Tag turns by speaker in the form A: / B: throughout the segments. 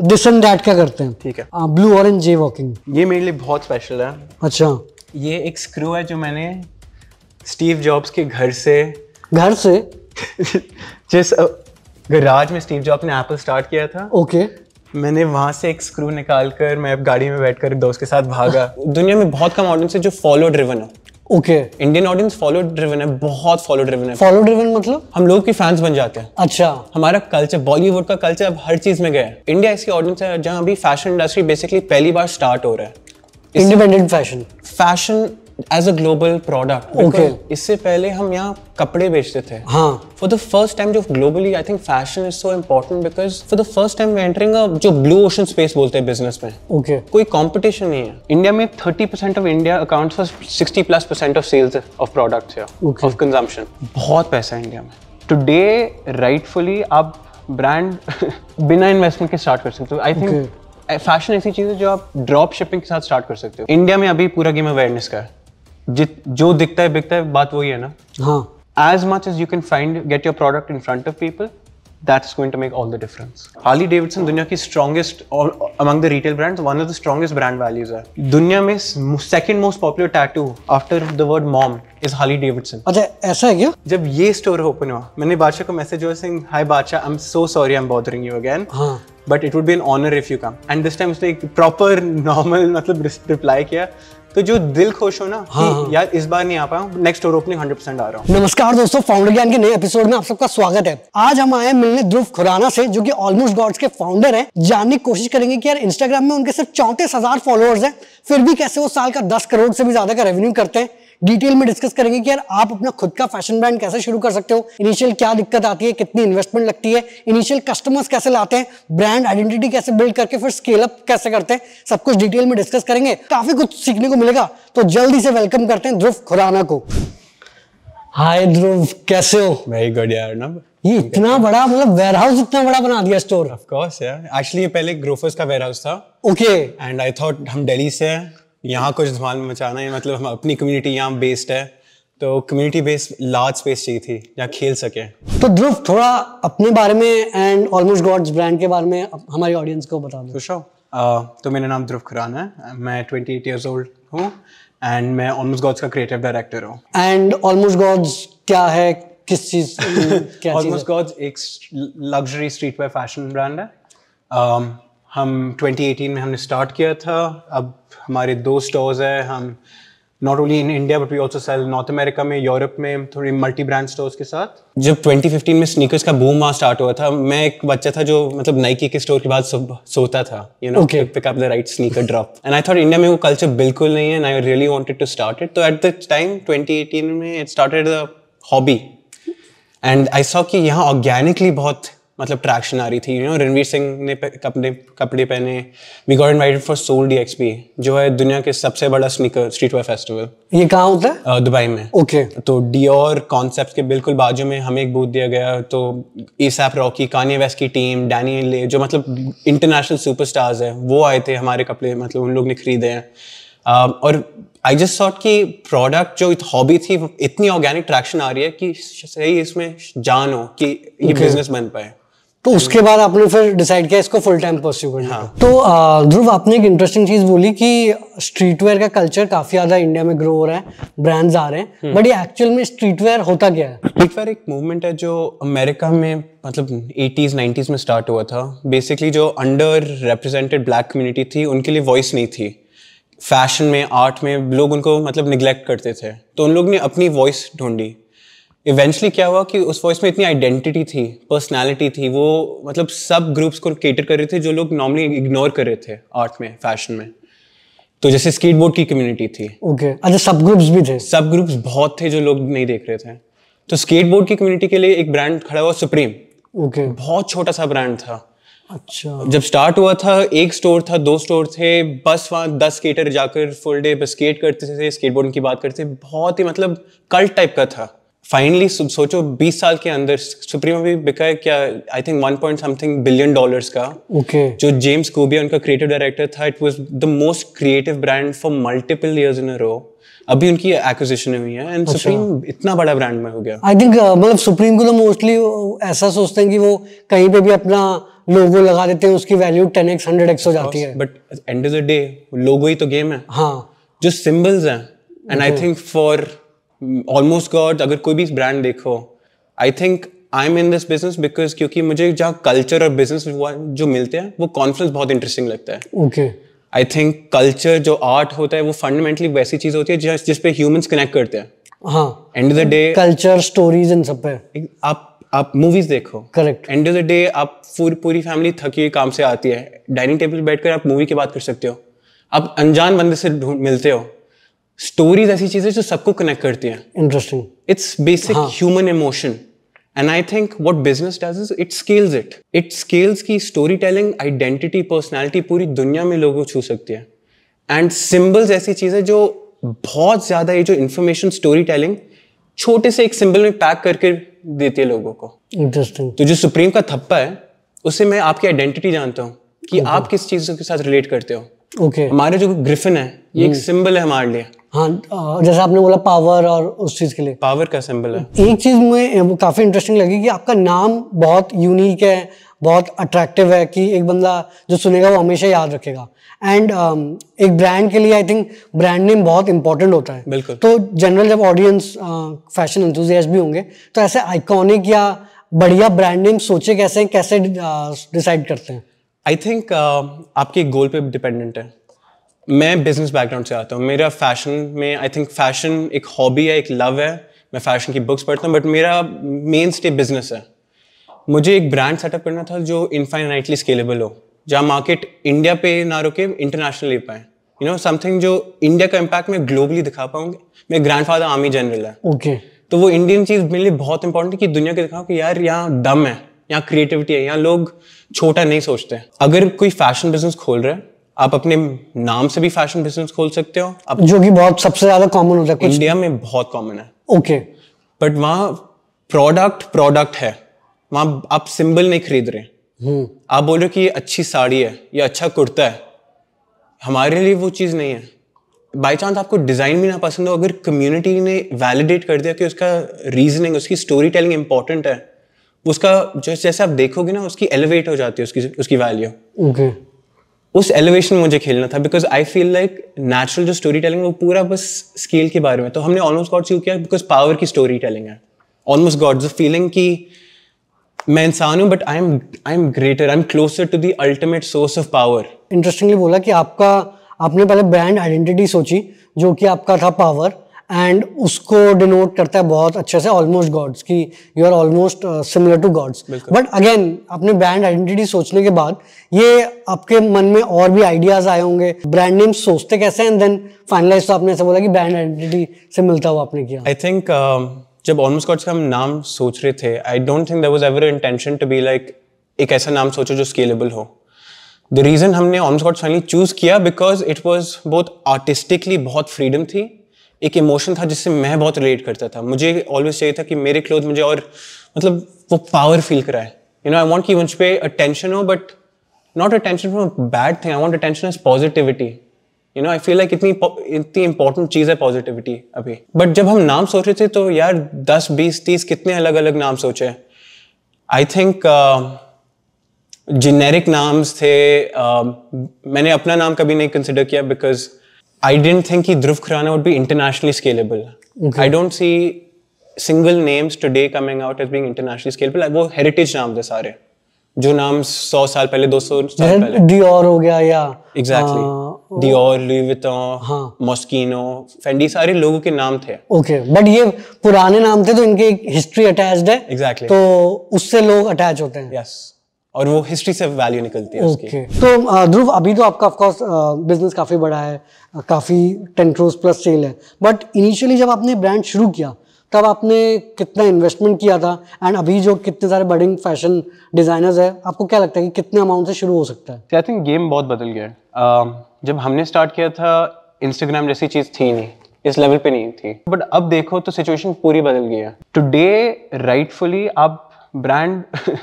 A: This and क्या करते हैं ठीक है ब्लू ऑरेंज जे वॉकिंग
B: ये मेरे लिए बहुत स्पेशल है अच्छा ये एक स्क्रू है जो मैंने स्टीव जॉब्स के घर से घर से जिस गराज में स्टीव जॉब्स ने एप्पल स्टार्ट किया था ओके okay. मैंने वहां से एक स्क्रू निकाल कर मैं गाड़ी में बैठकर दोस्त के साथ भागा दुनिया में बहुत कम ऑडियंस है जो फॉलो ड्रिवन है okay Indian audience follow driven है बहुत फॉलो ड्रिवन है फॉलो ड्रिवन मतलब हम लोग की फैंस बन जाते हैं अच्छा हमारा कल्चर बॉलीवुड का कल्चर अब हर चीज में गया है इंडिया ऐसी ऑडियंस है जहाँ अभी फैशन इंडस्ट्री बेसिकली पहली बार स्टार्ट हो रहा है independent fashion fashion as a global product okay इससे पहले हम यहाँ कपड़े बेचते थे हाँ फॉर द फर्स्ट टाइम जो globally I think fashion is so important because for the first time entering जो ब्लू ओशन स्पेस बोलते हैं बिजनेस में ओके okay. कोई कॉम्पिटिशन नहीं है इंडिया में thirty percent of India account for sixty plus percent of sales of product of consumption बहुत पैसा है इंडिया में टूडे राइटफुली आप ब्रांड बिना इन्वेस्टमेंट के स्टार्ट कर सकते हो आई थिंक फैशन ऐसी चीज है जो आप ड्रॉप शिपिंग के साथ स्टार्ट कर सकते हो इंडिया में अभी पूरा गेम अवेयरनेस का है जित जो दिखता है बिकता है बात वही है ना हाँ as much as you can find get your product in front of people that's going to make all the difference Harley Davidson दुनिया की strongest among retail brands one of the strongest brand values है दुनिया में second most popular tattoo after the word mom is Harley Davidson अच्छा ऐसा है क्या जब ये स्टोर ओपन हुआ मैंने बादशाह को मैसेज हुआ Singh hi Badshah I am so sorry I am bothering you again but it would be an honour if you come and this time उसने एक प्रॉपर नॉर्मल मतलब रिप्लाई किया तो जो दिल खुश हो ना हाँ, हाँ, यार इस बार नहीं आ पाया नेक्स्ट और ओपनिंग परसेंट आ रहा हूँ
A: नमस्कार दोस्तों फाउंडर ज्ञान के नए एपिसोड में आप सबका स्वागत है आज हम आए मिलने ध्रुव खुराना से जो कि ऑलमोस्ट गॉड्स के फाउंडर हैं जानने की कोशिश करेंगे कि यार इंस्टाग्राम में उनके सिर्फ चौंतीस हजार फॉलोअर्स है फिर भी कैसे वो साल का दस करोड़ से भी ज्यादा का रेवेन्यू करते हैं डिटेल में डिस्कस करेंगे कि यार आप अपना खुद का फैशन ब्रांड कैसे शुरू कर सकते हो इनिशियल क्या दिक्कत आती है कितनी इन्वेस्टमेंट लगती है इनिशियल कस्टमर्स कैसे लाते हैं ब्रांड आइडेंटिटी कैसे बिल्ड करके फिर स्केल अप कैसे करते हैं सब कुछ डिटेल में डिस्कस करेंगे काफी कुछ सीखने को मिलेगा तो जल्दी से वेलकम करते हैं ध्रुव खुराना को हाय ध्रुव कैसे हो वेरी गुड यार ना ये इतना बड़ा मतलब वेयर हाउस इतना बड़ा बना दिया स्टोर ऑफ
B: कोर्स यार एक्चुअली ये पहले ग्रोफर्स का वेयर हाउस था ओके एंड आई थॉट हम दिल्ली से हैं यहाँ कुछ धमाल में मचाना है मतलब हम अपनी कम्युनिटी यहाँ बेस्ड है तो कम्युनिटी बेस्ड लार्ज स्पेस चाहिए थी जहाँ खेल सके
A: तो ध्रुव थोड़ा अपने बारे में एंड ऑलमोस्ट गॉड्स ब्रांड के बारे में हमारे ऑडियंस को बता दो तो,
B: तो मेरा नाम ध्रुव खुरान है मैं ट्वेंटी एट ईयर्स ओल्ड हूँ एंड मैं ऑलमोस्ट गॉड्स का क्रिएटिव डायरेक्टर हूँ
A: एंड ऑलमोस्ट गॉड्स क्या है किस चीज ऑलमोस्ट
B: गॉड्स एक luxury street wear fashion brand है um, हम 2018 में हमने स्टार्ट किया था अब हमारे दो स्टोर्स हैं हम not only in India but we also sell North America में यूरोप में थोड़ी मल्टी ब्रांड स्टोर्स के साथ जब 2015 में स्नीकर्स का बूम वहाँ स्टार्ट हुआ था मैं एक बच्चा था जो मतलब नाइकी के स्टोर के बाद सब सोता था you know pick up the right sneaker drop and I thought India में वो कल्चर बिल्कुल नहीं है and I really wanted to start it तो एट द टाइम एटीन में it started the hobby and I saw कि यहाँ organically बहुत मतलब ट्रैक्शन आ रही थी यू नो रणवीर सिंह ने अपने कपड़े पहने we got invited for Sole D XB जो है दुनिया के सबसे बड़ा स्नीकर स्ट्रीट वेयर फेस्टिवल ये कहाँ होता है दुबई में ओके okay. तो डियोर कॉन्सेप्ट के बिल्कुल बाजू में हमें एक बूथ दिया गया तो ईसाप रॉकी कानी वेस्ट की टीम डैनी ले जो मतलब इंटरनेशनल सुपरस्टार्स हैं वो आए थे हमारे कपड़े मतलब उन लोग ने खरीदे हैं uh, और आई जस्ट थॉट कि प्रोडक्ट जो हॉबी थी इतनी ऑर्गेनिक ट्रैक्शन आ रही है कि सही इसमें जान हो कि ये बिजनेस okay. बन पाए
A: तो उसके बाद आपने फिर डिसाइड किया इसको फुल टाइम परस्यू करना हाँ. तो ध्रुव आपने एक इंटरेस्टिंग चीज बोली कि स्ट्रीट वेयर का कल्चर काफी ज्यादा इंडिया में ग्रो हो रहा है ब्रांड्स आ रहे हैं बट हम्म। ये एक्चुअल में स्ट्रीट वेयर होता क्या है
B: स्ट्रीट वेयर एक मूवमेंट है जो अमेरिका में मतलब 80s 90s में स्टार्ट हुआ था बेसिकली जो अंडर रिप्रेजेंटेड ब्लैक कम्युनिटी थी उनके लिए वॉइस नहीं थी फैशन में आर्ट में लोग उनको मतलब निगलेक्ट करते थे तो उन लोग ने अपनी वॉइस ढूंढी इवेंचुअली क्या हुआ कि उस वॉइस में इतनी आइडेंटिटी थी पर्सनैलिटी थी वो मतलब सब ग्रुप्स को केटर कर रहे थे जो लोग नॉर्मली इग्नोर कर रहे थे आर्ट में फैशन में तो जैसे स्केटबोर्ड की कम्युनिटी थी
A: ओके अच्छा सब ग्रुप्स भी थे
B: सब ग्रुप्स बहुत थे जो लोग नहीं देख रहे थे
A: तो स्केटबोर्ड की कम्युनिटी के
B: लिए एक ब्रांड खड़ा हुआ सुप्रीम
A: ओके okay.
B: बहुत छोटा सा ब्रांड था अच्छा जब स्टार्ट हुआ था एक स्टोर था दो स्टोर थे बस वहाँ दस स्केटर जाकर फुल डे बस स्केट करते थे स्केटबोर्डिंग की बात करते थे बहुत ही मतलब कल्ट टाइप का था फाइनली सोचो 20 साल के अंदर सुप्रीमो भी बिका है क्या I think one point something billion dollars का ओके okay. जो जेम्स कोबिया उनका क्रिएटिव डायरेक्टर था it was the most creative brand for multiple years in a row अभी उनकी एक्विजिशन हुई है एंड सुप्रीम अच्छा। इतना बड़ा ब्रांड में हो गया
A: आई थिंक uh, मतलब सुप्रीम को तो मोस्टली ऐसा सोचते हैं कि वो कहीं पे भी अपना लोगो लगा देते हैं उसकी वैल्यू 10x 100x हो जाती है
B: but end of the day logo ही तो गेम है हां जो सिंबल्स हैं and I think for Almost God अगर कोई भी ब्रांड देखो I think I am in this business because क्योंकि मुझे जहाँ कल्चर और बिजनेस जो मिलते हैं वो कॉन्फ्रेंस बहुत इंटरेस्टिंग लगता है ओके आई थिंक कल्चर जो आर्ट होता है वो फंडामेंटली वैसी चीज होती है जिस जिसपे ह्यूम कनेक्ट करते हैं
A: हाँ and the day culture stories इन सब पे आप आप मूवीज देखो correct
B: end of the day आप पूरी पूरी फैमिली थकी हुई काम से आती है डाइनिंग टेबल पे बैठकर आप मूवी की बात कर सकते हो आप अनजान बंदे से मिलते हो स्टोरीज ऐसी चीजें जो सबको कनेक्ट करती हैं interesting it's basic human emotion and I think what business does is it scales it it scales की स्टोरी टेलिंग आइडेंटिटी पर्सनैलिटी पूरी दुनिया में लोगों को छू सकती है एंड सिम्बल्स ऐसी चीजें जो बहुत ज्यादा ये जो इन्फॉर्मेशन स्टोरी टेलिंग छोटे से एक सिंबल में पैक करके देती है लोगों को इंटरेस्टिंग तो जो सुप्रीम का थप्पा है उससे मैं आपकी आइडेंटिटी जानता हूँ कि okay. आप किस चीजों के साथ रिलेट करते हो
A: ओके okay.
B: हमारे जो ग्रिफिन है ये एक सिंबल hmm. है हमारे लिए
A: हाँ जैसे आपने बोला पावर और उस चीज़ के लिए
B: पावर का सिंबल है
A: एक चीज़ मुझे काफ़ी इंटरेस्टिंग लगी कि आपका नाम बहुत यूनिक है बहुत अट्रैक्टिव है कि एक बंदा जो सुनेगा वो हमेशा याद रखेगा एंड um, एक ब्रांड के लिए आई थिंक ब्रांड नेम बहुत इंपॉर्टेंट होता है बिल्कुल तो जनरल जब ऑडियंस फैशन इंथुजियास भी होंगे तो ऐसे आइकॉनिक या बढ़िया ब्रांड नेम सोचे कैसे कैसे डिसाइड करते हैं
B: आई थिंक uh, आपके गोल पे डिपेंडेंट है मैं बिजनेस बैकग्राउंड से आता हूँ मेरा फैशन में आई थिंक फैशन एक हॉबी है एक लव है मैं फैशन की बुक्स पढ़ता हूँ बट मेरा मेन स्टे बिजनेस है मुझे एक ब्रांड सेटअप करना था जो इनफाइनाइटली स्केलेबल हो जहाँ मार्केट इंडिया पे ना रुके इंटरनेशनल ले पाए यू नो समथिंग जो इंडिया का इम्पैक्ट मैं ग्लोबली दिखा पाऊंगी मेरे ग्रैंड फादर आर्मी जनरल है ओके okay. तो वो इंडियन चीज़ मेरे लिए बहुत इंपॉर्टेंट है कि दुनिया को दिखाओ कि यार यहाँ दम है यहाँ क्रिएटिविटी है यहाँ लोग छोटा नहीं सोचते अगर कोई फैशन बिजनेस खोल रहा है आप अपने नाम से भी फैशन बिजनेस खोल सकते हो
A: आप जो कि बहुत सबसे ज्यादा कॉमन होता है इंडिया
B: में बहुत कॉमन है ओके बट वहां प्रोडक्ट प्रोडक्ट है वहां आप सिंबल नहीं खरीद रहे हम्म। आप बोल रहे हो कि ये अच्छी साड़ी है या अच्छा कुर्ता है हमारे लिए वो चीज़ नहीं है बाई चांस आपको डिज़ाइन भी ना पसंद हो अगर कम्युनिटी ने वैलिडेट कर दिया कि उसका रीजनिंग उसकी स्टोरी टेलिंग इंपॉर्टेंट है उसका जैसे आप देखोगे ना उसकी एलिवेट हो जाती है उसकी उसकी वैल्यू ओके okay. उस एलिवेशन में मुझे खेलना था because I feel like natural जो स्टोरी टेलिंग वो पूरा बस स्केल के बारे में तो हमने ऑलमोस्ट गॉड्स यू किया बिकॉज पावर की स्टोरी टेलिंग है ऑलमोस्ट गॉड्स अ फीलिंग की मैं इंसान हूँ but I am I am greater I am closer to the ultimate source of power
A: interestingly बोला कि आपका आपने पहले ब्रांड आइडेंटिटी सोची जो कि आपका था पावर एंड उसको डिनोट करता है बहुत अच्छे से ऑलमोस्ट गॉड्स की you are almost similar to gods but again अपने ब्रांड आइडेंटिटी सोचने के बाद ये आपके मन में और भी आइडियाज आए होंगे ब्रांड नेम सोचते कैसे एंड देन फाइनलाइज तो आपने ऐसा बोला कि ब्रांड आइडेंटिटी से मिलता हुआ आपने किया
B: आई थिंक uh, जब ऑलमोस्ट गॉड्स का हम नाम सोच रहे थे I don't think there was ever intention to be like एक ऐसा नाम सोचो जो स्केलेबल हो द रीज़न हमने ऑन स्कॉट फाइनली चूज़ किया बिकॉज इट वॉज बहुत आर्टिस्टिकली बहुत फ्रीडम थी एक इमोशन था जिससे मैं बहुत रिलेट करता था मुझे ऑलवेज चाहिए था कि मेरे क्लोथ मुझे और मतलब वो पावर फील कराए यू नो आई वॉन्ट कि मुझ पर अटेंशन हो but not attention from bad thing I want attention as positivity you know I feel like इतनी इतनी इंपॉर्टेंट चीज़ है पॉजिटिविटी अभी बट जब हम नाम सोच रहे थे तो यार दस बीस तीस कितने अलग अलग नाम सोचे आई थिंक जेनेरिक नाम्स थे uh, मैंने अपना नाम कभी नहीं कंसिडर किया because I didn't think Dhruv Khurana would be internationally scalable. Okay. I don't see single names today coming out as being internationally scalable. वो heritage names हैं सारे जो नाम 100 साल पहले 200 साल
A: पहले डियोर हो गया या
B: exactly Dior Louis Vuitton Moschino Fendi सारे लोगों के नाम थे
A: ओके okay, बट ये पुराने नाम थे तो इनके एक हिस्ट्री अटैच्ड है एग्जैक्टली exactly. तो उससे लोग अटैच होते हैं यस yes.
B: और वो हिस्ट्री से वैल्यू निकलती है okay. उसकी
A: तो ध्रुव अभी तो आपका ऑफकोर्स बिजनेस काफ़ी बड़ा है काफ़ी टेन क्रोज प्लस सेल है बट इनिशियली जब आपने ब्रांड शुरू किया तब आपने कितना इन्वेस्टमेंट किया था एंड अभी जो कितने सारे बडिंग फैशन डिज़ाइनर्स है आपको क्या लगता है कि कितने अमाउंट से शुरू हो सकता है आई थिंक
B: गेम बहुत बदल गया है uh, जब हमने स्टार्ट किया था इंस्टाग्राम जैसी चीज़ थी नहीं इस लेवल पे नहीं थी बट अब देखो तो सिचुएशन पूरी बदल गई है टुडे राइटफुली आप ब्रांड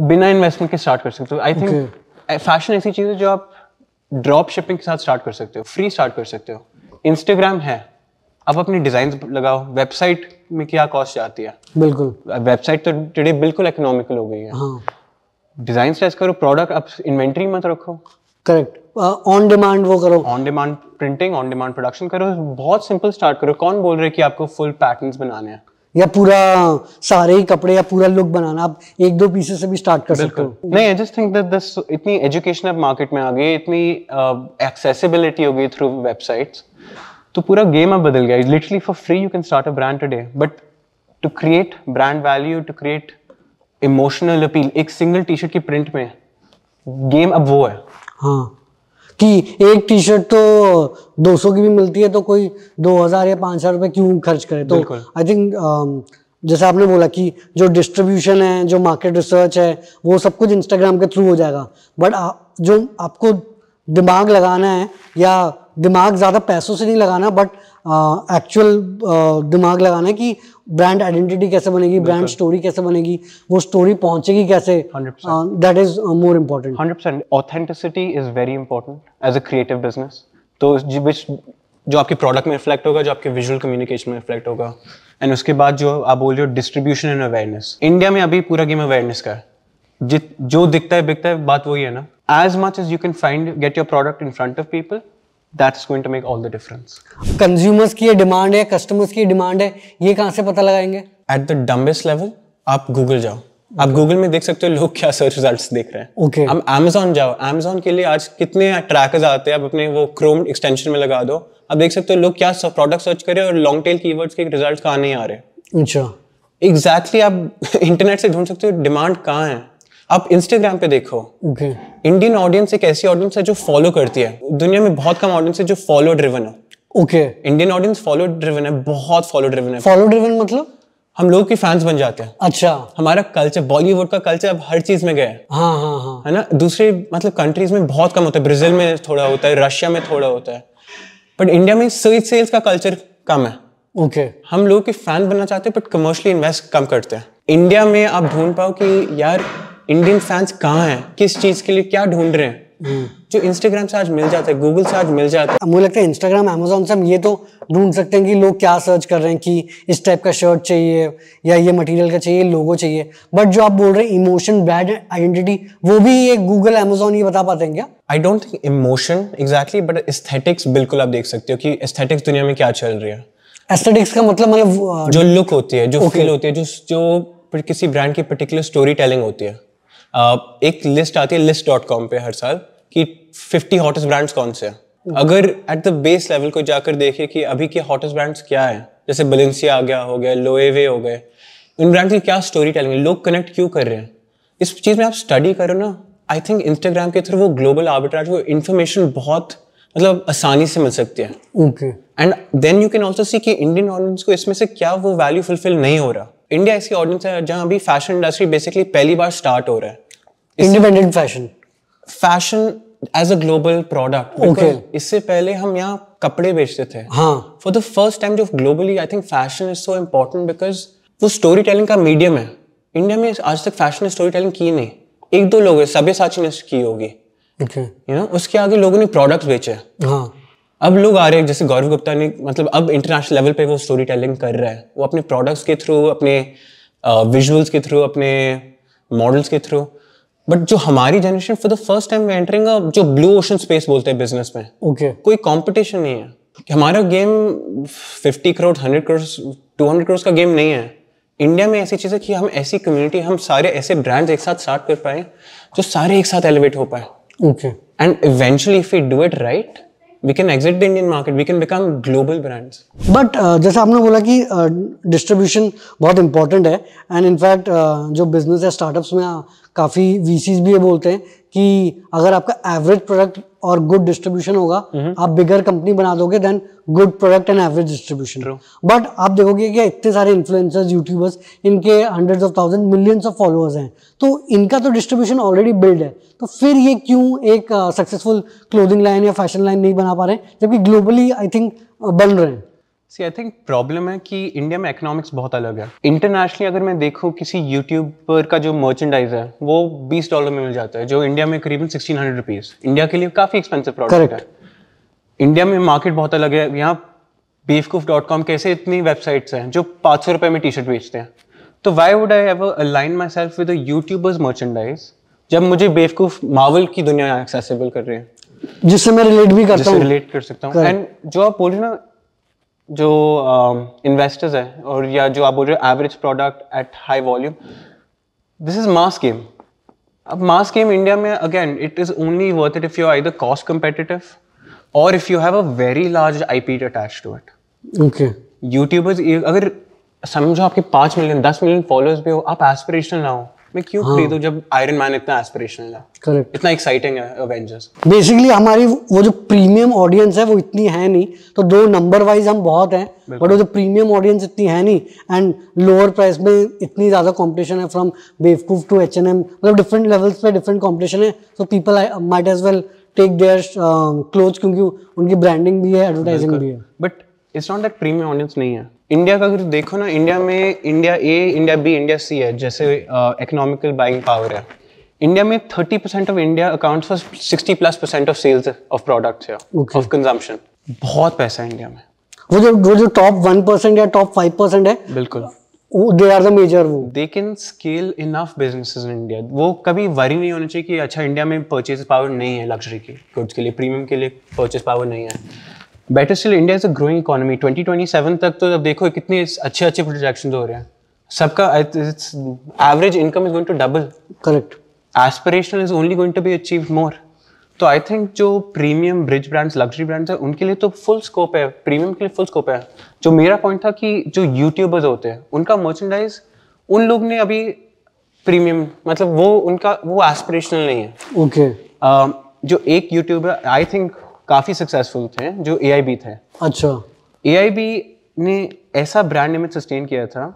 B: बिना इन्वेस्टमेंट के स्टार्ट कर सकते हो आई थिंक फैशन ऐसी चीज है जो आप ड्रॉप शिपिंग के साथ स्टार्ट कर सकते हो फ्री स्टार्ट कर सकते हो इंस्टाग्राम है आप अपनी डिजाइन लगाओ वेबसाइट में क्या कॉस्ट जाती है बिल्कुल वेबसाइट तो टुडे बिल्कुल इकोनॉमिकल हो गई है डिजाइन हाँ. करो प्रोडक्ट आप इन्वेंट्री मत रखो
A: करेक्ट ऑन डिमांड वो करो on demand
B: printing on demand production करो बहुत सिंपल स्टार्ट करो कौन बोल रहे हैं कि आपको फुल पैटर्न्स बनाने हैं
A: या पूरा सारे ही कपड़े या पूरा लुक बनाना आप एक दो पीसेस से भी स्टार्ट कर सकते हो नहीं
B: I just think that this इतनी एजुकेशन अब मार्केट में आ गई इतनी एक्सेसिबिलिटी uh, हो गई थ्रू वेबसाइट्स तो पूरा गेम अब बदल गया literally for free you can start a brand today but to create brand value to create emotional appeal एक सिंगल टी शर्ट की प्रिंट में गेम अब
A: वो है हाँ कि एक टी शर्ट तो 200 की भी मिलती है तो कोई 2000 या 5000 रुपए क्यों खर्च करे तो आई थिंक um, जैसे आपने बोला कि जो डिस्ट्रीब्यूशन है जो मार्केट रिसर्च है वो सब कुछ इंस्टाग्राम के थ्रू हो जाएगा बट uh, जो आपको दिमाग लगाना है या दिमाग ज़्यादा पैसों से नहीं लगाना बट एक्चुअल दिमाग लगाना है कि ब्रांड आइडेंटिटी कैसे बनेगी ब्रांड स्टोरी कैसे बनेगी वो स्टोरी पहुंचेगी कैसे that is more important hundred percent authenticity
B: is very important as a creative business तो विच जो आपके प्रोडक्ट में रिफ्लेक्ट होगा जो आपके विजुअल कम्युनिकेशन में रिफ्लेक्ट होगा एंड उसके बाद जो आप बोल रहे हो डिस्ट्रीब्यूशन एंड अवेयरनेस इंडिया में अभी पूरा गेम अवेयरनेस का है जित जो दिखता है बिकता है बात वही है ना as much as you can find get your product in front of people that's going to make all the difference
A: consumers की डिमांड है कस्टमर्स की डिमांड है ये कहाँ से पता लगाएंगे
B: एट द डम्बेस्ट लेवल आप गूगल जाओ आप गूगल में देख सकते हो लोग क्या सर्च रिजल्ट्स देख रहे हैं ओके okay. आप अमेजोन जाओ अमेजोन के लिए आज कितने ट्रैकर्स आते हैं आप अपने वो क्रोम एक्सटेंशन में लगा दो आप देख सकते हो लोग क्या प्रोडक्ट सर्च कर रहे हैं और लॉन्ग टेल कीवर्ड्स के रिजल्ट कहाँ नहीं आ रहे अच्छा एग्जैक्टली exactly आप इंटरनेट से ढूंढ सकते हो डिमांड कहाँ है आप इंस्टाग्राम पे देखो इंडियन ऑडियंस एक ऐसी ऑडियंस है जो फॉलो करती है दुनिया में बहुत कम ऑडियंस है जो फॉलो ड्रिवन है okay Indian audience follow driven है बहुत फॉलो ड्रिवन है फॉलो ड्रिवन मतलब हम लोग के फैंस बन जाते हैं अच्छा हमारा कल्चर बॉलीवुड का कल्चर अब हर चीज में गए
A: हाँ हाँ हाँ
B: है ना दूसरे मतलब कंट्रीज में बहुत कम होता है ब्राजील में थोड़ा होता है रशिया में थोड़ा होता है बट इंडिया में सर्च सेल्स का कल्चर कम है ओके हम लोग के फैन बनना चाहते हैं बट कमर्शली इन्वेस्ट कम करते हैं इंडिया में आप ढूंढ पाओ कि यार इंडियन फैंस कहाँ हैं किस चीज के लिए क्या ढूंढ रहे
A: हैं हम्म। जो इंस्टाग्राम से आज मिल जाता है गूगल से आज मिल जाता है मुझे लगता है इंस्टाग्राम अमेजोन से हम ये तो ढूंढ सकते हैं कि लोग क्या सर्च कर रहे हैं कि इस टाइप का शर्ट चाहिए या ये मटेरियल का चाहिए लोगो चाहिए बट जो आप बोल रहे हैं इमोशन ब्रांड आइडेंटिटी वो भी ये गूगल अमेजोन ये बता पाते हैं क्या
B: I don't think emotion exactly but aesthetics बिल्कुल आप देख सकते हो कि एस्थेटिक्स दुनिया में क्या चल रही है
A: एस्थेटिक्स का मतलब मतलब जो
B: लुक होती है जो फील होती है जो जो किसी ब्रांड की पर्टिकुलर स्टोरी टेलिंग होती है एक लिस्ट आती है लिस्ट डॉट कॉम पे हर साल कि 50 हॉटेस्ट ब्रांड्स कौन से हैं अगर एट द बेस लेवल को जाकर देखें कि अभी के हॉटेस्ट ब्रांड्स क्या है जैसे बलेंसिया आ गया हो गया लोएवे हो गए इन ब्रांड की क्या स्टोरी टेलिंग लोग कनेक्ट क्यों कर रहे हैं इस चीज़ में आप स्टडी करो ना आई थिंक इंस्टाग्राम के थ्रू वो ग्लोबल आर्बिट्राज वो इन्फॉर्मेशन बहुत मतलब आसानी से मिल सकती है okay and then you can also see कि इंडियन ऑडियंस को इसमें से क्या वो वैल्यू फुलफिल नहीं हो रहा इंडिया ऐसी ऑडियंस है जहाँ अभी फैशन इंडस्ट्री बेसिकली पहली बार स्टार्ट हो रहा है independent fashion fashion as a global product okay इससे पहले हम यहाँ कपड़े बेचते थे हाँ फॉर द फर्स्ट टाइम जो globally I think fashion is so important because वो स्टोरी टेलिंग का मीडियम है इंडिया में आज तक फैशन ने स्टोरी टेलिंग की नहीं एक दो लोग साक्षी ने की होगी यू नो उसके आगे लोगों ने प्रोडक्ट्स बेचे हाँ अब लोग आ रहे हैं जैसे गौरव गुप्ता ने मतलब अब इंटरनेशनल लेवल पे वो स्टोरी टेलिंग कर रहा है वो अपने प्रोडक्ट्स के थ्रू अपने विजुअल्स uh, के थ्रू अपने मॉडल्स के थ्रू बट जो हमारी generation for the first time entering जो ब्लू ओशन स्पेस बोलते हैं बिजनेस में ओके okay. कोई कॉम्पिटिशन नहीं है हमारा game fifty crore hundred crore two hundred crore का गेम नहीं है इंडिया में ऐसी चीज़ है कि हम ऐसी कम्युनिटी हम सारे ऐसे ब्रांड्स एक साथ स्टार्ट कर पाए जो सारे एक साथ एलिवेट हो पाए okay and eventually if you do it right we can exit the Indian market we can become global brands
A: but जैसे आपने बोला कि डिस्ट्रीब्यूशन uh, बहुत इंपॉर्टेंट है एंड इनफैक्ट uh, जो बिजनेस है स्टार्टअप्स में uh, काफ़ी वीसीज भी ये बोलते हैं कि अगर आपका एवरेज प्रोडक्ट और गुड डिस्ट्रीब्यूशन होगा हम्म। आप बिगर कंपनी बना दोगे then good product and average distribution but आप देखोगे कि इतने सारे इन्फ्लुएंसर्स यूट्यूबर्स इनके hundred of thousand millions of followers हैं तो इनका तो डिस्ट्रीब्यूशन ऑलरेडी बिल्ड है तो फिर ये क्यों एक सक्सेसफुल क्लोथिंग लाइन या फैशन लाइन नहीं बना पा रहे जबकि ग्लोबली आई थिंक बन रहे हैं
B: सी आई थिंक प्रॉब्लम है कि इंडिया में इकोनॉमिक्स बहुत अलग है इंटरनेशनली अगर मैं देखूँ किसी यूट्यूबर का जो मर्चेंडाइज है वो बीस डॉलर में मिल जाता है जो इंडिया में करीबन सिक्सटीन हंड्रेड रुपीज़ इंडिया के लिए काफ़ी एक्सपेंसिव प्रोडक्ट है इंडिया में मार्केट बहुत अलग है यहाँ बेवकूफ डॉट कॉम कैसे इतनी वेबसाइट्स हैं जो पाँच सौ रुपये में टी शर्ट बेचते हैं तो why would I ever align myself with YouTubers merchandise जब मुझे बेवकूफ मावल की दुनिया एक्सेसिबल कर रही है
A: जिससे मैं रिलेट भी करता हूँ रिलेट कर
B: सकता हूँ एंड जो आप बोल रहे हो ना जो इन्वेस्टर्स uh, है और या जो आप बोल रहे हो average product at high volume this is mass game अब मास गेम इंडिया में again it is only worth it if you are the cost competitive और if you have a very large I P attach to it okay YouTubers अगर समझो आपके पाँच million दस million followers भी हो आप एस्पिरेशनल ना हो मैं क्यों हाँ. खरीदूं जब आयरन मैन इतना एस्पिरेशनल है करेक्ट इतना एक्साइटिंग है एवेंजर्स
A: बेसिकली हमारी वो जो प्रीमियम ऑडियंस है वो इतनी है नहीं तो दो नंबर वाइज हम बहुत हैं बट वो जो प्रीमियम ऑडियंस इतनी है नहीं एंड लोअर प्राइस में इतनी ज़्यादा कंपटीशन है फ्रॉम बेवकूफ टू एचएनएम मतलब डिफरेंट लेवल्स पे डिफरेंट कंपटीशन है so people might as well take their clothes क्योंकि उनकी ब्रांडिंग भी है एडवर्टाइजिंग भी है but
B: it's not that premium audience नहीं है इंडिया का अगर देखो ना इंडिया में India A India B India C है जैसे इकोनॉमिकल बाइंग पावर है इंडिया में thirty percent of India account for sixty plus percent of sales of products of consumption बहुत पैसा है इंडिया में
A: वो जो वो जो टॉप वन परसेंट या टॉप फाइव परसेंट है बिल्कुल दे आर द मेजर वो they
B: can scale enough business in India वो कभी वरी नहीं होना चाहिए कि अच्छा इंडिया में परचेज पावर नहीं है लग्जरी की गुड्स के लिए प्रीमियम के लिए परचेज पावर नहीं है better still India is a growing economy 2027 तक तो अब देखो कितने अच्छे अच्छे प्रोजेक्शन हो रहे हैं सबका average income is going to double correct aspirational is only going to be achieve more तो आई थिंक जो premium bridge brands luxury brands है उनके लिए तो फुल स्कोप है प्रीमियम के लिए फुल स्कोप है जो मेरा पॉइंट था कि जो यूट्यूबर्स होते हैं उनका मर्चेंडाइज उन लोग ने अभी प्रीमियम मतलब वो उनका वो एस्पिरेशनल नहीं है ओके okay. uh, जो एक यूट्यूबर आई थिंक काफ़ी सक्सेसफुल थे जो ए थे अच्छा ए ने ऐसा ब्रांड इमेज सस्टेन किया था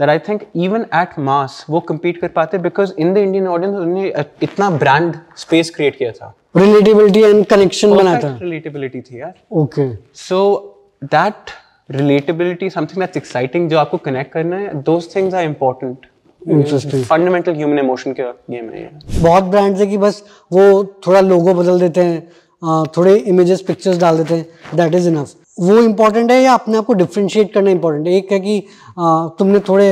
B: that I think even at mass वो कम्पीट कर पाते because in the Indian audience उन्होंने इतना ब्रांड स्पेस क्रिएट किया था
A: रिलेटेबिलिटी एंड कनेक्शन बना था
B: रिलेटेबिलिटी थी यार okay so that relatability something that's exciting जो आपको कनेक्ट करना है those things are important
A: fundamental
B: human emotion के गेम है
A: बहुत ब्रांड्स है कि बस वो थोड़ा लोगो बदल देते हैं थोड़े इमेजेस पिक्चर्स डाल देते हैं दैट इज़ इनफ वो इम्पॉर्टेंट है या अपने आप को डिफ्रेंशिएट करना इम्पॉर्टेंट है एक है कि तुमने थोड़े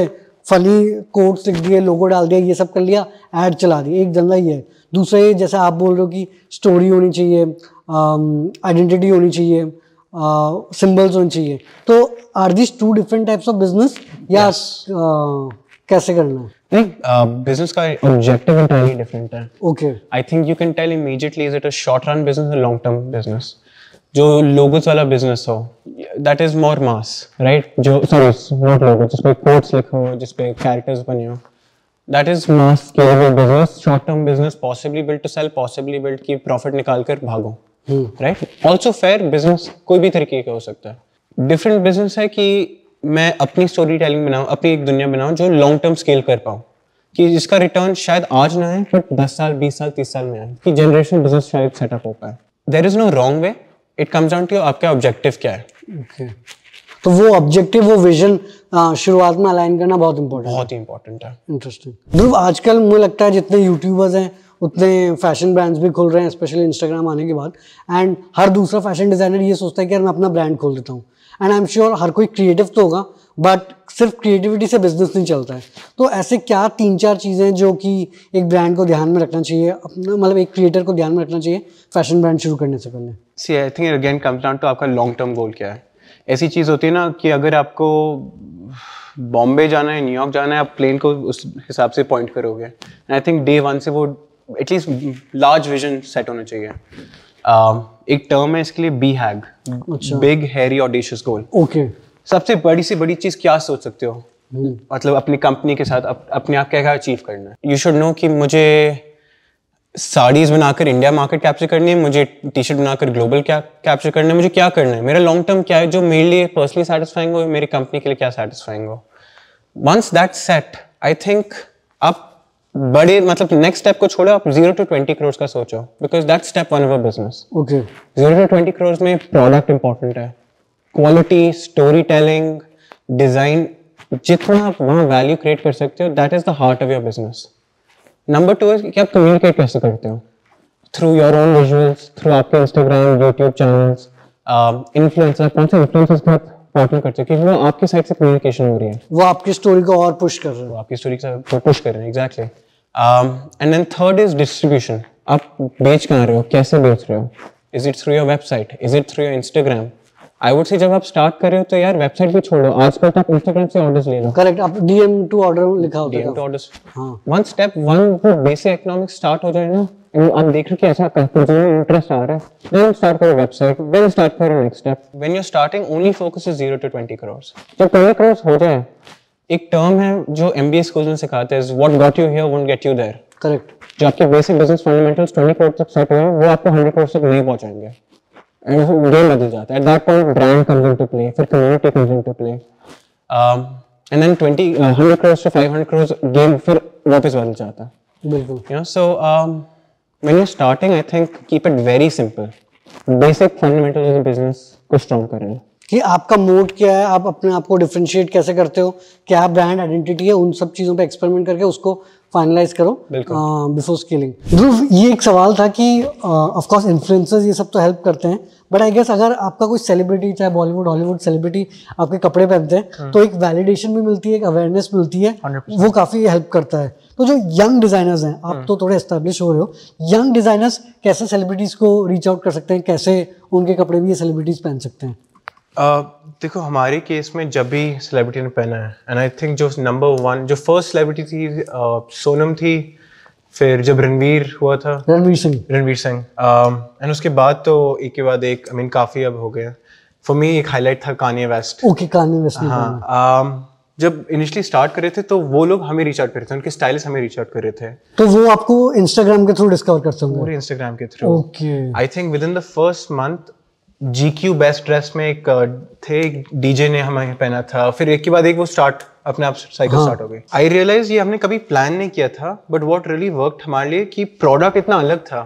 A: फनी कोट्स लिख दिए लोगो डाल दिया ये सब कर लिया ऐड चला दिया एक जंदा ये है दूसरा ये जैसे आप बोल रहे हो कि स्टोरी होनी चाहिए आइडेंटिटी um, होनी चाहिए सिम्बल्स होने चाहिए तो are this two different types of business या कैसे करना है
B: नहीं बिजनेस uh, का ऑब्जेक्टिव एंटायरली डिफरेंट है okay I think you can tell immediately is it a short run business और लॉन्ग टर्म बिजनेस जो लोगोस वाला बिजनेस हो that is more mass right जो सॉरी नॉट लोगो पे quotes लिखे हो जिस पे कैरेक्टर्स बने हो
A: that is mass scalable business short term business
B: possibly build to sell possibly build की प्रॉफिट निकाल कर भागो राइट ऑल्सो फेयर बिजनेस कोई भी तरीके का हो सकता है डिफरेंट बिजनेस है कि मैं अपनी स्टोरी टेलिंग बनाऊँ अपनी एक दुनिया बनाऊँ जो लॉन्ग टर्म स्केल कर पाऊँ कि जिसका रिटर्न शायद आज ना आए बट दस साल बीस साल तीस साल में आए कि जनरेशन बिजनेस शायद सेटअप हो पाए there is no wrong way it comes down to आपका ऑब्जेक्टिव क्या है
A: okay. तो वो ऑब्जेक्टिव वो विजन शुरुआत में अलाइन करना बहुत इंपॉर्टेंट बहुत ही इंपॉर्टेंट है इंटरेस्टिंग ध्रुव आजकल मुझे लगता है जितने यूट्यूबर्स हैं उतने फैशन ब्रांड्स भी खुल रहे हैं स्पेशली इंस्टाग्राम आने के बाद एंड हर दूसरा फैशन डिज़ाइनर ये सोचता है कि यार मैं अपना ब्रांड खोल देता हूँ एंड आई एम श्योर हर कोई क्रिएटिव तो होगा बट सिर्फ क्रिएटिविटी से बिजनेस नहीं चलता है तो ऐसे क्या तीन चार चीज़ें जो कि एक ब्रांड को ध्यान में रखना चाहिए अपना मतलब एक क्रिएटर को ध्यान में रखना चाहिए फैशन ब्रांड शुरू करने से पहले
B: see I think again comes down to आपका लॉन्ग टर्म गोल क्या है ऐसी चीज़ होती है ना कि अगर आपको बॉम्बे जाना है न्यूयॉर्क जाना है आप प्लेन को उस हिसाब से पॉइंट करोगे आई थिंक डे वन से वो एटलीस्ट लार्ज विजन सेट होना चाहिए um, एक टर्म है इसके लिए B HAG big hairy audacious goal okay सबसे बड़ी से बड़ी चीज क्या सोच सकते हो
A: hmm.
B: मतलब अपनी कंपनी के साथ अप, अपने आप क्या क्या अचीव करना है यू शुड नो कि मुझे साड़ीज बनाकर इंडिया मार्केट कैप्चर करनी है मुझे टी शर्ट बनाकर ग्लोबल क्या कैप्चर करना है मुझे क्या करना है मेरा लॉन्ग टर्म क्या है जो मेरे लिए पर्सनली सेटिस्फाइंग हो मेरी कंपनी के लिए क्या सेटिस्फाइंग हो once that set I think आप बड़े मतलब नेक्स्ट स्टेप को छोड़ो आप जीरो टू ट्वेंटी करोड़ का सोचो because that step one of business okay zero to twenty crore में प्रोडक्ट इंपॉर्टेंट है क्वालिटी स्टोरी टेलिंग डिजाइन जितना आप वहाँ वैल्यू क्रिएट कर सकते हो that is the heart of your business number two is कि आप कम्युनिकेट कैसे करते हो through your own visuals through आपके इंस्टाग्राम यूट्यूब चैनल्स इन्फ्लुएंसर कौन से इन्फ्लुएंसर्स के साथ पार्टनर करते हो क्योंकि वो आपकी साइड से कम्युनिकेशन हो रही है
A: वो आपकी स्टोरी को और पुश कर रहे हैं आपकी स्टोरी को पुश
B: कर रहे हैं exactly and then third is distribution आप बेच कहाँ रहे हो कैसे बेच रहे हो is it through your website is it through your Instagram I would say जब आप स्टार्ट कर रहे हो तो यार वेबसाइट भी छोड़ो आजकल तो आप इंस्टाग्राम से ऑर्डर्स ले लो
A: करेक्ट आप डीएम टू ऑर्डर लिखा होता है डीएम टू ऑर्डर्स हां
B: one step one basic economics start हो जाए ना आप देख रहे हो कि ऐसा इंटरेस्ट आ रहा है स्टार्ट करो वेबसाइट देन स्टार्ट करो next step when you starting only focus is zero to twenty crores जब 20 करोर्स हो जाए एक टर्म है जो एम एमबीए स्कूल में सिखाते हैं what got you here what get you there correct जो आपके basic business fundamental twenty crore तक सेट हुए वो आपको हंड्रेड करोड़ तक नहीं पहुंचाएंगे एंड गेम बदल जाता है at that point brand comes into play फिर community comes into play and then 20 100 crore से 500 करोड़ गेम फिर वापस बदल जाता है बिल्कुल you know so when you're starting, I think keep it very simple. Basic fundamentals of the business को strong करना
A: कि आपका मोड क्या है आप अपने आप को डिफ्रेंशिएट कैसे करते हो क्या ब्रांड आइडेंटिटी है उन सब चीज़ों पे एक्सपेरिमेंट करके उसको फाइनलाइज करो बिफोर स्केलिंग ध्रुव ये एक सवाल था कि कोर्स इन्फ्लुएंसर्स ये सब तो हेल्प करते हैं बट आई गेस अगर आपका कोई सेलिब्रिटी चाहे बॉलीवुड हॉलीवुड सेलिब्रिटी आपके कपड़े पहनते हैं हाँ। तो एक वैलिडेशन भी मिलती है एक अवेयरनेस मिलती है 100%. वो काफ़ी हेल्प करता है तो जो यंग डिज़ाइनर्स हैं आप हाँ। तो थोड़े एस्टेब्लिश हो रहे हो यंग डिज़ाइनर्स कैसे सेलिब्रिटीज़ को रीच आउट कर सकते हैं कैसे उनके कपड़े भी ये सेलिब्रिटीज़ पहन सकते हैं
B: देखो हमारे केस में जब भी सेलिब्रिटी ने पहना है एंड आई थिंक जो नंबर वन जो फर्स्ट सेलिब्रिटी थी uh, सोनम थी फिर जब रणवीर हुआ था रणवीर सिंह रणवीर सिंह एंड उसके बाद तो एक के बाद एक आई मीन काफ़ी अब हो गए फॉर मी एक हाईलाइट था Kanye West
A: okay Kanye West
B: हाँ जब इनिशियली स्टार्ट कर रहे थे तो वो लोग हमें रीच आउट कर रहे थे उनके स्टाइलिस्ट हमें रीच आउट कर रहे थे
A: तो वो आपको इंस्टाग्राम के थ्रू डिस्कवर कर सकते पूरे
B: इंस्टाग्राम के through okay I think within the first month G Q best dress में एक uh, थे डीजे ने हमें पहना था फिर एक के बाद एक वो स्टार्ट अपने आप साइकिल हाँ. स्टार्ट हो गई आई रियलाइज ये हमने कभी प्लान नहीं किया था बट वॉट रियली वर्क हमारे लिए कि प्रोडक्ट इतना अलग था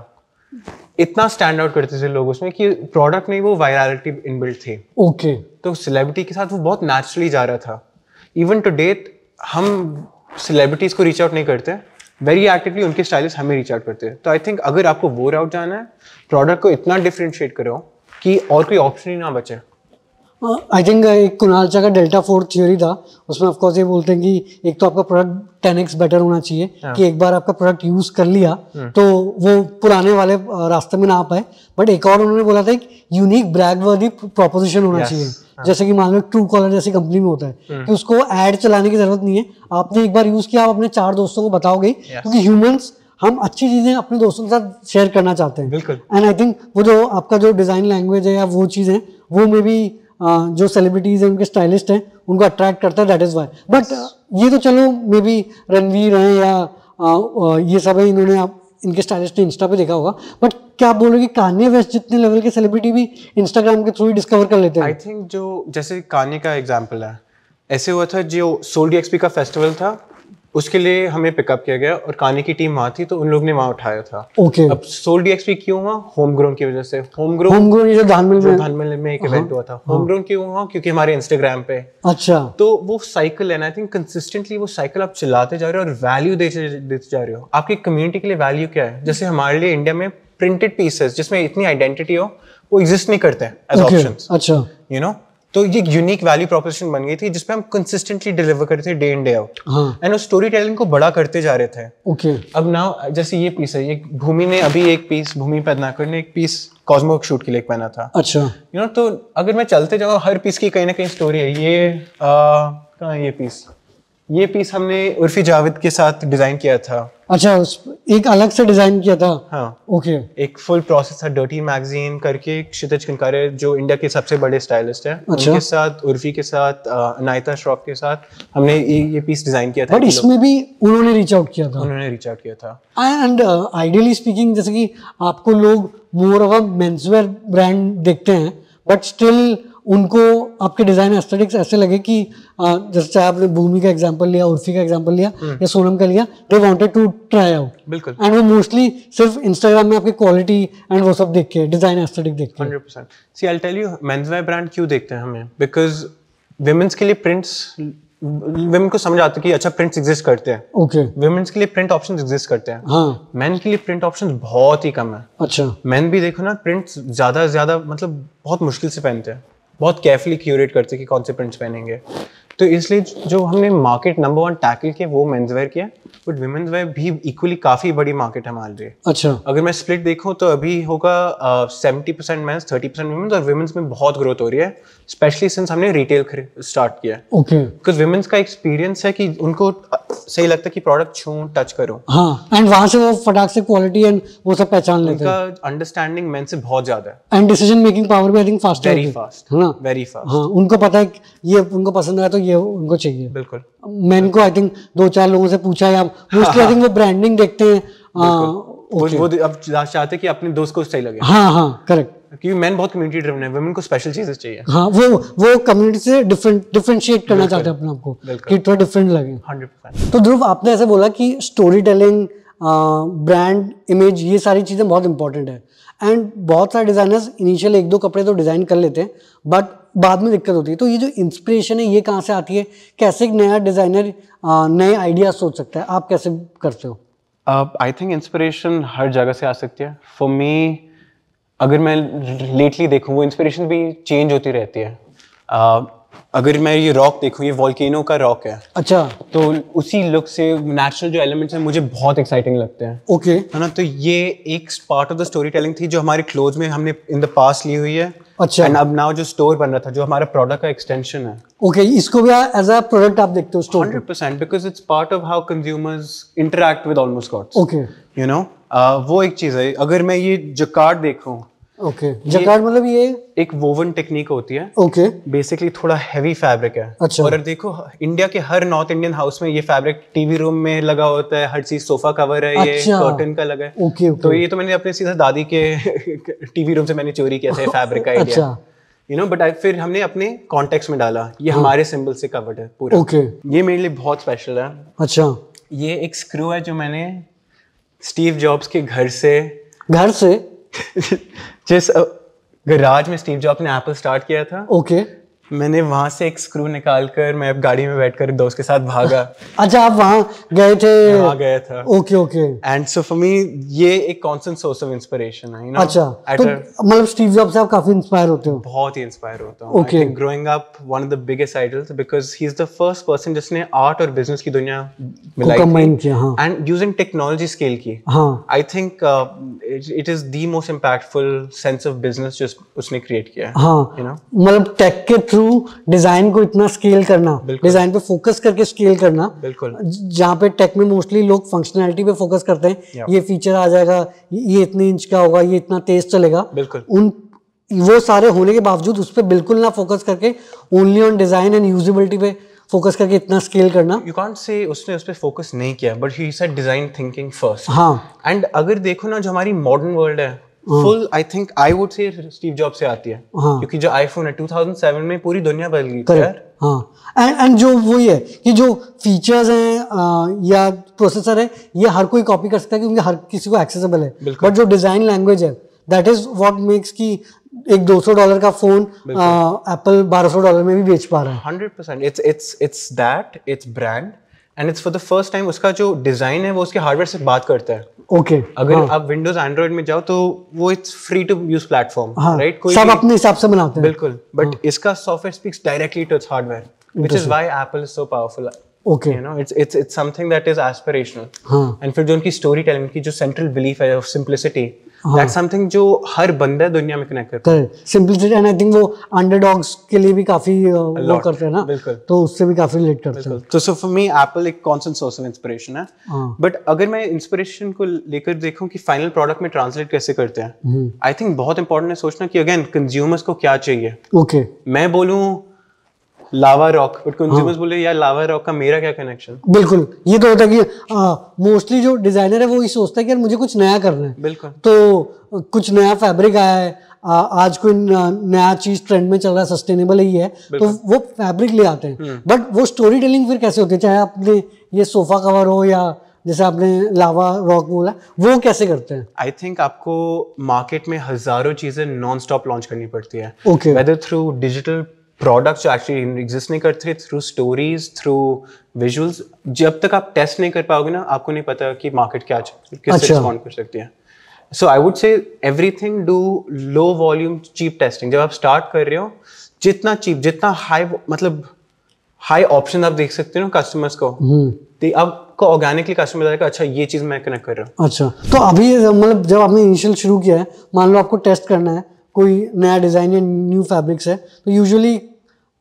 B: इतना स्टैंड आउट करते थे लोग उसमें कि प्रोडक्ट में वो वायरलिटी इनबिल्ट थी ओके तो सेलिब्रिटी के साथ वो बहुत नेचुरली जा रहा था इवन टू डेट हम सेलिब्रिटीज को रीच आउट नहीं करते वेरी एक्टिवली उनके स्टाइलिस्ट हमें रीच आउट करते हैं तो आई थिंक अगर आपको वो राउट जाना है प्रोडक्ट को इतना डिफ्रेंशिएट करो कि और कोई ऑप्शन ही ना बचे
A: आई थिंक uh, एक कुणाल का डेल्टा फोर थ्योरी था उसमें ऑफ कोर्स ये बोलते हैं कि एक तो आपका प्रोडक्ट टेन एक्स बेटर होना चाहिए yeah. हाँ। कि एक बार आपका प्रोडक्ट यूज कर लिया hmm. तो वो पुराने वाले uh, रास्ते में ना आ पाए बट एक और उन्होंने बोला था एक यूनिक ब्रैग वर्दी प्रोपोजिशन होना yes. चाहिए yeah. हाँ। जैसे कि मान लो ट्रू कॉलर जैसी कंपनी में होता है hmm. कि उसको एड चलाने की जरूरत नहीं है आपने एक बार यूज किया आप अपने चार दोस्तों को बताओगे yes. क्योंकि ह्यूमंस हम अच्छी चीज़ें अपने दोस्तों के साथ शेयर करना चाहते हैं बिल्कुल एंड आई थिंक वो जो आपका जो डिज़ाइन लैंग्वेज है या वो चीज़ें वो मे भी जो सेलिब्रिटीज़ हैं उनके स्टाइलिस्ट हैं उनको अट्रैक्ट करता है दैट इज़ वाई बट ये तो चलो मे बी रणवीर हैं या ये सब है इन्होंने आप इनके स्टाइलिस्ट ने इंस्टा पे देखा होगा बट क्या आप बोल रहे हो कि कान्या वेस्ट जितने लेवल के सेलिब्रिटी भी इंस्टाग्राम के थ्रू ही डिस्कवर कर लेते हैं आई थिंक जो
B: जैसे कान्या का एग्जाम्पल है ऐसे हुआ था जो सोल डी का फेस्टिवल था उसके लिए हमें पिकअप किया गया और काने की टीम वहाँ थी तो उन लोग ने वहाँ उठाया था ओके okay. अब सोल डीएक्सपी क्यों हुआ होम ग्रोन की वजह से होम ग्रोन होम ग्रोन जो
A: धानमिल में धानमिल में एक इवेंट हाँ। हुआ था होम हाँ।
B: ग्रोन क्यों हुआ क्योंकि हमारे इंस्टाग्राम पे अच्छा तो वो साइकिल है आई थिंक कंसिस्टेंटली वो साइकिल आप चलाते जा रहे हो और वैल्यू देते जा रहे हो आपकी कम्युनिटी के लिए वैल्यू क्या है जैसे हमारे लिए इंडिया में प्रिंटेड पीसेस जिसमें इतनी आइडेंटिटी हो वो एग्जिस्ट नहीं करते
A: एज ऑप्शन अच्छा यू नो तो ये
B: यूनिक वैल्यू प्रोपोजिशन बन गई थी जिसपे हम कंसिस्टेंटली डिलीवर करते थे day in day out and उस स्टोरी टेलिंग को बड़ा करते जा रहे थे ओके okay. अब नाउ जैसे ये पीस है ये भूमि ने अभी एक पीस भूमि पदनाकर ने एक पीस कॉस्मो शूट के लिए पहना था अच्छा यू you नो know, तो अगर मैं चलते जाऊँ हर पीस की कहीं ना कहीं स्टोरी है ये कहाँ ये पीस ये पीस हमने उर्फी जावेद के साथ डिज़ाइन किया था
A: अच्छा एक अलग से डिजाइन किया था हाँ ओके okay.
B: एक फुल प्रोसेस था डर्टी मैगजीन करके क्षितिज किनकारे जो इंडिया के सबसे बड़े स्टाइलिस्ट है अच्छा? उनके साथ उर्फी के साथ अनायता श्रॉफ के साथ हमने ये ये पीस डिजाइन किया था बट इसमें भी
A: उन्होंने रीच आउट किया था
B: उन्होंने रीच आउट किया था
A: एंड आइडियली स्पीकिंग जैसे कि आपको लोग मोर ऑफ मेन्सवेयर ब्रांड देखते हैं बट स्टिल उनको आपके डिज़ाइन एस्थेटिक्स ऐसे लगे कि जैसे चाहे आपने भूमि का एग्जांपल लिया उर्फी का एग्जांपल लिया हम्म। या सोनम का लिया they wanted to try out बिल्कुल एंड वो मोस्टली सिर्फ इंस्टाग्राम में आपकी क्वालिटी एंड वो सब देख के डिज़ाइन एस्थेटिक देख के 100%
B: see I tell you men's wear brand क्यों देखते हैं हमें बिकॉज वुमेन्स के लिए प्रिंट्स वेमेन को समझ आता है कि अच्छा प्रिंट्स एग्जिस्ट करते हैं ओके okay. वेमेन्स के लिए प्रिंट ऑप्शंस एग्जिस्ट करते हैं हां मेन के लिए प्रिंट ऑप्शंस बहुत ही कम है अच्छा मेन भी देखो ना प्रिंट्स ज्यादा ज्यादा मतलब बहुत मुश्किल से पहनते हैं बहुत केयरफुली क्यूरेट करते कि कौन से प्रिंट्स पहनेंगे तो इसलिए जो हमने मार्केट नंबर वन टैकल किया वो मेन्स वेयर किया बट वुमेन्स वेयर भी इक्वली काफ़ी बड़ी मार्केट है हमारे लिए अच्छा अगर मैं स्प्लिट देखूँ तो अभी होगा seventy percent men's thirty percent women's और वुमेन्स में बहुत ग्रोथ हो रही है स्पेशली सिंस हमने रिटेल स्टार्ट किया ओके बिकॉज वुमेन्स का एक्सपीरियंस है कि उनको सही लगता है कि प्रोडक्ट छू टच करो
A: हाँ एंड वहाँ से वो फटाक से क्वालिटी एंड वो सब पहचान लेते हैं
B: उनका अंडरस्टैंडिंग मेन से बहुत ज़्यादा है एंड डिसीजन
A: मेकिंग पावर भी I think fast very fast
B: है ना वेरी फास्ट हाँ उनको
A: पता है ये उनको पसंद आया तो ये उनको चाहिए बिल्कुल मैन को आई थिंक दो चार लोगों से पूछा या मोस्टली आई थिंक वो ब्रांडिंग देखते हैं हाँ, वो,
B: अब चाहते हैं कि अपने दोस्त को सही लगे हाँ हाँ करेक्ट क्योंकि मैन बहुत कम्युनिटी ड्रिवन है वुमेन को स्पेशल चीजें चाहिए हाँ
A: वो वो कम्युनिटी से डिफरेंट डिफरेंशिएट करना चाहते हैं अपने आप को कि थोड़ा डिफरेंट लगे
B: 100%
A: तो ध्रुव आपने ऐसे बोला कि स्टोरी टेलिंग ब्रांड इमेज ये सारी चीज़ें बहुत इंपॉर्टेंट है एंड बहुत सारे डिज़ाइनर्स इनिशियल एक दो कपड़े तो डिज़ाइन कर लेते हैं बट बाद में दिक्कत होती है तो ये जो इंस्पिरेशन है ये कहाँ से आती है कैसे नया डिज़ाइनर नए आइडिया सोच सकता है आप कैसे करते
B: हो आई थिंक इंस्पिरेशन हर जगह से आ सकती है फॉर मी अगर मैं लेटली देखूँ वो इंस्पिरेशन भी चेंज होती रहती है uh, अगर मैं ये रॉक देखूँ ये वॉल्किनो का रॉक है अच्छा तो उसी लुक से नेचुरल जो एलिमेंट्स हैं मुझे बहुत एक्साइटिंग लगते हैं ओके okay. है ना तो ये एक part of the story telling थी जो हमारे क्लोज में हमने इन द पास्ट ली हुई है अच्छा एंड अब नाउ जो स्टोर बन रहा था जो हमारा प्रोडक्ट का एक्सटेंशन है
A: ओके okay, इसको भी एज अ प्रोडक्ट आप देखते हो store
B: because it's part of how consumers interact with almost gods okay you know वो एक चीज है अगर मैं ये कार्ड देखूं
A: ओके जकार्ड
B: मतलब ये एक वोवन टेक्निक होती है ओके बेसिकली थोड़ा हैवी फैब्रिक है अच्छा और देखो इंडिया के हर नॉर्थ इंडियन हाउस में ये फैब्रिक टीवी रूम में लगा होता है हर चीज सोफा कवर है अच्छा, ये कॉटन का लगा है
A: ओके, ओके तो ये
B: तो मैंने अपने सीधा दादी के टीवी रूम से मैंने चोरी किया था फैब्रिक का आइडिया अच्छा। यू नो बट फिर हमने अपने कॉन्टेक्स्ट में डाला ये हाँ। हमारे सिंबल से कवर्ड है पूरा ओके ये मेरे लिए बहुत स्पेशल है अच्छा ये एक स्क्रू है जो मैंने स्टीव जॉब्स के घर से घर से जिस गराज में स्टीव जॉब ने एप्पल स्टार्ट किया था ओके okay. मैंने वहां से एक स्क्रू निकाल कर मैं अब गाड़ी में बैठकर दोस्त के साथ भागा
A: अच्छा आप वहां गए थे वहां गया था okay okay
B: and so for me ये एक कांस्टेंट सोर्स ऑफ इंस्पिरेशन है यू नो अच्छा तो मतलब
A: स्टीव जॉब्स आप काफी इंस्पायर होते हो
B: बहुत ही इंस्पायर होता हूं okay growing up one of the biggest idols because he is the first person जिसने आर्ट और बिजनेस की दुनिया मिलाई कंबाइन किया हां एंड यूजिंग टेक्नोलॉजी स्केल की हां I think it is the most impactful sense of business जो उसने क्रिएट किया हां
A: यू नो मतलब टेक के थ्रू डिजाइन को इतना स्केल करना डिजाइन पे फोकस करके स्केल करना बिल्कुल जहाँ पे टेक में मोस्टली लोग फंक्शनैलिटी पे फोकस करते हैं ये फीचर आ जाएगा ये इतने इंच का होगा ये इतना तेज चलेगा बिल्कुल उन वो सारे होने के बावजूद उस पर बिल्कुल ना फोकस करके only on design and usability पे फोकस करके इतना स्केल करना
B: यू कॉन्ट से उसने उस पर फोकस नहीं किया but he set design thinking first हाँ एंड अगर देखो ना जो हमारी मॉडर्न वर्ल्ड है full I think I would say Steve Job से आती है हाँ. क्योंकि जो आईफोन है 2007 में पूरी दुनिया बदल गई यार
A: हाँ एंड एंड जो वो ये कि जो फीचर्स हैं या प्रोसेसर है ये हर कोई कॉपी कर सकता है क्योंकि हर किसी को एक्सेसिबल है बट जो डिजाइन लैंग्वेज है दैट इज व्हाट मेक्स की एक 200 डॉलर का फोन एप्पल 1200 डॉलर में भी बेच पा रहा
B: है 100% it's it's it's that it's brand and it's for the first time उसका जो डिजाइन है वो उसके हार्डवेयर से बात करता है
A: ओके okay, अगर हाँ.
B: आप विंडोज एंड्रॉइड में जाओ तो वो it's free to use platform right कोई सब अपने हिसाब से बनाते हैं बिल्कुल बट हाँ. इसका software speaks directly to its hardware which is why Apple is so powerful
A: okay you know it's
B: it's it's something that is aspirational and फिर जो उनकी स्टोरी टेलिंग की जो सेंट्रल बिलीफ है ऑफ सिंपलिसिटी दैट हाँ। Something जो हर बंदा दुनिया में कनेक्ट करता
A: है सिंपलिसिटी एंड आई थिंक वो अंडरडॉग्स के लिए भी काफी uh, वो करते हैं ना तो उससे भी काफी रिलेट करते हैं तो
B: सो फॉर मी एप्पल एक कांस्टेंट सोर्स ऑफ इंस्पिरेशन है बट हाँ। अगर मैं इंस्पिरेशन को लेकर देखूं कि फाइनल प्रोडक्ट में ट्रांसलेट कैसे करते हैं
A: आई हम्म।
B: थिंक बहुत इंपॉर्टेंट है सोचना कि अगेन कंज्यूमर्स को क्या चाहिए ओके मैं बोलूं लावा रॉक बट कंज्यूमर्स हाँ। बोले यार लावा रॉक का मेरा क्या कनेक्शन
A: बिल्कुल ये तो होता है कि मोस्टली जो डिजाइनर है वो ये सोचता है कि यार मुझे कुछ नया करना है बिल्कुल तो कुछ नया फैब्रिक आया है आ, आज कोई नया चीज ट्रेंड में चल रहा है सस्टेनेबल ही है तो वो फैब्रिक ले आते हैं बट हम्म। वो स्टोरी टेलिंग फिर कैसे होती है चाहे आपने ये सोफा कवर हो या जैसे आपने लावा रॉक बोला वो कैसे करते हैं
B: आई थिंक आपको मार्केट में हजारों चीजें नॉन स्टॉप लॉन्च करनी पड़ती है okay
A: whether through digital
B: products जो एक्चुअली एग्जिस्ट नहीं करते थ्रू स्टोरीज थ्रू विजुअल्स जब तक आप टेस्ट नहीं कर पाओगे ना आपको नहीं पता कि मार्केट क्या किस रिस्पॉन्ड अच्छा। कर सकती है so I would say everything do low volume cheap testing जब आप स्टार्ट कर रहे हो जितना चीप जितना हाई मतलब हाई ऑप्शन आप देख सकते हो कस्टमर्स को
A: हम्म।
B: आपको ऑर्गेनिकली कस्टमर बताएगा अच्छा ये चीज मैं कनेक्ट कर रहा
A: हूँ अच्छा तो अभी मतलब जब आपने इनिशियल शुरू किया है मान लो आपको टेस्ट करना है कोई नया डिज़ाइन या न्यू फैब्रिक्स है तो यूजुअली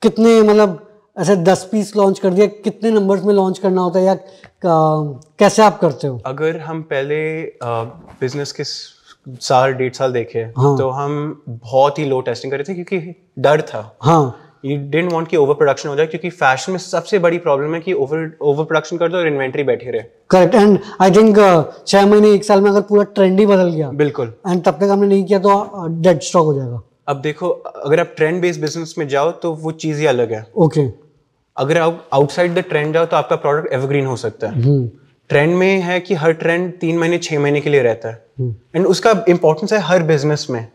A: कितने मतलब ऐसे दस पीस लॉन्च कर दिया कितने नंबर्स में लॉन्च करना होता है या कैसे आप करते हो
B: अगर हम पहले बिजनेस के साल डेढ़ साल देखे हाँ। तो हम बहुत ही लो टेस्टिंग कर रहे थे क्योंकि डर था हाँ यू डेंट वॉन्ट की ओवर प्रोडक्शन हो जाए क्योंकि फैशन में सबसे बड़ी प्रॉब्लम है कि ओवर ओवर प्रोडक्शन कर दो और इन्वेंट्री बैठी रहे
A: करेक्ट एंड आई थिंक छह महीने एक साल में अगर पूरा ट्रेंड ही बदल गया बिल्कुल एंड तब तक हमने नहीं किया तो डेड uh, स्टॉक हो जाएगा
B: अब देखो अगर आप ट्रेंड बेस्ड बिजनेस में जाओ तो वो चीज़ ही अलग है ओके okay. अगर आप आउटसाइड द ट्रेंड जाओ तो आपका प्रोडक्ट एवरग्रीन हो सकता है ट्रेंड hmm. में है कि हर ट्रेंड तीन महीने छह महीने के लिए रहता है एंड hmm. उसका इंपॉर्टेंस है हर बिजनेस में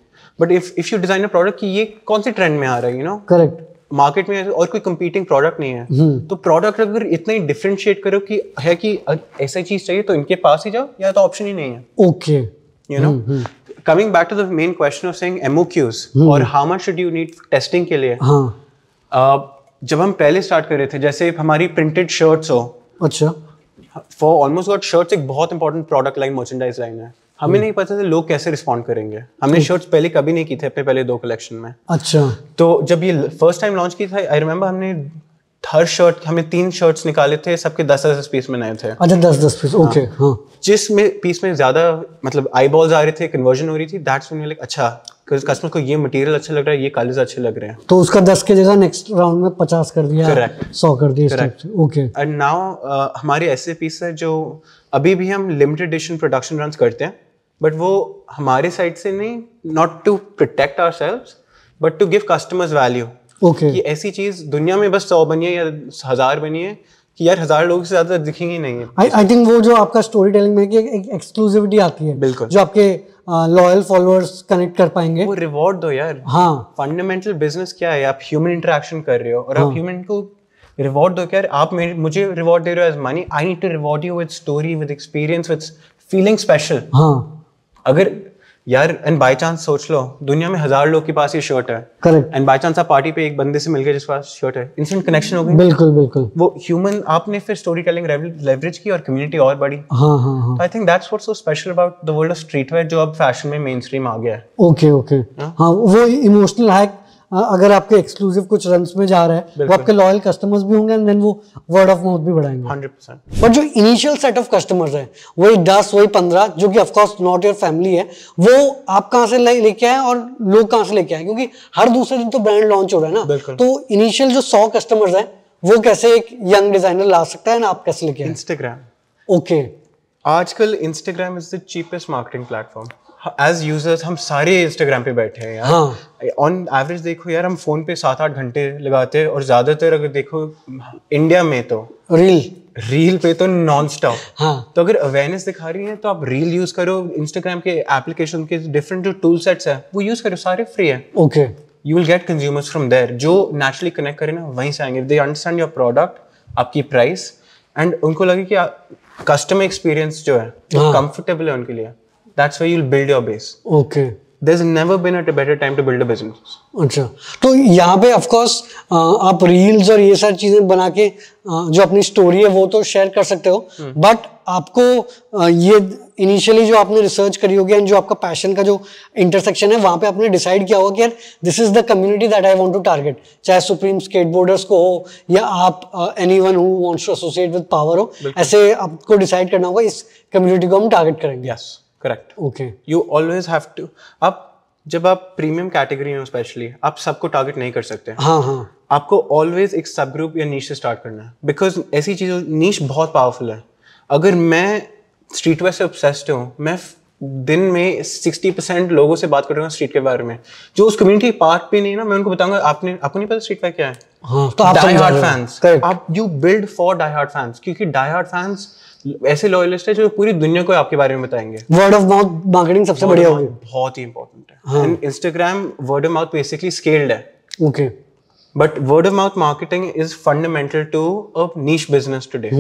B: but if if you design a product कि ये कौन सी ट्रेंड में आ रहा है यू नो करेक्ट मार्केट में और कोई कम्पीटिंग प्रोडक्ट नहीं है हम्म। तो प्रोडक्ट अगर इतना ही डिफ्रेंशिएट करो कि है कि ऐसा चीज चाहिए तो इनके पास ही जाओ या तो ऑप्शन ही नहीं है okay you know coming back to the main question of saying MOQs और how much should you need testing के लिए हाँ. uh, जब हम पहले स्टार्ट कर रहे थे जैसे हमारी प्रिंटेड शर्ट्स हो अच्छा फॉर ऑलमोस्ट गॉट शर्ट्स एक बहुत important product line merchandise line है हमें नहीं पता था लोग कैसे रिस्पॉन्ड करेंगे हमने शर्ट्स पहले कभी नहीं की थे अपने पहले दो कलेक्शन में अच्छा तो जब ये फर्स्ट टाइम लॉन्च की था आई रिमेम्बर हमने हर शर्ट हमने तीन शर्ट्स निकाले थे सबके दस दस पीस में नए थे अच्छा दस दस पीस ओके हाँ। हाँ। जिस में पीस में ज्यादा मतलब आई बॉल्स आ रहे थे कन्वर्जन हो रही थी दैट्स व्हेन लाइक अच्छा कस्टमर को ये मटेरियल अच्छा लग रहा है ये कलर्स अच्छे लग रहे हैं
A: तो उसका दस के जगह नेक्स्ट राउंड में पचास कर दिया सौ कर दिया ओके
B: एंड नाउ हमारे ऐसे पीस है जो अभी भी हम लिमिटेड एडिशन प्रोडक्शन रन करते हैं बट वो हमारे साइड से नहीं not to protect ourselves but to give customers value okay कि ऐसी चीज दुनिया में बस सौ बनी है या हजार बनी है कि यार हजार लोग से ज्यादा दिखेंगे नहीं
A: आई थिंक वो जो आपका स्टोरी टेलिंग में एक एक्सक्लूसिविटी आती है बिल्कुल जो आपके लॉयल फॉलोअर्स कनेक्ट कर पाएंगे वो रिवॉर्ड दो यार हाँ फंडामेंटल
B: बिजनेस क्या है आप ह्यूमन इंटरेक्शन कर रहे हो और हाँ. आप ह्यूमन को रिवॉर्ड दो क्या आप मेरे मुझे रिवॉर्ड दे रहे हो as money I need to reward you with story with experience with feeling special हाँ अगर यार एंड बाय चांस सोच लो दुनिया में हजार लोग के पास ये शर्ट है करेक्ट एंड बाय चांस आप पार्टी पे एक बंदे से मिलकर जिसके पास शर्ट है इंस्टेंट
A: कनेक्शन हो गई बिल्कुल बिल्कुल वो
B: ह्यूमन आपने फिर स्टोरी टेलिंग लेवरेज की और कम्युनिटी और बड़ी
A: हां हां हां I
B: think that's what's so special about the world of street streetwear जो अब फैशन में मेनस्ट्रीम आ गया है
A: ओके ओके हां वो इमोशनल हैक हाँ, अगर आपके एक्सक्लूसिव कुछ रन में जा रहा है वो आपके लॉयल कस्टमर्स भी होंगे एंड देन वो वर्ड ऑफ माउथ भी बढ़ाएंगे हंड्रेड बट जो इनिशियल सेट ऑफ कस्टमर्स है वही दस वही पंद्रह जो कि ऑफकोर्स नॉट योर फैमिली है वो आप कहाँ से लेके आए और लोग कहाँ से लेके आए क्योंकि हर दूसरे दिन तो ब्रांड लॉन्च हो रहा है ना तो इनिशियल जो सौ कस्टमर्स है वो कैसे एक यंग डिजाइनर ला सकता है आप कैसे लेके आए इंस्टाग्राम ओके
B: आजकल Instagram is the cheapest marketing platform as users हम सारे इंस्टाग्राम पे बैठे हैं यार ऑन हाँ. एवरेज देखो यार हम फोन पे सात आठ घंटे लगाते हैं और ज्यादातर अगर देखो इंडिया में तो रील रील पे तो नॉन स्टॉप हाँ. तो अगर अवेयरनेस दिखा रही है तो आप रील यूज करो इंस्टाग्राम के एप्लीकेशन के डिफरेंट जो टूल सेट्स है वो यूज करो सारे फ्री है okay you will get consumers from there जो नेचुरली कनेक्ट करें ना वहीं से आएंगे दे अंडरस्टैंड योर प्रोडक्ट आपकी प्राइस एंड उनको लगे कि कस्टमर एक्सपीरियंस जो है कंफर्टेबल हाँ. है उनके लिए that's where you'll build your base okay there's never been a better time to build a business
A: अच्छा तो यहाँ पे of course आप reels और ये सारी चीजें बना के जो अपनी story है वो तो share कर सकते हो हम्म। but आपको ये इनिशियली जो आपने रिसर्च करी होगी एंड जो आपका पैशन का जो इंटरसेक्शन है वहाँ पे आपने डिसाइड किया होगा कि यार this is the community that I want to target चाहे सुप्रीम स्केटबोर्डर्स को हो या आप anyone who wants to associate with power हो ऐसे आपको डिसाइड करना होगा इस कम्युनिटी को हम टारगेट करेंगे yes. Correct okay you always have to अब
B: जब आप प्रीमियम कैटेगरी में स्पेशली आप सबको टारगेट नहीं कर सकते हाँ हाँ आपको ऑलवेज एक सब ग्रुप या नीच से स्टार्ट करना है बिकॉज ऐसी चीज नीच बहुत पावरफुल है अगर मैं स्ट्रीट वेयर से ऑब्सेस्ड हूँ मैं दिन में सिक्सटी परसेंट लोगों से बात करूंगा स्ट्रीट के बारे में जो उस कम्युनिटी पार्ट भी नहीं ना मैं उनको बताऊंगा आपने आपको नहीं पता स्ट्रीट वेयर क्या है
A: हाँ, तो आप
B: आप you build for die hard fans क्योंकि डाई हार्ट फैंस ऐसे लॉयलिस्ट है जो पूरी दुनिया को आपके बारे में बताएंगे वर्ड ऑफ
A: माउथ मार्केटिंग सबसे बढ़िया होगी
B: बहुत ही इंपॉर्टेंट है and Instagram word of mouth basically scaled है okay but word of mouth marketing is fundamental to a niche business today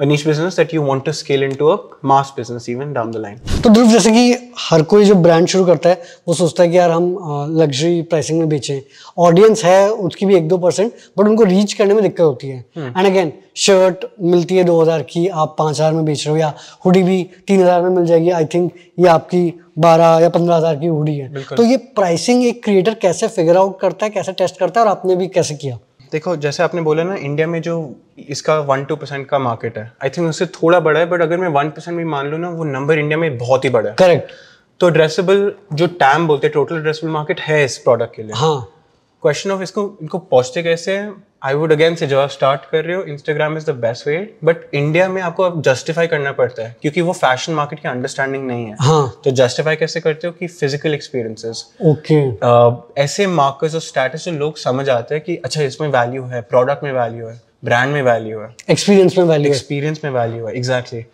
B: a niche business that you want to scale into a mass business even down the line.
A: तो ध्रुव जैसे कि हर कोई जो brand शुरू करता है वो सोचता है कि यार हम लग्जरी प्राइसिंग में बेचें ऑडियंस है उसकी भी एक दो परसेंट बट उनको रीच करने में दिक्कत होती है एंड अगेन शर्ट मिलती है दो हज़ार की आप पाँच हज़ार में बेच रहे हो या हुडी भी तीन हज़ार में मिल जाएगी आई थिंक ये आपकी बारह या पंद्रह हज़ार की हुडी है तो ये प्राइसिंग एक क्रिएटर कैसे फिगर आउट करता है कैसे टेस्ट करता है और आपने भी कैसे किया देखो
B: जैसे आपने बोला ना इंडिया में जो इसका वन टू परसेंट का मार्केट है आई थिंक उससे थोड़ा बड़ा है बट अगर मैं वन परसेंट भी मान लू ना वो नंबर इंडिया में बहुत ही बड़ा है करेक्ट तो एड्रेसेबल जो टैम बोलते हैं टोटल एड्रेसेबल मार्केट है इस प्रोडक्ट के लिए हाँ क्वेश्चन ऑफ इसको इनको पहुंचते कैसे है आई वुड अगेन से जब आप स्टार्ट कर रहे हो Instagram is the best way but India में आपको अब जस्टिफाई करना पड़ता है क्योंकि वो फैशन मार्केट की अंडरस्टैंडिंग नहीं है हाँ तो जस्टिफाई कैसे करते हो कि फिजिकल एक्सपीरियंसेस ओके ऐसे मार्कर्स और स्टेटस जो लोग समझ आते हैं कि अच्छा इसमें वैल्यू है प्रोडक्ट में वैल्यू है ब्रांड में वैल्यू है
A: एक्सपीरियंस में वैल्यू
B: एक्सपीरियंस में वैल्यू है एग्जैक्टली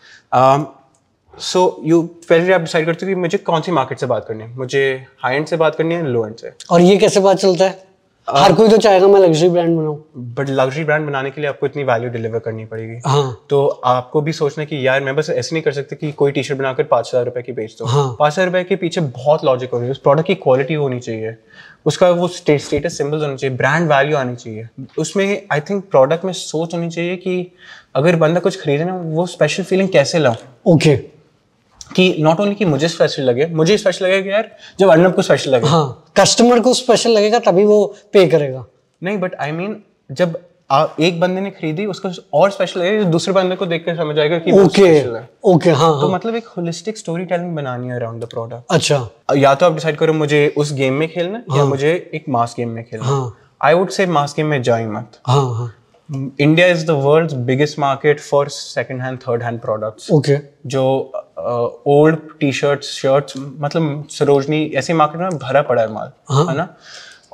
B: सो यू पहले आप डिसाइड करते हो कि मुझे कौन सी मार्केट से बात करनी है मुझे हाई एंड से बात करनी है लो एंड से
A: और ये कैसे बात चलता है हर कोई तो चाहेगा मैं लग्जरी ब्रांड बनाऊं
B: बट लग्जरी ब्रांड बनाने के लिए आपको इतनी वैल्यू डिलीवर करनी पड़ेगी हाँ तो आपको भी सोचना कि यार मैं बस ऐसे नहीं कर सकते कि कोई टी शर्ट बनाकर पाँच हज़ार रुपये की बेच दो हाँ पाँच हज़ार रुपये के पीछे बहुत लॉजिक होगी उस प्रोडक्ट की क्वालिटी होनी चाहिए उसका वो स्टेटस सिंबल्स होना चाहिए ब्रांड वैल्यू आनी चाहिए उसमें आई थिंक प्रोडक्ट में सोच होनी चाहिए कि अगर बंदा कुछ खरीदे ना वो स्पेशल फीलिंग कैसे लाऊं ओके कि नॉट ओनली कि मुझे स्पेशल लगे मुझे स्पेशल कि यार जब अर्नब को स्पेशल लगे हाँ
A: कस्टमर को स्पेशल लगेगा तभी वो पे करेगा नहीं बट आई मीन जब
B: आ, एक बंदे ने खरीदी उसको और स्पेशल लगेगा दूसरे बंदे को देखकर समझ आएगा कि ओके ओके हाँ तो हाँ। मतलब एक होलिस्टिक स्टोरी टेलिंग बनानी है अराउंड द प्रोडक्ट अच्छा या तो आप डिसाइड करो मुझे उस गेम में खेलना हाँ. या मुझे एक मास गेम में खेलना हाँ. आई वुड से मास गेम में जाए मत हाँ, हाँ. India is the world biggest market for second hand third hand products okay जो ओल्ड टी शर्ट शर्ट्स मतलब सरोजनी ऐसी मार्केट में भरा पड़ा है माल हाँ। है हाँ? ना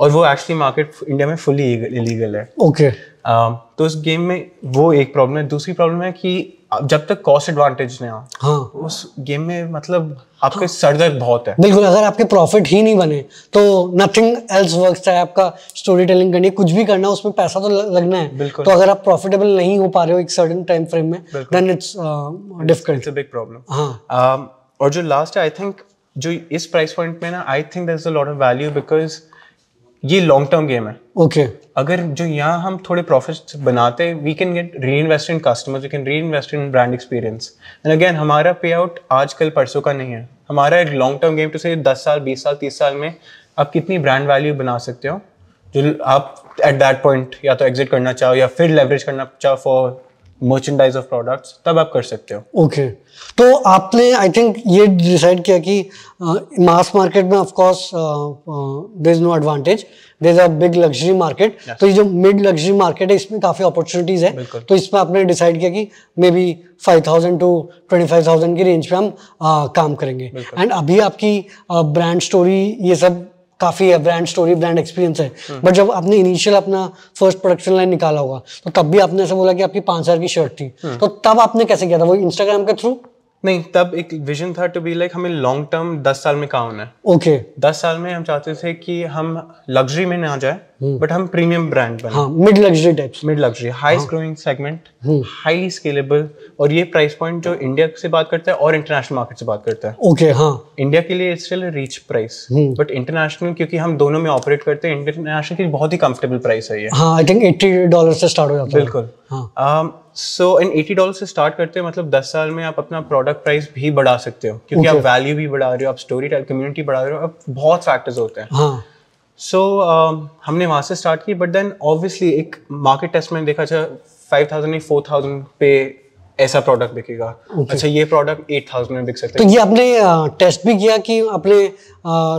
B: और वो एक्चुअली मार्केट इंडिया में फुली इलीगल है ओके okay. uh, तो इस गेम में वो एक प्रॉब्लम है दूसरी प्रॉब्लम है कि जब तक कॉस्ट एडवांटेज नहीं हाँ उस गेम में मतलब आपके हाँ, सरदर्द बहुत है बिल्कुल
A: अगर आपके प्रॉफिट ही नहीं बने तो नथिंग एल्स वर्क चाहे आपका स्टोरी टेलिंग करनी कुछ भी करना उसमें पैसा तो लगना है तो अगर आप प्रॉफिटेबल नहीं हो पा रहे हो एक सर्टन टाइम फ्रेम में then it's difficult big problem
B: और जो लास्ट आई थिंक जो इस प्राइस पॉइंट में ना I think there is a lot of value because ये लॉन्ग टर्म गेम है ओके okay. अगर जो यहाँ हम थोड़े प्रॉफिट बनाते हैं we can get reinvest in customers we can reinvest in brand experience and again हमारा पे आउट कल परसों का नहीं है हमारा एक लॉन्ग टर्म गेम टू से दस साल बीस साल तीस साल में आप कितनी ब्रांड वैल्यू बना सकते हो जो आप एट दैट पॉइंट या तो एग्जिट करना चाहो या फिर लेवरेज करना चाहो फॉर मर्चेंडाइज ऑफ प्रोडक्ट्स तब आप कर सकते हो
A: ओके okay. तो आपने आई थिंक ये डिसाइड किया कि मास uh, मार्केट में of course there is no advantage there is a big luxury market तो ये जो मिड लग्जरी मार्केट है इसमें काफ़ी अपॉर्चुनिटीज़ है तो इसमें आपने डिसाइड किया कि maybe five thousand to twenty five thousand की रेंज पे हम uh, काम करेंगे एंड अभी आपकी ब्रांड uh, स्टोरी ये सब काफ़ी है ब्रांड स्टोरी ब्रांड एक्सपीरियंस है बट हम्म। जब आपने इनिशियल अपना फर्स्ट प्रोडक्शन लाइन निकाला होगा तो तब भी आपने ऐसा बोला कि आपकी पांच हज़ार की शर्ट थी हम्म। तो तब आपने कैसे किया था वो इंस्टाग्राम के थ्रू
B: नहीं तब एक विजन था टू बी लाइक हमें लॉन्ग टर्म दस साल में कहा होना है ओके दस साल में हम चाहते थे कि हम लग्जरी में ना जाए बट हम्म। हम प्रीमियम ब्रांड बने mid luxury type mid luxury highest growing segment highly scalable और ये प्राइस पॉइंट जो इंडिया से बात करता है और इंटरनेशनल मार्केट से बात करता है ओके हाँ इंडिया के लिए still reach price but international क्योंकि हम दोनों में ऑपरेट करते हैं इंटरनेशनल की बहुत ही कंफर्टेबल प्राइस है ये
A: आई थिंक एट्टी डॉलर से स्टार्ट हो जाता है बिल्कुल हाँ।
B: um, so and eighty dollar से स्टार्ट करते हो मतलब दस साल में आप अपना प्रोडक्ट प्राइस भी बढ़ा सकते हो क्योंकि okay. आप वैल्यू भी बढ़ा रहे हो आप स्टोरी टाइप कम्युनिटी बढ़ा रहे हो आप बहुत फैक्टर्स होते हैं हाँ. सो so, uh, हमने वहाँ से स्टार्ट की बट देन ऑब्वियसली एक मार्केट टेस्ट में देखा जाए फाइव थाउजेंड या फोर थाउजेंड पे ऐसा प्रोडक्ट बिकेगा अच्छा ये प्रोडक्ट एट थाउजेंड में बिक सकता है तो ये आपने
A: टेस्ट भी किया कि आपने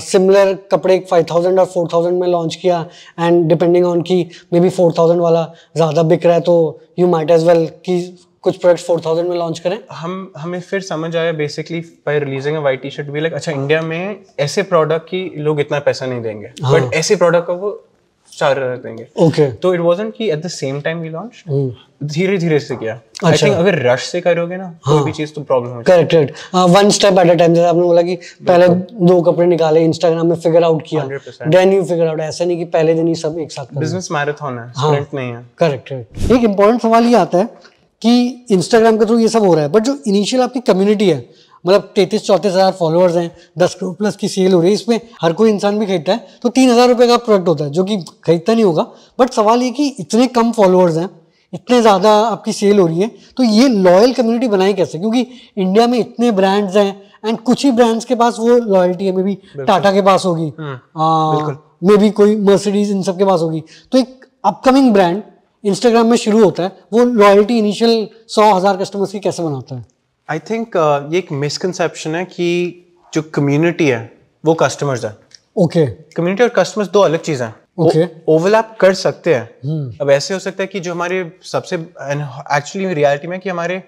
A: सिमिलर कपड़े फाइव थाउजेंड और फोर थाउजेंड में लॉन्च किया एंड डिपेंडिंग ऑन की मे बी फोर थाउजेंड वाला ज़्यादा बिक रहा है तो यू माइट एज वेल कि कुछ प्रोडक्ट फोर थाउजेंड में लॉन्च करें हम हमें
B: फिर समझ आया basically by releasing white T shirt भी लाइक अच्छा इंडिया में ऐसे प्रोडक्ट की लोग इतना पैसा नहीं देंगे बट हाँ. ऐसे प्रोडक्ट का वो स्टार देंगे ओके तो it at the
A: same time we launch
B: धीरे धीरे से किया आई थिंक अच्छा। अगर रश से करोगे ना कोई हाँ। भी चीज तो problem correct
A: correct one step at a time जैसे आपने बोला कि पहले दो कपड़े निकाले इंस्टाग्राम में फिगर आउट किया देन यू फिगर आउट ऐसा नहीं कि पहले दिन ही सब एक साथ बिजनेस मैराथन है स्प्रिंट हाँ। नहीं है करेक्ट करेक्ट एक इंपॉर्टेंट सवाल ये आता है कि इंस्टाग्राम के थ्रू ये सब हो रहा है बट जो इनिशियल आपकी कम्युनिटी है मतलब तैतीस चौंतीस हज़ार फॉलोअर्स हैं दस करोड़ प्लस की सेल हो रही है इसमें हर कोई इंसान भी खरीदता है तो तीन हज़ार रुपये का प्रोडक्ट होता है जो कि खरीदता नहीं होगा बट सवाल ये कि इतने कम फॉलोअर्स हैं इतने ज़्यादा आपकी सेल हो रही है तो ये लॉयल कम्युनिटी बनाए कैसे क्योंकि इंडिया में इतने ब्रांड्स हैं एंड कुछ ही ब्रांड्स के पास वो लॉयल्टी है मे बी टाटा के पास होगी मे हाँ, बी कोई मर्सिडीज इन सब के पास होगी तो एक अपकमिंग ब्रांड इंस्टाग्राम में शुरू होता है वो लॉयल्टी इनिशियल सौ हज़ार कस्टमर्स की कैसे बनाता है आई
B: थिंक uh, ये एक मिसकनसेप्शन है कि जो कम्युनिटी है वो कस्टमर्स है ओके okay. कम्युनिटी और कस्टमर्स दो अलग चीज़ें हैं ओके ओवरलैप कर सकते हैं hmm. अब ऐसे हो सकता है कि जो हमारे सबसे एक्चुअली रियलिटी में कि हमारे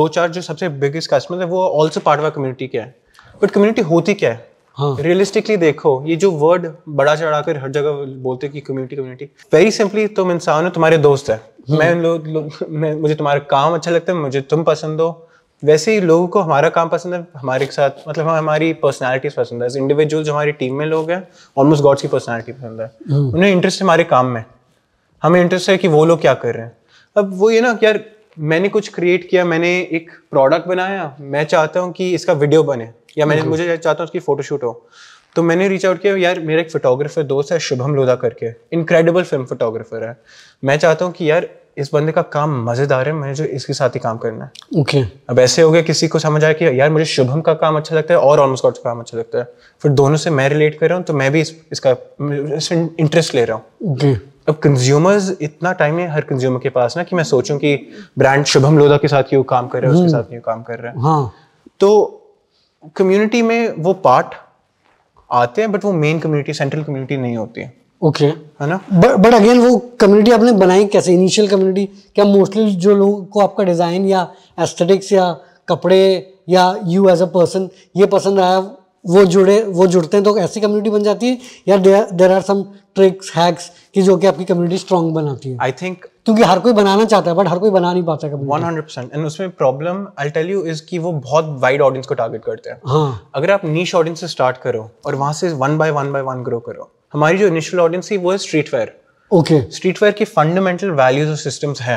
B: दो चार जो सबसे बिगेस्ट कस्टमर्स है वो ऑल्सो पार्ट ऑफ कम्युनिटी के हैं बट कम्युनिटी होती क्या है रियलिस्टिकली हाँ। देखो ये जो वर्ड बड़ा कर हर जगह बोलते हैं कि कम्युनिटी कम्युनिटी वेरी सिंपली तुम इंसान हो तुम्हारे दोस्त है hmm. मैं लोग लो, मैं मुझे तुम्हारा काम अच्छा लगता है मुझे तुम पसंद हो वैसे ही लोगों को हमारा काम पसंद है हमारे साथ मतलब हमारी पर्सनालिटीज पसंद है इंडिविजुअल जो हमारी टीम में लोग हैं ऑलमोस्ट गॉड्स की पर्सनालिटी पसंद है hmm. उन्हें इंटरेस्ट हमारे काम में हमें इंटरेस्ट है कि वो लोग क्या कर रहे हैं अब वो ये ना यार मैंने कुछ क्रिएट किया मैंने एक प्रोडक्ट बनाया मैं चाहता हूँ कि इसका वीडियो बने या मैंने hmm. मुझे चाहता हूँ उसकी फोटोशूट हो तो मैंने रीच आउट किया यार मेरा एक फोटोग्राफर दोस्त है शुभम लोधा करके इनक्रेडिबल फिल्म फोटोग्राफर है मैं चाहता हूँ कि यार इस बंदे का काम मजेदार है मुझे इसके साथ ही काम करना है ओके okay. अब ऐसे हो गया किसी को समझ आया कि यार मुझे शुभम का काम अच्छा लगता है और ऑन स्कॉट का काम अच्छा लगता है फिर दोनों से मैं रिलेट कर रहा हूँ तो मैं भी इस, इसका इंटरेस्ट ले रहा हूँ okay. अब कंज्यूमर्स इतना टाइम है हर कंज्यूमर के पास ना कि मैं सोचूं कि ब्रांड शुभम लोधा के साथ क्यों काम कर रहा है उसके hmm. साथ क्यों काम कर रहा है हाँ. तो कम्युनिटी में वो पार्ट आते हैं बट वो मेन
A: कम्युनिटी सेंट्रल कम्युनिटी नहीं होती है ओके है ना बट अगेन वो कम्युनिटी आपने बनाई कैसे इनिशियल कम्युनिटी क्या मोस्टली जो लोगों को आपका डिज़ाइन या एस्थेटिक्स या कपड़े या यू एज अ पर्सन ये पसंद आया वो जुड़े वो जुड़ते हैं तो ऐसी कम्युनिटी बन जाती है या there are some tricks hacks की जो कि आपकी कम्युनिटी स्ट्रांग बनाती है आई थिंक क्योंकि हर कोई बनाना चाहता है बट हर कोई बना नहीं पाता कभी वन हंड्रेड
B: परसेंट एंड उसमें problem I tell you is कि वो बहुत वाइड ऑडियंस को टारगेट करते हैं हाँ अगर आप नीच ऑडियंस से स्टार्ट करो और वहाँ से one by one by one grow करो हमारी जो इनिशियल ऑडियंस थी वो है streetwear okay street wear की फंडामेंटल वैल्यूज और सिस्टम्स है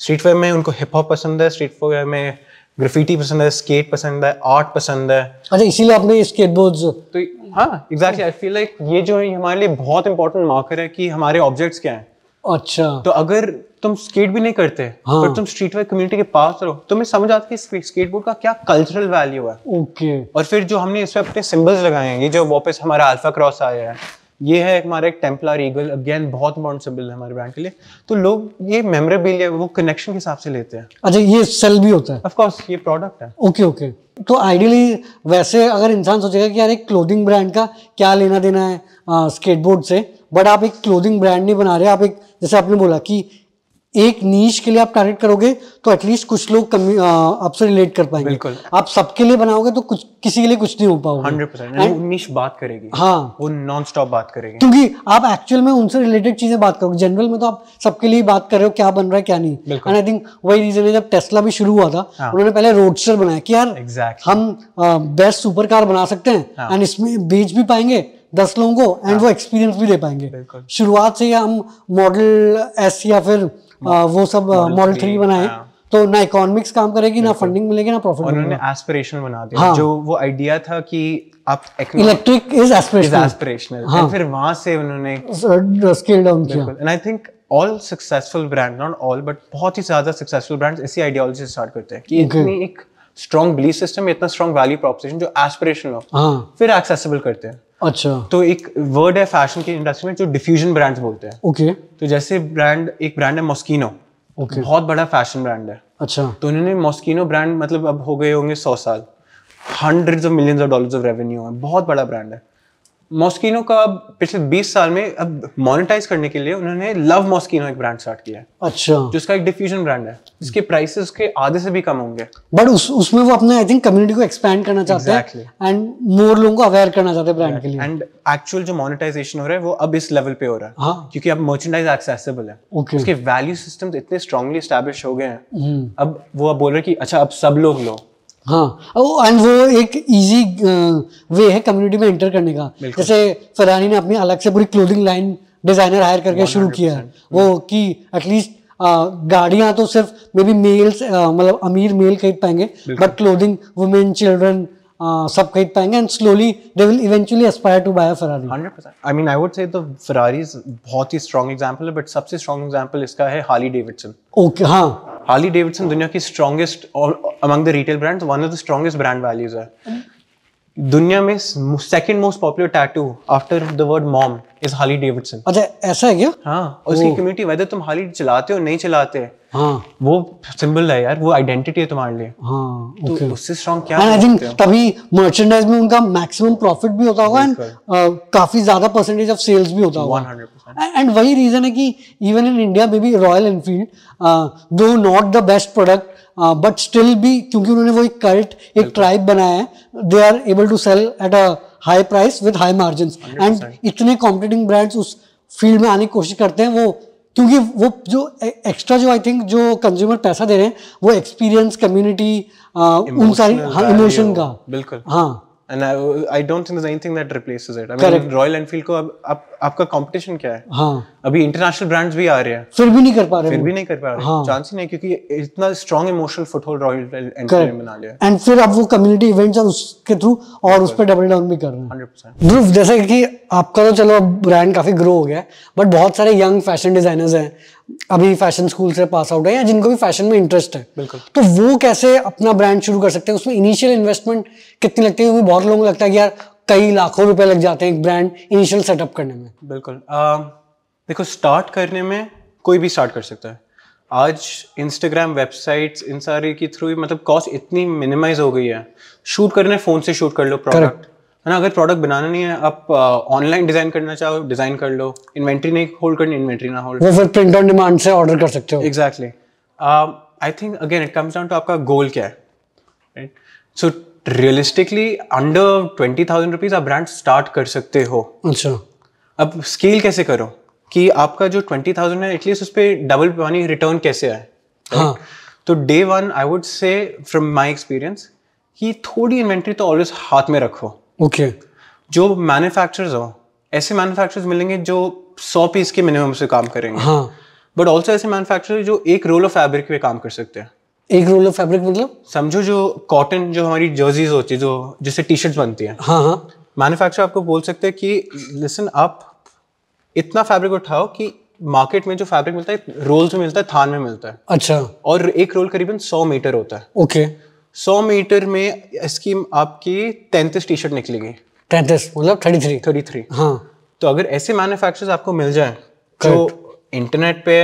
B: स्ट्रीट वेयर में उनको हिप हॉप पसंद है स्ट्रीट वेयर में ग्रफिटी पसंद है स्केट पसंद है आर्ट पसंद है अच्छा इसीलिए आपने स्केटबोर्ड्स तो हाँ एग्जैक्टली आई फील लाइक ये जो है हमारे लिए बहुत इंपॉर्टेंट मार्कर है कि हमारे ऑब्जेक्ट्स क्या हैं अच्छा तो अगर तुम स्केट भी नहीं करते तो हाँ. पर तुम स्ट्रीट वेयर कम्युनिटी के पास रहो तुम्हें समझ आता है कि स्केटबोर्ड का क्या cultural value okay
A: okay okay.
B: और फिर जो हमने इस इसमें अपने सिंबल्स लगाए हैं ये जो वापस हमारा अल्फा क्रॉस आया है ये है हमारा एक टेम्पलर ईगल अगेन बहुत इंपॉर्टेंट सिंबल है हमारे ब्रांड के लिए तो लोग ये मेमोरेबल है वो कनेक्शन के हिसाब से लेते हैं
A: अच्छा ये सेल भी होता है
B: ऑफ कोर्स ये प्रोडक्ट है ओके
A: ओके तो आइडियली वैसे अगर इंसान सोचेगा कि यार एक क्लोथिंग ब्रांड का क्या लेना देना है स्केटबोर्ड से बट आप एक क्लोथिंग ब्रांड नहीं बना रहे आप एक जैसे आपने बोला कि एक नीच के लिए आप टारगेट करोगे तो एटलीस्ट कुछ लोग आपसे रिलेट कर पाएंगे बिल्कुल आप सबके लिए बनाओगे तो कुछ किसी के लिए कुछ नहीं हो पाओगे हंड्रेड परसेंट
B: बात करेगी हाँ वो नॉन स्टॉप बात करेगी क्योंकि
A: आप एक्चुअल में उनसे रिलेटेड चीजें बात करोगे जनरल में तो आप सबके लिए बात कर रहे हो क्या बन रहा है क्या नहीं एंड आई थिंक वही रीजन है जब टेस्ला भी शुरू हुआ था हाँ. उन्होंने पहले रोडस्टर बनाया कि यार exactly. हम बेस्ट सुपर कार बना सकते हैं एंड हाँ। इसमें बेच भी पाएंगे दस लोगों को एंड हाँ। वो एक्सपीरियंस भी दे पाएंगे शुरुआत से हम मॉडल एस या फिर वो सब मॉडल थ्री बनाए हाँ। तो ना इकोनॉमिक्स काम करेगी ना फंडिंग मिलेगी ना प्रॉफिट उन्होंने
B: एस्पिरेशन बना दिया हाँ. जो वो आइडिया था कि आप इलेक्ट्रिक इज एस्पिरेशनल हाँ. फिर वहां से उन्होंने स्केल डाउन किया and I think all successful brand not all but बहुत ही ज्यादा सक्सेसफुल ब्रांड्स इसी आइडियोलॉजी से स्टार्ट करते हैं कि इतनी एक स्ट्रॉन्ग बिलीफ सिस्टम इतना स्ट्रॉन्ग वैल्यू प्रोपोजिशन जो एस्पिरेशनल हो हाँ। फिर एक्सेसिबल करते हैं
A: अच्छा तो एक
B: वर्ड है फैशन की इंडस्ट्री में जो डिफ्यूजन ब्रांड्स बोलते हैं ओके तो जैसे ब्रांड एक ब्रांड है मॉस्किनो ओके बहुत बड़ा फैशन ब्रांड है अच्छा तो उन्होंने मॉस्किनो ब्रांड मतलब अब हो गए होंगे सौ साल hundreds of millions of dollars of revenue है बहुत बड़ा ब्रांड है मॉस्किनो का पिछले 20 साल में अब मोनेटाइज करने के लिए उन्होंने लव मॉस्किनो एक ब्रांड स्टार्ट किया है अच्छा जिसका एक डिफ्यूजन ब्रांड है जिसके प्राइसेस के आधे से भी कम होंगे
A: बट उस उसमें वो अपने आई थिंक कम्युनिटी को एक्सपैंड करना चाहते exactly. हैं एंड मोर लोगों को अवेयर करना चाहते हैं ब्रांड के लिए एंड एक्चुअल जो
B: मोनेटाइजेशन हो रहा है वो अब इस लेवल पे हो रहा है हाँ? क्योंकि अब मर्चेंडाइज एक्सेसिबल है okay. उसके वैल्यू सिस्टम इतने स्ट्रांगली स्टैब्लिश हो गए हैं हम्म। अब वो अब बोल रहे कि अच्छा अब सब लोग लो
A: हाँ एंड वो एक इजी वे है कम्युनिटी में एंटर करने का जैसे फरानी ने अपनी अलग से पूरी क्लोथिंग लाइन डिजाइनर हायर करके शुरू किया है वो कि एटलीस्ट गाड़ियाँ तो सिर्फ मे बी मेल्स मतलब अमीर मेल खरीद पाएंगे बट क्लोथिंग वुमेन चिल्ड्रन सब खरीद पाएंगे and slowly they will eventually aspire to buy Ferrari
B: I mean I would say the Ferraris बहुत ही स्ट्रांग एग्जांपल है बट सबसे स्ट्रांग एग्जांपल इसका है हार्ली डेविडसन
A: ओके okay, हाँ
B: हार्ली डेविडसन दुनिया की strongest among the retail brand one of the strongest brand values है दुनिया में second most popular tattoo after the word mom is Harley Davidson अच्छा
A: ऐसा है क्या हाँ
B: और उसकी कम्युनिटी वेदर तुम हाली चलाते हो नहीं चलाते हाँ वो सिंबल है यार वो आइडेंटिटी है तुम्हारे लिए हाँ तो okay. तो उससे स्ट्रॉन्ग
A: क्या आई थिंक तभी मर्चेंडाइज में उनका मैक्सिमम प्रॉफिट भी होता होगा एंड uh, काफी ज्यादा परसेंटेज ऑफ सेल्स भी होता होगा एंड वही रीजन है कि इवन इन इंडिया में भी Royal Enfield though not the best product but still भी क्योंकि उन्होंने वो एक कल्ट एक ट्राइब बनाया है they are able to sell at a high price with high margin and इतने कॉम्पिटिटिंग ब्रांड्स उस फील्ड में आने की कोशिश करते हैं वो क्योंकि वो जो एक्स्ट्रा जो आई थिंक जो कंज्यूमर पैसा दे रहे हैं वो एक्सपीरियंस कम्युनिटी उन सारी इमोशन हाँ, का
B: बिल्कुल हाँ and I don't think anything that replaces it I mean Royal Enfield को अब आप, आपका कंपटीशन क्या है हाँ अभी इंटरनेशनल ब्रांड्स भी आ रहे हैं फिर भी नहीं कर पा रहे फिर भी नहीं कर पा रहे हाँ. चांस ही नहीं क्योंकि इतना strong emotional foothold Royal Enfield ने बना लिया एंड
A: फिर अब वो कम्युनिटी इवेंट्स हैं उसके थ्रू और उस पर डबल डाउन भी कर रहे हैं 100% ध्रुव जैसे कि आपका तो चलो अब ब्रांड काफी ग्रो हो गया है बट बहुत सारे यंग फैशन डिजाइनर्स हैं अभी फैशन स्कूल से पास आउट है या जिनको भी फैशन में इंटरेस्ट है बिल्कुल तो वो कैसे अपना ब्रांड शुरू कर सकते हैं उसमें इनिशियल इन्वेस्टमेंट कितनी लगती है क्योंकि बहुत लोगों को लगता है कि यार कई लाखों रुपए लग जाते हैं एक ब्रांड इनिशियल सेटअप करने में
B: बिल्कुल आ, देखो स्टार्ट करने में कोई भी स्टार्ट कर सकता है आज इंस्टाग्राम वेबसाइट्स इन सारे के थ्रू मतलब कॉस्ट इतनी मिनिमाइज हो गई है शूट करने फ़ोन से शूट कर लो प्रोडक्ट है ना अगर प्रोडक्ट बनाना नहीं है आप ऑनलाइन डिजाइन करना चाहो डिजाइन कर लो इन्वेंट्री नहीं होल्ड करनी इन्वेंट्री ना होल्ड फिर
A: प्रिंट ऑन डिमांड से ऑर्डर कर सकते हो exactly
B: I think again it comes down to आपका गोल क्या है right so realistically under twenty thousand rupees आप ब्रांड स्टार्ट कर सकते हो अच्छा अब स्केल कैसे करो कि आपका जो ट्वेंटी थाउजेंड है एटलीस्ट उस पर डबल पानी रिटर्न कैसे आए हाँ तो day one I would say from my experience कि थोड़ी इन्वेंट्री तो ऑलवेज हाथ में रखो ओके जो मैन्युफैक्चरर्स हो ऐसे मैन्युफैक्चरर्स मिलेंगे जो सौ पीस के मिनिमम से काम करेंगे हाँ बट ऑल्सो ऐसे मैन्युफैक्चर जो एक रोल ऑफ फैब्रिक पे काम कर सकते हैं
A: एक रोल ऑफ फैब्रिक मतलब
B: समझो जो कॉटन जो हमारी जर्जीज होती है जो जिससे टी शर्ट बनती है हाँ हाँ मैन्युफैक्चर आपको बोल सकते हैं कि लिसन आप इतना फैब्रिक उठाओ कि मार्केट में जो फैब्रिक मिलता है रोल्स में मिलता है थान में मिलता है अच्छा और एक रोल करीबन सौ मीटर होता है ओके okay. सौ मीटर में इसकी आपकी तैंतीस टी शर्ट निकलेगी
A: तैंतीस मतलब थर्टी थ्री थर्टी थ्री हाँ
B: तो अगर ऐसे मैन्युफैक्चरर्स आपको मिल जाए जो इंटरनेट पे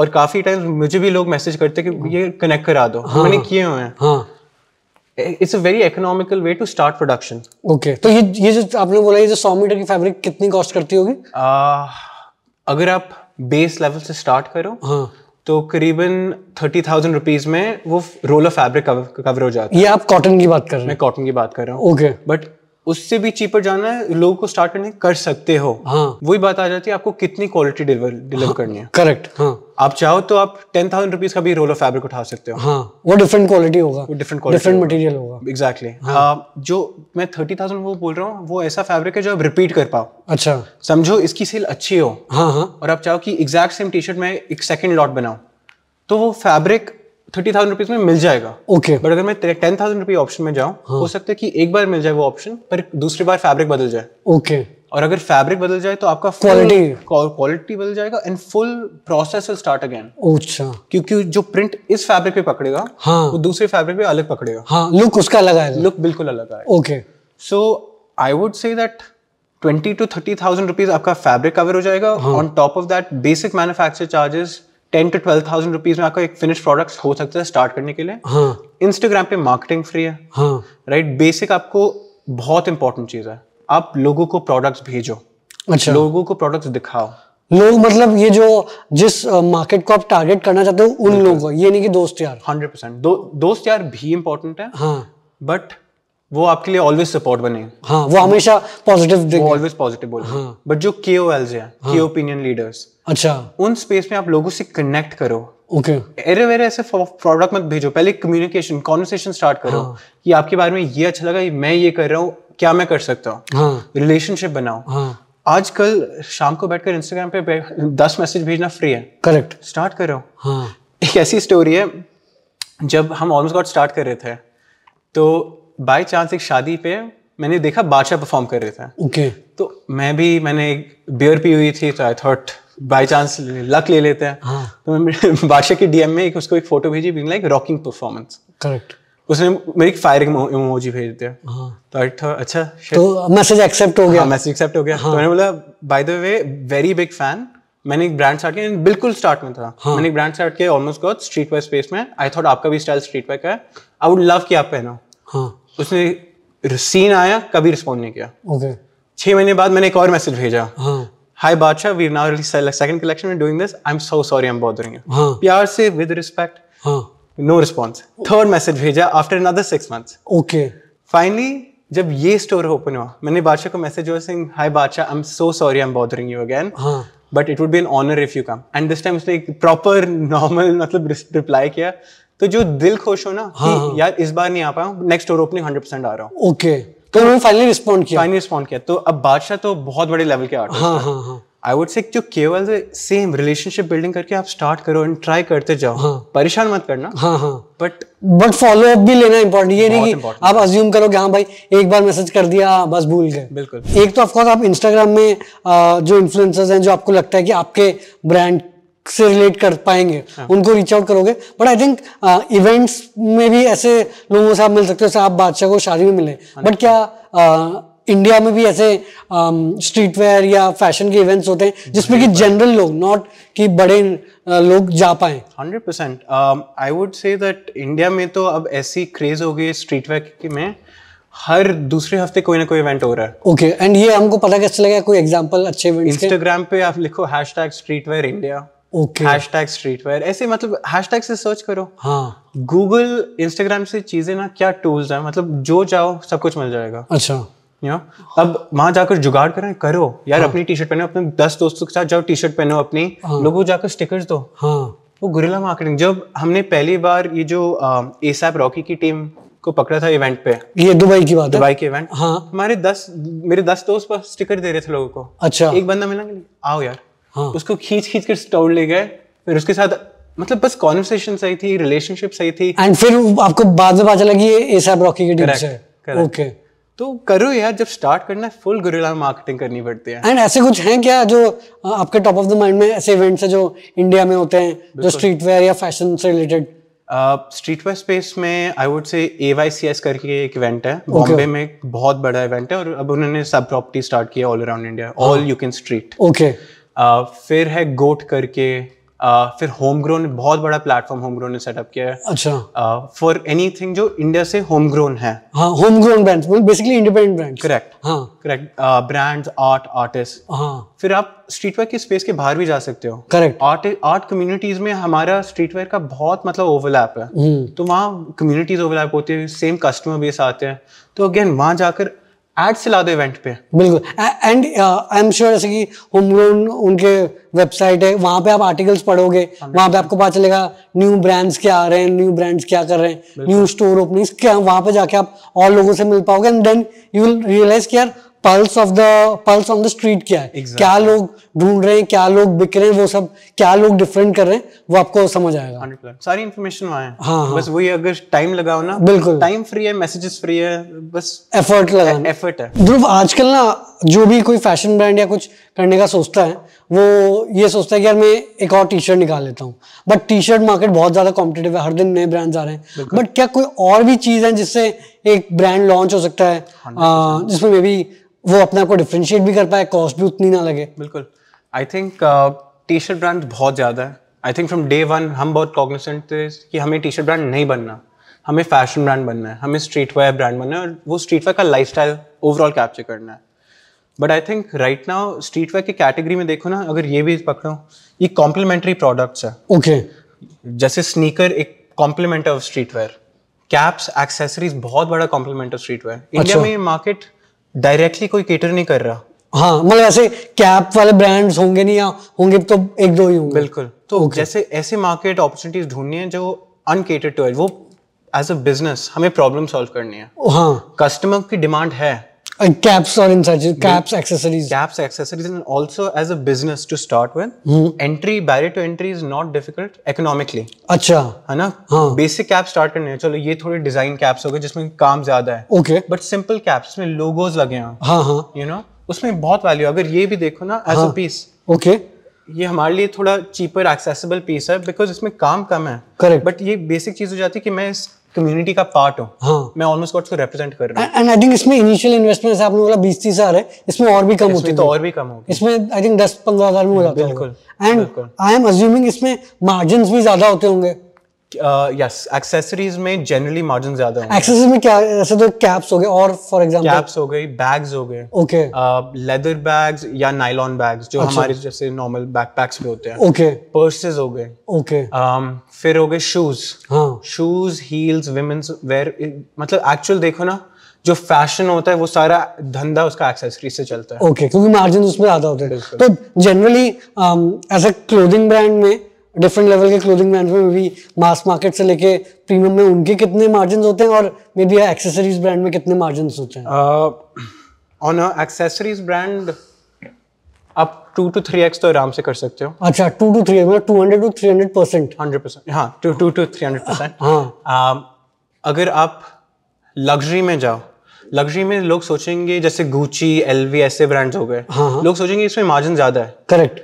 B: और काफी टाइम मुझे भी लोग मैसेज करते कि ये कनेक्ट करा दो हाँ, मैंने किए हुए हैं हाँ it's a very economical way to start production
A: okay तो ये ये जो आपने बोला ये जो सौ मीटर की फैब्रिक कितनी
B: कॉस्ट करती होगी अगर आप बेस लेवल से स्टार्ट करो हाँ तो करीबन थर्टी थाउजेंड रुपीज में वो रोल ऑफ फैब्रिक कवर हो जाता है ये आप कॉटन की बात कर रहे हैं मैं कॉटन की बात कर रहा हूँ ओके बट उससे भी चीपर जाना है लोगों को स्टार्ट करने कर सकते हो हाँ वही बात आ जाती है आपको कितनी क्वालिटी डिलीवर डिलीवर करनी है करेक्ट हाँ आप चाहो तो आप टेन थाउजेंड रुपीज का भी रोल ऑफ फैब्रिक उठा सकते हो हाँ
A: वो डिफरेंट क्वालिटी होगा वो डिफरेंट डिफरेंट मटेरियल होगा
B: एग्जैक्टली exactly. हाँ. uh, जो मैं थर्टी थाउजेंड वो बोल रहा हूँ वो ऐसा फैब्रिक है जो आप रिपीट कर पाओ अच्छा समझो इसकी सेल अच्छी हो हाँ हाँ और आप चाहो कि एग्जैक्ट सेम टी शर्ट में एक सेकेंड लॉट बनाओ तो वो फैब्रिक थर्टी थाउजेंड रुपीज में मिल जाएगा ओके okay. बट अगर मैं टेन थाउजेंड रुपी ऑप्शन में जाऊँ हाँ. हो सकता है कि एक बार मिल जाए वो ऑप्शन पर दूसरी बार फैब्रिक बदल जाए ओके okay. और अगर फैब्रिक बदल जाए तो आपका क्वालिटी क्वालिटी बदल जाएगा and full process will start again अच्छा क्योंकि जो प्रिंट इस फैब्रिक पे पकड़ेगा हाँ वो दूसरे फैब्रिक पे अलग पकड़ेगा हाँ लुक उसका अलग आएगा लुक बिल्कुल अलग आएगा okay so I would say that twenty to thirty thousand rupees आपका फैब्रिक कवर हो जाएगा on top of that basic manufacture charges ten to twelve thousand rupees में आपका एक फिनिश प्रोडक्ट हो सकता है स्टार्ट करने के लिए इंस्टाग्राम हाँ। पे मार्केटिंग फ्री है राइट हाँ। बेसिक आपको बहुत इंपॉर्टेंट चीज है आप लोगों को प्रोडक्ट्स भेजो
A: अच्छा लोगों को प्रोडक्ट्स दिखाओ लोग मतलब ये जो जिस मार्केट को आप टारगेट करना चाहते हो उन लोगों को ये नहीं कि दोस्त यार हंड्रेड परसेंट दो, दोस्त यार भी इम्पोर्टेंट है हाँ
B: बट वो आपके लिए ऑलवेज सपोर्ट बने हाँ वो हमेशा पॉजिटिव ऑलवेज पॉजिटिव बोले बट जो के ओ एल्स है के ओपिनियन लीडर्स अच्छा उन स्पेस में आप लोगों से कनेक्ट करो ओके एरे ऐसे प्रोडक्ट मत भेजो पहले कम्युनिकेशन कॉन्वर्सेशन स्टार्ट करो हाँ. कि आपके बारे में ये अच्छा लगा मैं ये कर रहा हूँ क्या मैं कर सकता हूँ रिलेशनशिप हाँ. बनाओ हाँ. आजकल शाम को बैठकर इंस्टाग्राम पे दस मैसेज भेजना फ्री है करेक्ट स्टार्ट करो हाँ. एक ऐसी स्टोरी है जब हम ऑलमोस्ट गॉट स्टार्ट कर रहे थे तो बाय चांस एक शादी पे मैंने देखा बादशाह परफॉर्म कर रहे थे ओके okay. तो मैं भी मैंने एक बियर पी हुई थी तो I thought by chance luck ले लेते हैं हाँ. तो मैं बादशाह के डीएम में एक उसको एक फोटो भेजी being like rocking performance correct उसने मेरी फायरिंग इमोजी भेज दिया हाँ. तो आई थॉट अच्छा तो मैसेज एक्सेप्ट हो गया मैसेज हाँ, एक्सेप्ट हो गया हाँ। तो मैंने बोला by the way very big fan मैंने एक ब्रांड स्टार्ट किया बिल्कुल स्टार्ट में था हाँ. मैंने एक ब्रांड स्टार्ट किया almost got street wear space में आई थॉट आपका भी स्टाइल स्ट्रीट वेयर का है आई वुड लव कि आप पहनो हाँ उसने सीन आया कभी रिस्पॉन्ड नहीं किया
A: okay.
B: महीने बाद मैंने एक और मैसेज भेजा hi Badshah we now second collection doing this I am so sorry I am bothering you प्यार से with respect no response third message भेजा after another six months okay finally जब ये स्टोर ओपन हुआ मैंने बादशाह को मैसेज हुआ Singh hi Badshah I am so sorry I am bothering you again but it would be an honour if you come and this time उसने एक proper normal मतलब रिप्लाई किया तो जो दिल खुश हो ना हाँ, कि हाँ। यार इस बार नहीं आ पाया next over opening hundred percent आ रहा
A: हूँ ओके okay. तो उन्होंने फाइनली रिस्पॉन्ड किया फाइनली
B: रिस्पॉन्ड किया तो अब बादशाह तो बहुत बड़े लेवल के आर्टिस्ट हाँ, हाँ, हाँ, हाँ. आई वुड से जो केवल सेम रिलेशनशिप बिल्डिंग करके आप स्टार्ट करो एंड ट्राई करते जाओ हाँ. परेशान मत करना हाँ हाँ बट
A: बट फॉलो अप भी लेना इंपॉर्टेंट ये नहीं कि आप अज्यूम करो कि हाँ भाई एक बार मैसेज कर दिया बस भूल गए बिल्कुल एक तो ऑफकोर्स आप इंस्टाग्राम में जो इन्फ्लुएंसर्स हैं जो आपको लगता है कि आपके ब्रांड से रिलेट कर पाएंगे हाँ। उनको रीच आउट करोगे बट आई थिंक इवेंट्स में भी ऐसे लोगों से आप मिल सकते हो आप बादशाह को शादी में मिले बट हाँ। क्या uh, इंडिया में भी ऐसे स्ट्रीट um, वेयर या फैशन के इवेंट्स होते हैं जिसमें कि जनरल लोग नॉट कि बड़े uh, लोग जा पाए
B: hundred percent I would say that India में तो अब ऐसी क्रेज हो गई स्ट्रीट वेयर की में हर दूसरे हफ्ते कोई ना कोई इवेंट हो रहा है
A: ओके okay, एंड ये हमको पता कैसे लगा कोई एग्जांपल अच्छे इंस्टाग्राम
B: पे आप लिखो hashtag street wear India okay ऐसे मतलब हैश टैग से सर्च करो हाँ गूगल इंस्टाग्राम से चीजें ना क्या टूल्स है मतलब जो जाओ सब कुछ मिल जाएगा
A: अच्छा यू नो
B: अब वहां जाकर जुगाड़ करें करो यार हाँ. अपनी टी शर्ट पहनो अपने दस दोस्तों के साथ जाओ टी शर्ट पहनो अपनी हाँ. लोगों जाकर स्टिकर्स दो
A: हाँ. वो गुरिला
B: मार्केटिंग जब हमने पहली बार ये जो एसैप रॉकी की टीम को पकड़ा था इवेंट पे
A: ये दुबई की बात दुबई
B: के इवेंट हाँ हमारे दस मेरे दस दोस्त स्टिकर दे रहे थे लोगों को अच्छा एक बंदा मिला आओ यार हाँ. उसको खींच खींच कर स्टोर ले गए फिर उसके साथ मतलब बस कॉन्वर्सेशन सही थी रिलेशनशिप सही थी एंड फिर आपको बाद में पता लगी
A: ये रॉकी की
B: है ओके तो करो यार जब स्टार्ट करना है फुल गुरिला मार्केटिंग करनी पड़ती है एंड ऐसे कुछ
A: हैं क्या जो आपके टॉप ऑफ द माइंड में ऐसे इवेंट्स हैं जो इंडिया में होते हैं जो स्ट्रीट वेयर या फैशन से रिलेटेड
B: स्ट्रीट वेयर स्पेस में आई वुड से ए वाई सी एस करके एक इवेंट है बॉम्बे okay. में एक बहुत बड़ा इवेंट है और अब उन्होंने सब प्रॉपर्टी स्टार्ट किया all around India all you can street okay फिर है गोट करके फिर होम ग्रोन बहुत बड़ा प्लेटफॉर्म होम ग्रोन ने सेटअप किया है
A: अच्छा
B: फॉर एनीथिंग जो इंडिया से होम ग्रोन है
A: home grown brands basically independent brands
B: correct हाँ करेक्ट ब्रांड्स आर्ट आर्टिस्ट हाँ फिर आप स्ट्रीट वेयर के स्पेस के बाहर भी जा सकते हो करेक्ट आर्ट आर्ट कम्युनिटीज में हमारा स्ट्रीट वेयर का बहुत मतलब ओवरलैप है हम्म। तो वहाँ कम्युनिटीज ओवरलैप होती है सेम कस्टमर बेस आते हैं तो अगेन वहाँ जाकर एड्स से ला दो इवेंट पे
A: बिल्कुल एंड आई एम श्योर जैसे कि होम लोन उनके वेबसाइट है वहां पे आप आर्टिकल्स पढ़ोगे हाँ, वहां पे आपको पता चलेगा न्यू ब्रांड्स क्या आ रहे हैं न्यू ब्रांड्स क्या कर रहे हैं न्यू स्टोर ओपनिंग क्या वहाँ पे जाके आप और लोगों से मिल पाओगे and then you will realise कि यार pulse of the pulse on the street क्या है exactly. क्या लोग ढूंढ रहे हैं क्या लोग बिक रहे हैं वो सब क्या लोग डिफरेंट कर रहे हैं वो आपको समझ आएगा
B: 100%. सारी इन्फॉर्मेशन वहाँ हाँ, हाँ, बस वही अगर टाइम लगाओ ना बिल्कुल टाइम फ्री है मैसेजेस फ्री है बस एफर्ट लगा एफर्ट है
A: ध्रुव आजकल ना जो भी कोई फैशन ब्रांड या कुछ करने का सोचता है वो ये सोचता है कि यार मैं एक और टी शर्ट निकाल लेता हूँ बट टी शर्ट मार्केट बहुत ज़्यादा कॉम्पिटेटिव है हर दिन नए ब्रांड्स आ रहे हैं बट क्या कोई और भी चीज़ है जिससे एक ब्रांड लॉन्च हो सकता है जिसमें मे बी वो अपने आप को डिफ्रेंशिएट भी कर पाए कॉस्ट भी उतनी ना लगे
B: बिल्कुल I think T shirt brand बहुत ज़्यादा है I think from day one हम बहुत कॉग्निसेंट थे कि हमें टी शर्ट ब्रांड नहीं बनना हमें फैशन ब्रांड बनना है हमें स्ट्रीट वेयर ब्रांड बनना है और वो स्ट्रीट वेयर का लाइफ स्टाइल ओवरऑल कैप्चर करना है but I think right now street where की कैटेगरी में देखो ना अगर ये भी पकड़ो ये कॉम्प्लीमेंट्री प्रोडक्ट्स है ओके okay. जैसे स्नीकर एक complement of street wear caps accessories बहुत बड़ा complement of street wear India में मार्केट डायरेक्टली कोई केटर नहीं कर रहा
A: हाँ मतलब ऐसे कैप वाले ब्रांड्स होंगे नहीं या होंगे तो एक दो ही होंगे बिल्कुल तो okay.
B: जैसे ऐसे मार्केट अपॉर्चुनिटीज ढूंढनी है जो अनकेटेड टू वो एज अ बिजनेस हमें प्रॉब्लम सॉल्व करनी है हाँ कस्टमर की डिमांड है
A: And caps are inside caps,
B: the, accessories. Caps, accessories, and also as a business to start with, hmm. entry barrier to entry is not difficult economically. अच्छा है ना हाँ. बेसिक कैप स्टार्ट करने हैं चलो ये थोड़े डिजाइन कैप्स हो गए जिसमें काम ज्यादा है ओके बट सिंपल कैप्स में लोगोज लगे हैं हाँ हाँ यू नो उसमें बहुत वैल्यू अगर ये भी देखो ना एज अ पीस ओके ये हमारे लिए थोड़ा चीपर एक्सेसिबल पीस है बिकॉज इसमें काम कम है करेक्ट बट ये बेसिक चीज हो जाती है कि मैं इस कम्युनिटी का पार्ट हूँ हाँ मैं ऑलमोस्ट गॉड्स को रिप्रेजेंट कर
A: रहा हूँ एंड आई थिंक इसमें इनिशियल इन्वेस्टमेंट आपने बोला बीस तीस हजार है इसमें और भी कम होती है तो
B: और भी कम होगी
A: इसमें आई थिंक दस पंद्रह हजार में हो जाता है बिल्कुल एंड आई एम अज्यूमिंग इसमें मार्जिन भी ज्यादा होते होंगे
B: यस एक्सेसरीज में जनरली मार्जिन ज्यादा होंगे एक्सेसरीज
A: में क्या ऐसे तो कैप्स हो गए और फॉर एग्जांपल कैप्स
B: हो गई बैग्स हो गए ओके लेदर बैग्स या नाइलॉन बैग्स जो अच्छा. हमारे जैसे नॉर्मल बैकपैक्स में होते हैं ओके पर्सेस हो गए ओके फिर हो गए शूज हाँ शूज हील्स वुमेन्स वेयर मतलब एक्चुअल देखो ना जो फैशन होता है वो सारा धंधा उसका एक्सेसरी से चलता है ओके okay, क्योंकि मार्जिन
A: उसमें ज्यादा होते हैं तो जनरली ऐसा क्लोथिंग ब्रांड में डिफरेंट लेवल के क्लोथिंग ब्रांड्स में भी मास मार्केट से लेके प्रीमियम में उनके कितने मार्जिन होते हैं और मे बी एक्सेसरीज ब्रांड में कितने मार्जिन होते हैं
B: ऑन एक्सेसरीज ब्रांड आप टू टू थ्री एक्स तो आराम से कर सकते हो
A: अच्छा टू टू थ्री मतलब two hundred to three hundred percent hundred percent हाँ two two to three hundred
B: percent हाँ um, अगर आप लग्जरी में जाओ लग्जरी में लोग सोचेंगे जैसे गुची एल ऐसे ब्रांड्स हो गए हाँ, हाँ. लोग सोचेंगे इसमें मार्जिन ज्यादा है करेक्ट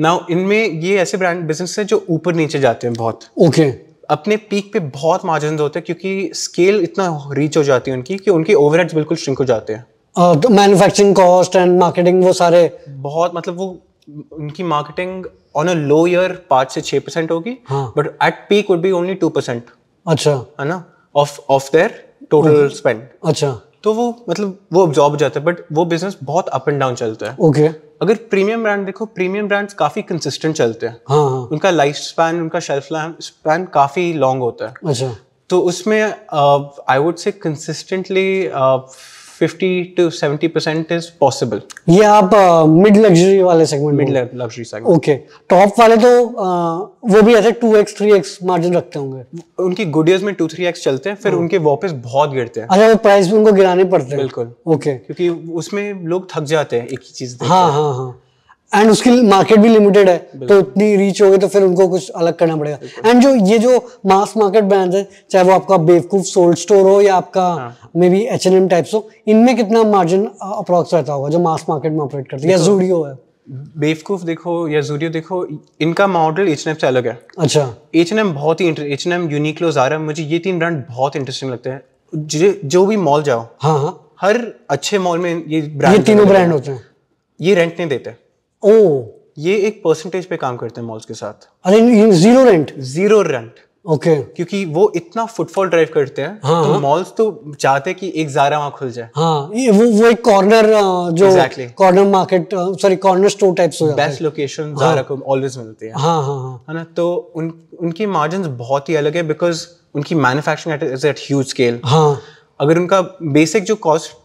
B: नाउ इनमें ये ऐसे ब्रांड बिजनेस है जो ऊपर नीचे जाते हैं बहुत ओके okay. अपने पीक पे बहुत मार्जिन होते हैं क्योंकि स्केल इतना रीच हो जाती है उनकी कि उनके ओवरहेड्स बिल्कुल श्रिंक हो जाते
A: हैं मैन्युफैक्चरिंग कॉस्ट एंड मार्केटिंग वो सारे
B: बहुत मतलब वो उनकी marketing on a low year पाँच से छः परसेंट होगी but at peak would be only two percent अच्छा है ना of of their total spend अच्छा तो वो मतलब वो ऑब्जॉर्व हो जाता है बट वो बिजनेस बहुत अप एंड डाउन चलता है ओके अगर प्रीमियम ब्रांड देखो प्रीमियम ब्रांड्स काफी कंसिस्टेंट चलते हैं हाँ, हाँ. उनका लाइफ स्पैन उनका शेल्फ स्पैन काफी लॉन्ग होता है अच्छा तो उसमें I would say consistently fifty to seventy percent is possible
A: ये आप मिड uh, लग्जरी वाले segment mid
B: luxury segment okay
A: top वाले तो uh, वो भी ऐसे two x three x margin रखते होंगे
B: उनकी गुड में टू थ्री एक्स चलते हैं फिर हाँ। उनके वापस बहुत गिरते हैं अच्छा
A: प्राइस भी उनको गिराने पड़ते हैं बिल्कुल ओके okay.
B: क्योंकि उसमें लोग थक जाते हैं एक ही चीज हाँ, हाँ हाँ
A: हाँ एंड उसकी मार्केट भी लिमिटेड है तो उतनी रीच होगी तो फिर उनको कुछ अलग करना पड़ेगा एंड जो ये जो मास मार्केट ब्रांड है चाहे वो आपका बेवकूफ सोल्ड स्टोर हो या आपका maybe H N M types हो इनमें कितना मार्जिन अप्रोक्स रहता होगा जो मास मार्केट में ऑपरेट करते है या जूडियो है
B: बेवकूफ देखो या जूडियो देखो इनका मॉडल एच एन एम से अलग है अच्छा एच एन एम बहुत ही एच एन एम रहा है मुझे ये तीन ब्रांड बहुत इंटरेस्टिंग लगते हैं जो भी मॉल जाओ हाँ, हाँ हर अच्छे मॉल में ये ब्रांड ये तीनों ब्रांड होते हैं ये रेंट नहीं देते हैं ओ ये एक परसेंटेज पे काम करते हैं मॉल्स के साथ
A: अरे zero rent
B: zero rent okay okay. क्योंकि वो इतना फुटफॉल ड्राइव करते हैं हाँ, तो मॉल्स हाँ। तो चाहते हैं कि एक जारा वहां खुल जाए
A: हाँ ये वो वो एक कॉर्नर जो corner market sorry corner store types हो जाते हैं बेस्ट
B: लोकेशन हाँ। जारा को ऑलवेज मिलते हैं हाँ हाँ
A: हाँ है ना तो उन उनकी
B: मार्जिन बहुत ही अलग है बिकॉज उनकी मैन्युफैक्चरिंग एट ह्यूज स्केल हाँ अगर उनका बेसिक जो कॉस्ट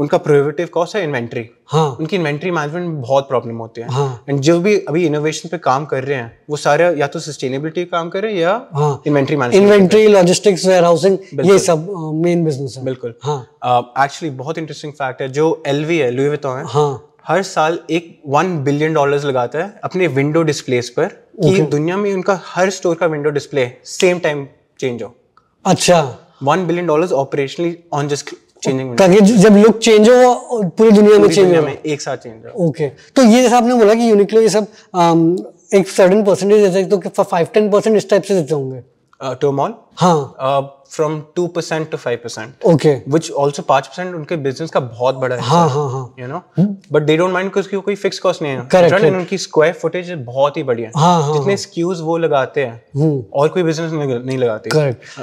B: उनका प्रोवेटिव कॉस्ट है इन्वेंट्री हाँ उनकी इन्वेंट्री मैनेजमेंट में बहुत प्रॉब्लम होती है हाँ एंड जो भी अभी इनोवेशन पे काम कर रहे हैं वो सारे या तो सस्टेनेबिलिटी काम कर रहे हैं या
A: inventory management inventory logistics warehousing ये सब मेन बिजनेस है बिल्कुल
B: एक्चुअली हाँ। बहुत इंटरेस्टिंग फैक्ट है जो एल है लुई है हाँ हर साल एक वन बिलियन डॉलर्स लगाता है अपने विंडो डिस्प्लेस पर कि दुनिया में उनका हर स्टोर का window display same time change हो अच्छा one billion dollars operationally on just
A: changing ताकि जब लुक चेंज हो पूरी दुनिया में चेंज हो एक साथ चेंज हो ओके तो ये जैसे आपने बोला कि यूनिक्लो ये सब um, एक सर्टेन परसेंटेज जैसे तो फाइव टेन परसेंट इस टाइप से देते होंगे
B: टू uh, मॉल हाँ from two percent to five percent okay which also पांच परसेंट उनके बिजनेस का बहुत बड़ा हाँ, है हाँ हाँ हाँ you know but they don't mind क्योंकि कोई फिक्स कॉस्ट नहीं
A: है करेक्ट उनकी
B: स्क्वायर फुटेज बहुत ही बढ़िया है हाँ, हाँ, जितने स्क्यूज हाँ। वो लगाते हैं हम्म। और कोई बिजनेस नहीं लगाते
A: करेक्ट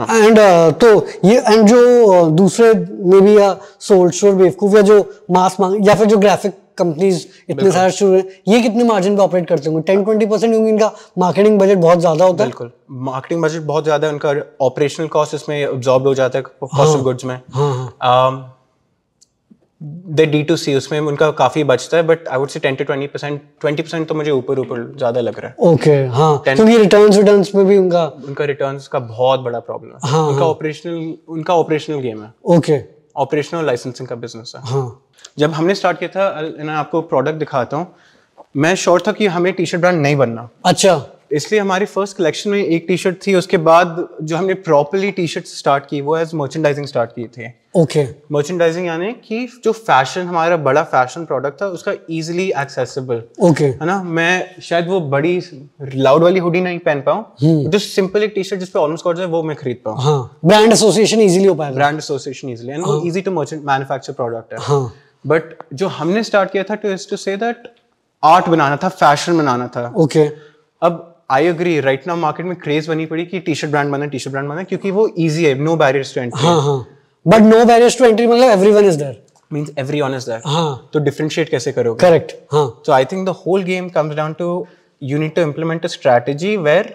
A: एंड हाँ। uh, तो ये एंड जो uh, दूसरे मे बी या सोल्ड शोर बेवकूफ या जो मास मांग या फिर जो ग्राफिक कंपनीज इतने सारे शुरू हैं ये कितने मार्जिन पे ऑपरेट करते होंगे टेन ट्वेंटी परसेंट क्योंकि इनका मार्केटिंग बजट बहुत ज्यादा होता बिल्कुल. है
B: बिल्कुल मार्केटिंग बजट बहुत ज्यादा है उनका ऑपरेशनल कॉस्ट इसमें ऑब्जॉर्ब हो जाता है कॉस्ट ऑफ गुड्स में हाँ, हाँ. Um, they D to C उसमें उनका काफी बचता है but I would say ten to twenty percent twenty percent तो मुझे ऊपर ऊपर ज्यादा लग रहा
A: है ओके हाँ क्योंकि रिटर्न्स रिटर्न्स में भी उनका
B: उनका रिटर्न्स का बहुत बड़ा प्रॉब्लम है हाँ, उनका ऑपरेशनल हाँ. उनका ऑपरेशनल गेम है ओके ऑपरेशनल लाइसेंसिंग का बिजनेस है हाँ. जब हमने स्टार्ट किया था मैं आपको प्रोडक्ट दिखाता हूँ मैं श्योर था कि हमें टी शर्ट ब्रांड नहीं बनना अच्छा इसलिए हमारी फर्स्ट कलेक्शन में एक टी शर्ट थी उसके बाद जो हमने प्रॉपरली टी शर्ट स्टार्ट की वो एज मर्चेंडाइजिंग स्टार्ट की थी ओके मर्चेंडाइजिंग यानी कि जो फैशन हमारा बड़ा फैशन प्रोडक्ट था उसका इजिली एक्सेसिबल ओके है ना मैं शायद वो बड़ी लाउड वाली हुडी नहीं पहन पाऊँ hmm. जो सिंपल एक टी शर्ट जिसपे ऑलमोस्ट कॉट है वो मैं खरीद पाऊँ ब्रांड एसोसिएशन इजिली हो पाएगा ब्रांड एसोसिएशन इजिली एंड वो easy to merchant manufacture product है बट हाँ। जो हमने स्टार्ट किया था to to say that art बनाना था फैशन बनाना था ओके okay. अब I agree right now market में क्रेज बनी पड़ी कि टी शर्ट ब्रांड बना टी शर्ट ब्रांड बना क्योंकि वो इजी है no barriers to entry
A: but no barriers to entry मतलब everyone is there
B: means everyone is there तो डिफरेंशिएट कैसे करोगे करेक्ट हाँ so I think the whole game comes down to you need to implement a strategy where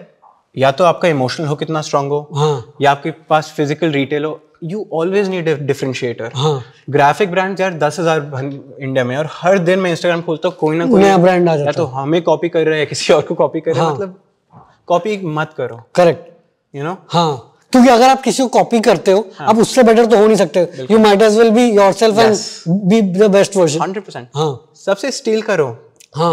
B: या तो आपका emotional हो कितना स्ट्रांग हो हाँ. या आपके पास फिजिकल रिटेल हो you always need a differentiator graphic brand यार दस हजार इंडिया में और हर दिन मैं इंस्टाग्राम खोलता हूँ कोई ना कोई नया ब्रांड आ जाता तो है तो हमें कॉपी कर रहे हैं किसी और को कॉपी कर रहा है हाँ. मतलब कॉपी मत करो करेक्ट यू नो
A: हाँ क्योंकि अगर आप किसी को कॉपी करते हो हाँ. आप उससे बेटर तो हो नहीं सकते you might as well be yourself and be the best version hundred percent हाँ सबसे स्टील करो हाँ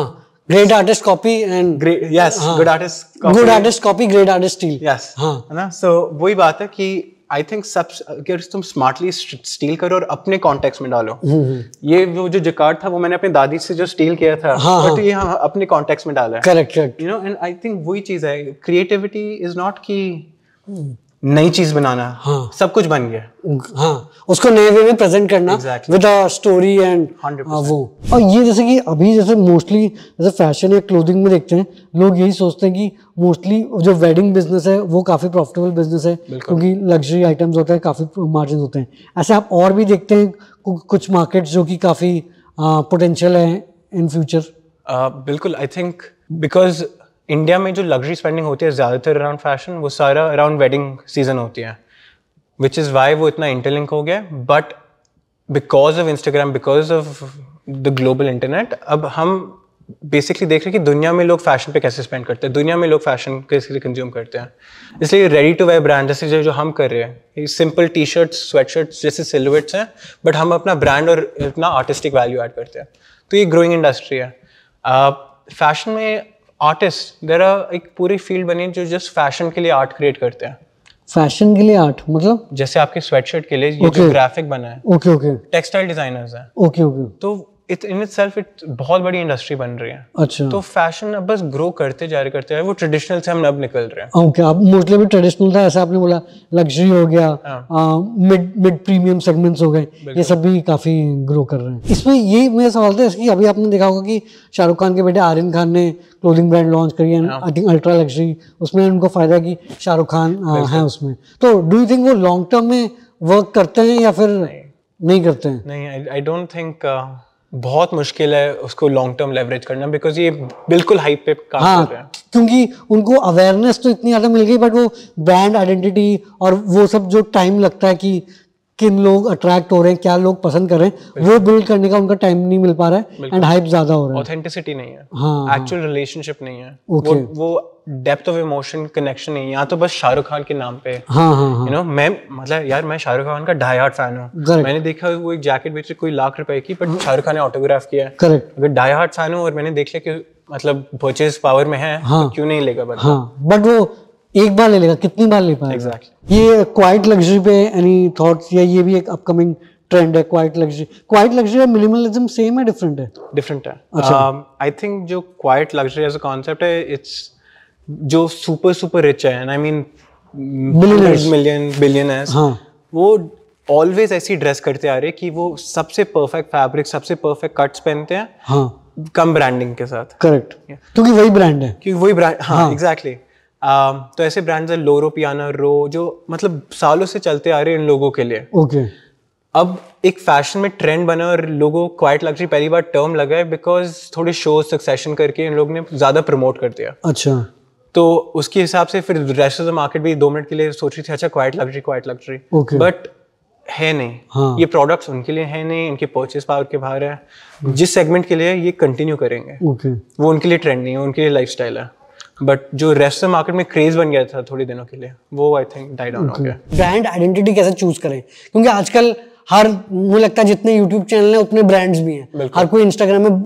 A: great artist copy and great yes good artist good artist copy great
B: artist steal yes हाँ, हाँ। ना सो वही बात है कि आई थिंक सब अगर तुम स्मार्टली स्टील करो और अपने कॉन्टेक्स्ट में डालो हम्म, हम्म। ये वो जो जकार्ड था वो मैंने अपनी दादी से जो स्टील किया था हाँ, हाँ, बट ये हाँ, हाँ अपने कॉन्टेक्स्ट में डाला है correct correct you know and I think वही चीज है क्रिएटिविटी इज नॉट की नई चीज बनाना हाँ सब कुछ बन गया
A: हाँ उसको नए वे में प्रेजेंट करना विद अ स्टोरी एंड वो और ये जैसे कि अभी जैसे मोस्टली जैसे फैशन या क्लोथिंग में देखते हैं लोग यही सोचते हैं कि मोस्टली जो वेडिंग बिजनेस है वो काफ़ी प्रॉफिटेबल बिजनेस है क्योंकि लग्जरी आइटम्स होते हैं काफ़ी मार्जिन होते हैं ऐसे आप और भी देखते हैं कुछ मार्केट्स जो कि काफ़ी पोटेंशियल है इन फ्यूचर
B: बिल्कुल आई थिंक बिकॉज इंडिया में जो लग्जरी स्पेंडिंग होती है ज़्यादातर अराउंड फैशन वो सारा अराउंड वेडिंग सीजन होती है विच इज़ वाई वो इतना इंटरलिंक हो गया but because of Instagram because of the global internet अब हम बेसिकली देख रहे हैं कि दुनिया में लोग फैशन पे कैसे स्पेंड करते हैं दुनिया में लोग फैशन कैसे कंज्यूम करते हैं इसलिए रेडी टू वेयर ब्रांड जैसे जो हम कर रहे हैं simple T shirts sweatshirts जैसे सिलवेट्स हैं बट हम अपना ब्रांड और अपना आर्टिस्टिक वैल्यू ऐड करते हैं तो ये ग्रोइंग इंडस्ट्री है फैशन में आर्टिस्ट देर आर एक पूरी फील्ड बनी जो जस्ट फैशन के लिए आर्ट क्रिएट करते हैं
A: फैशन के लिए आर्ट मतलब
B: जैसे आपके स्वेटशर्ट के लिए ये okay. जो ग्राफिक बना है ओके ओके टेक्सटाइल डिजाइनर्स हैं ओके ओके तो it in itself it बहुत बड़ी इंडस्ट्री बन रही है अच्छा तो फैशन अब बस ग्रो करते जा रहे करते जा रहे वो ट्रेडिशनल से हम अब निकल रहे हैं ओके
A: अब मोस्टली भी ट्रेडिशनल था ऐसा आपने बोला लग्जरी हो गया मिड मिड प्रीमियम सेगमेंट्स हो गए ये सब भी काफ़ी ग्रो कर रहे हैं इसमें ये मेरा सवाल था कि अभी आपने देखा होगा कि शाहरुख खान के बेटे आर्यन खान ने क्लोथिंग ब्रांड लॉन्च करी है आई थिंक अल्ट्रा लग्जरी उसमें उनको फ़ायदा कि शाहरुख खान है उसमें तो डू यू थिंक वो लॉन्ग टर्म में वर्क करते हैं या फिर नहीं करते हैं नहीं
B: आई डोंट थिंक बहुत मुश्किल है उसको लॉन्ग टर्म लेवरेज करना बिकॉज ये बिल्कुल हाइप पे काम हाँ, कर रहे हैं
A: क्योंकि उनको अवेयरनेस तो इतनी ज़्यादा मिल गई बट वो ब्रांड आइडेंटिटी और वो सब जो टाइम लगता है कि किन लोग अट्रैक्ट हो रहे हैं क्या लोग पसंद कर रहे हैं वो बिल्ड करने का उनका टाइम नहीं मिल पा रहा है एंड हाइप ज्यादा हो रहा है
B: ऑथेंटिसिटी नहीं है हाँ एक्चुअल रिलेशनशिप नहीं है okay. वो वो डेप्थ ऑफ इमोशन कनेक्शन नहीं है यहाँ तो बस शाहरुख खान के नाम पे हाँ हाँ यू हाँ। नो मैं मतलब यार मैं शाहरुख खान का ढाई हार्ट फैन हूँ मैंने देखा वो एक जैकेट बेच कोई लाख रुपए की बट हाँ। शाहरुख खान ने ऑटोग्राफ किया करेक्ट अगर ढाई हार्ट फैन हूँ और मैंने देख लिया कि मतलब परचेज पावर में है हाँ, तो क्यों नहीं लेगा बट हाँ,
A: बट वो एक बार ले लेगा कितनी बार ले पाएगा exactly. ये क्वाइट लग्जरी पे एनी थॉट्स या ये भी एक अपकमिंग ट्रेंड है क्वाइट लग्जरी क्वाइट लग्जरी और मिनिमलिज्म सेम है डिफरेंट है डिफरेंट है आई
B: अच्छा। थिंक um, जो quiet luxury as a concept है इट्स जो सुपर सुपर रिच है and I mean
A: billionaires million billion
B: वो ऑलवेज ऐसी ड्रेस करते आ रहे कि वो सबसे परफेक्ट फैब्रिक सबसे परफेक्ट कट्स पहनते हैं हाँ कम ब्रांडिंग के साथ
A: करेक्ट yeah. क्योंकि वही ब्रांड है
B: क्योंकि वही ब्रांड हाँ एग्जैक्टली हाँ। Um, तो ऐसे ब्रांड्स है लोरो पियाना रो जो मतलब सालों से चलते आ रहे हैं इन लोगों के लिए ओके अब एक फैशन में ट्रेंड बना और लोगों क्वाइट लग्जरी पहली बार टर्म लगा है बिकॉज थोड़े शो सक्सेशन करके इन लोग ने ज़्यादा प्रमोट कर दिया अच्छा तो उसके हिसाब से फिर रेस्ट ऑफ द मार्केट भी दो मिनट के लिए सोच रही थी अच्छा quiet luxury quiet luxury but है नहीं हाँ. ये प्रोडक्ट्स उनके लिए है नहीं इनके परचेस पावर के बाहर है जिस सेगमेंट के लिए ये कंटिन्यू करेंगे
A: वो
B: उनके लिए ट्रेंड नहीं है उनके लिए लाइफ है बट जो रेस्ट ऑफ मार्केट में क्रेज बन गया था थोड़ी दिनों के लिए वो आई थिंक डाई डाउन हो गया
A: ब्रांड आइडेंटिटी कैसे चूज करें क्योंकि आजकल हर मुझे लगता है जितने यूट्यूब चैनल हैं उतने ब्रांड्स भी हैं हर कोई इंस्टाग्राम में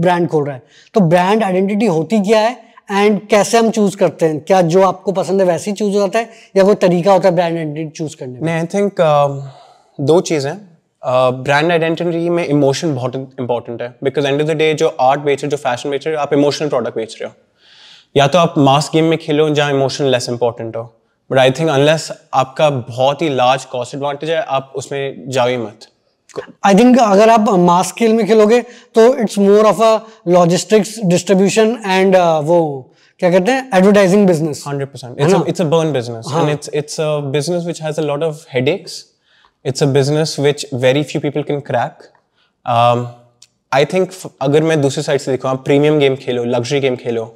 A: ब्रांड खोल रहा है तो ब्रांड आइडेंटिटी होती क्या है एंड कैसे हम चूज करते हैं क्या जो आपको पसंद है वैसे ही चूज होता है या कोई तरीका होता है ब्रांड आइडेंटिटी चूज करने
B: में आई थिंक दो चीज़ें ब्रांड आइडेंटिटी में इमोशन बहुत इंपॉर्टेंट है because end of the day जो आर्ट बेच रहे हो जो फैशन बेच रहे हो आप इमोशनल प्रोडक्ट बेच रहे हो या तो आप मास गेम में खेलो जहाँ इमोशन लेस इंपॉर्टेंट हो बट आई थिंक अनलेस आपका बहुत ही लार्ज कॉस्ट एडवांटेज है आप उसमें जाओ ही मत
A: आई थिंक अगर आप मास स्केल में खेलोगे तो it's more of a logistics distribution and वो क्या कहते हैं advertising business 100% it's it's a burn
B: business and it's it's a business which has a lot of headaches it's a business which very few people can crack I think अगर मैं दूसरी side से देखूँ आप प्रीमियम गेम खेलो luxury game खेलो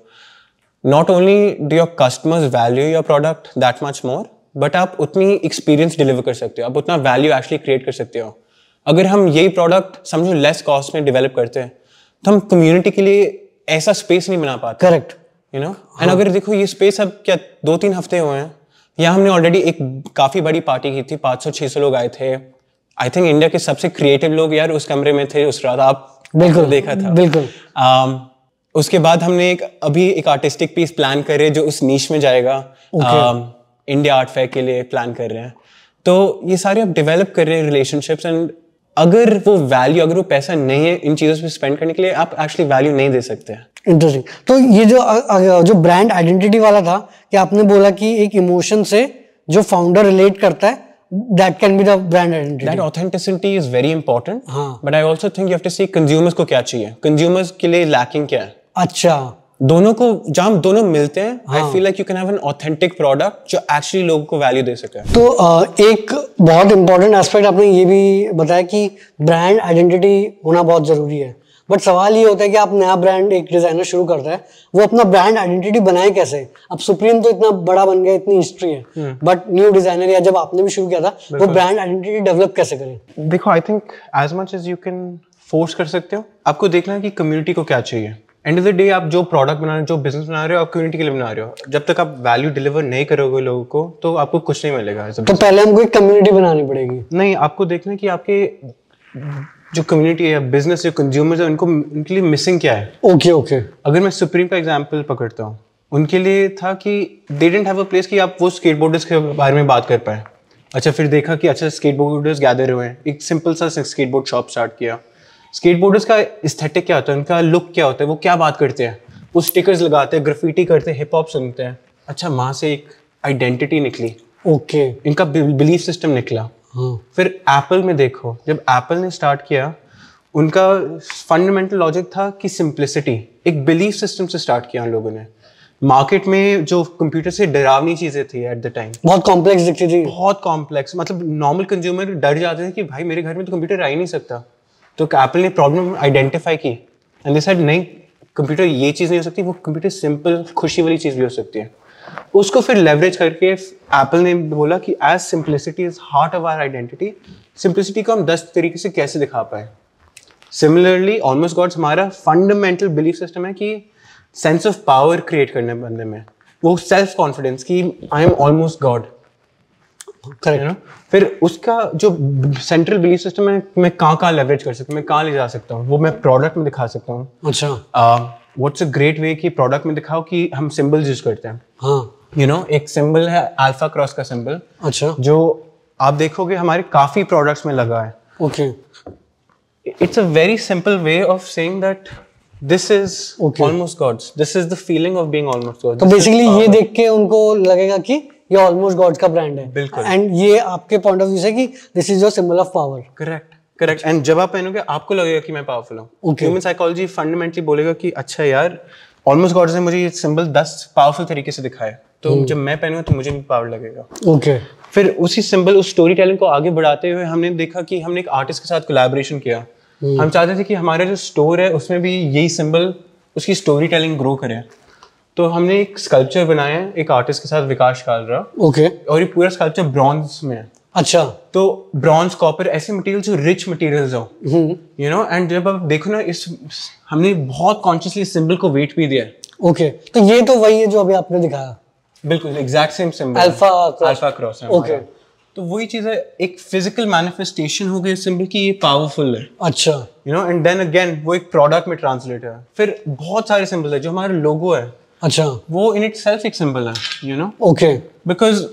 B: not only do your customers value your product that much more but आप उतनी एक्सपीरियंस डिलीवर कर सकते हो आप उतना वैल्यू एक्चुअली क्रिएट कर सकते हो अगर हम यही प्रोडक्ट समझो लेस कॉस्ट में डेवलप करते हैं तो हम कम्युनिटी के लिए ऐसा स्पेस नहीं बना पाते करेक्ट यू नो एंड अगर देखो ये स्पेस अब क्या दो तीन हफ्ते हुए हैं यहाँ हमने ऑलरेडी एक काफ़ी बड़ी पार्टी की थी पाँच सौ 500 सौ लोग आए थे आई थिंक इंडिया के सबसे क्रिएटिव लोग यार उस कमरे में थे उस रात आप
A: बिल्कुल देखा था बिल्कुल
B: um, उसके बाद हमने एक अभी एक आर्टिस्टिक पीस प्लान कर रहे हैं जो उस नीच में जाएगा इंडिया आर्ट फेयर के लिए प्लान कर रहे हैं तो ये सारे आप डेवलप कर रहे हैं रिलेशनशिप्स एंड अगर वो वैल्यू अगर वो पैसा नहीं है इन चीज़ों पे स्पेंड करने के लिए आप एक्चुअली वैल्यू नहीं दे सकते हैं
A: इंटरेस्टिंग तो ये जो जो ब्रांड आइडेंटिटी वाला था कि आपने बोला कि एक इमोशन से जो फाउंडर रिलेट करता है that can be the brand identity that
B: authenticity is very important हाँ. but i also think you have to see consumers को क्या चाहिए consumers के लिए lacking क्या है
A: अच्छा दोनों को जहां दोनों मिलते हैं I
B: feel like you can have an authentic product जो एक्चुअली लोगों को वैल्यू दे सके तो
A: एक बहुत इंपॉर्टेंट एस्पेक्ट आपने ये भी बताया कि ब्रांड आइडेंटिटी होना बहुत जरूरी है बट सवाल ये होता है कि आप नया ब्रांड एक डिजाइनर शुरू करता है वो अपना ब्रांड आइडेंटिटी बनाए कैसे अब सुप्रीम तो इतना बड़ा बन गया इतनी हिस्ट्री है बट न्यू डिजाइनर या जब आपने भी शुरू किया था वो ब्रांड आइडेंटिटी डेवलप कैसे करें
B: देखो I think as much as you can force कर सकते हो आपको देखना है कि कम्युनिटी को क्या चाहिए एंड ऑफ द डे आप जो प्रोडक्ट बना रहे हो जो बिजनेस बना रहे हो आप कम्युनिटी के लिए बना रहे हो जब तक आप वैल्यू डिलीवर नहीं करोगे लोगों को तो आपको कुछ नहीं मिलेगा तो पहले
A: हमको एक कम्युनिटी बनानी पड़ेगी
B: नहीं आपको देखना कि आपके जो कम्युनिटी है बिजनेस जो कंज्यूमर्स है उनको उनके लिए मिसिंग क्या है ओके okay, ओके okay. अगर मैं सुप्रीम का एग्जाम्पल पकड़ता हूँ उनके लिए था कि they didn't have a place कि आप वो स्केटबोर्डर्स के बारे में बात कर पाए अच्छा फिर देखा कि अच्छा स्केटबोर्डर्स गैदर हुए हैं एक सिंपल सा स्केटबोर्ड शॉप स्टार्ट किया स्केटबोर्डर्स का स्थेटिक क्या होता है उनका लुक क्या होता है वो क्या बात करते हैं वो स्टिकर्स लगाते हैं ग्रफिटी करते हैं हिप हॉप सुनते हैं अच्छा वहाँ से एक आइडेंटिटी निकली ओके okay. इनका बिलीफ सिस्टम निकला हाँ. फिर एप्पल में देखो जब एप्पल ने स्टार्ट किया उनका फंडामेंटल लॉजिक था कि सिंप्लिसिटी एक बिलीफ सिस्टम से स्टार्ट किया उन लोगों ने मार्केट में जो कंप्यूटर से डरावनी चीजें थी एट द टाइम बहुत कॉम्प्लेक्स दिखती थी बहुत कॉम्प्लेक्स मतलब नॉर्मल कंज्यूमर डर जाते थे कि भाई मेरे घर में तो कंप्यूटर आ ही नहीं सकता तो एप्पल ने प्रॉब्लम आइडेंटिफाई की एंड दिस नहीं कंप्यूटर ये चीज़ नहीं हो सकती वो कंप्यूटर सिंपल खुशी वाली चीज़ भी हो सकती है उसको फिर लेवरेज करके एप्पल ने बोला कि as simplicity is heart of our identity simplicity को हम दस तरीके से कैसे दिखा पाए सिमिलरली ऑलमोस्ट गॉड्स हमारा फंडामेंटल बिलीफ सिस्टम है कि सेंस ऑफ पावर क्रिएट करने बंदे में वो सेल्फ कॉन्फिडेंस कि I am almost god correct ना फिर उसका जो सेंट्रल बिलीफ सिस्टम है मैं कहाँ कहाँ लेवरेज कर सकता हूँ मैं कहाँ ले जा सकता हूँ वो मैं प्रोडक्ट में दिखा सकता हूँ अच्छा व्हाट्स अ ग्रेट वे कि प्रोडक्ट में दिखाओ कि हम सिंबल्स यूज करते हैं हाँ यू you नो know, एक सिंबल है अल्फा क्रॉस का सिंबल अच्छा जो आप देखोगे हमारे काफी प्रोडक्ट्स में लगा है okay it's a very simple way of saying that this is Almost Gods this is the feeling of being Almost Gods तो बेसिकली ये देख
A: के उनको लगेगा कि ये ऑलमोस्ट गॉड्स का ब्रांड है बिल्कुल एंड ये आपके पॉइंट ऑफ व्यू से कि this is your symbol of power
B: correct correct and जब आप पहनोगे आपको लगेगा कि मैं पावरफुल हूँ ह्यूमन साइकोलॉजी फंडामेंटली बोलेगा कि अच्छा यार ऑलमोस्ट गॉड्स ने मुझे ये सिंबल दस पावरफुल तरीके से दिखाया तो hmm. जब मैं पहनूंगा तो मुझे भी पावर लगेगा ओके okay. फिर उसी सिंबल उस स्टोरी टेलिंग को आगे बढ़ाते हुए हमने देखा कि हमने एक आर्टिस्ट के साथ कोलेबोरेशन किया
A: hmm. हम
B: चाहते थे कि हमारे जो स्टोर है उसमें भी यही सिंबल उसकी स्टोरी टेलिंग ग्रो करे तो हमने एक स्कल्पचर बनाया है एक आर्टिस्ट के साथ विकास कालरा ओके okay. और ये पूरा स्कल्पचर ब्रॉन्ज में है अच्छा तो ब्रॉन्ज कॉपर ऐसे मटेरियल जो रिच मटेरियल्स हो यू नो एंड जब आप देखो ना इस हमने बहुत कॉन्शियसली सिंबल को वेट भी दिया है
A: ओके okay. तो ये तो वही है जो अभी आपने दिखाया
B: बिल्कुल exact same symbol alpha alpha cross okay
A: तो वही चीज है एक
B: फिजिकल मैनिफेस्टेशन हो गई सिंबल की ये पावरफुल है अच्छा you know and then again वो एक प्रोडक्ट में ट्रांसलेट है फिर बहुत सारे सिंबल है जो हमारा लोगो है अच्छा वो इन इट सेल्फ एक सिंबल है you know okay because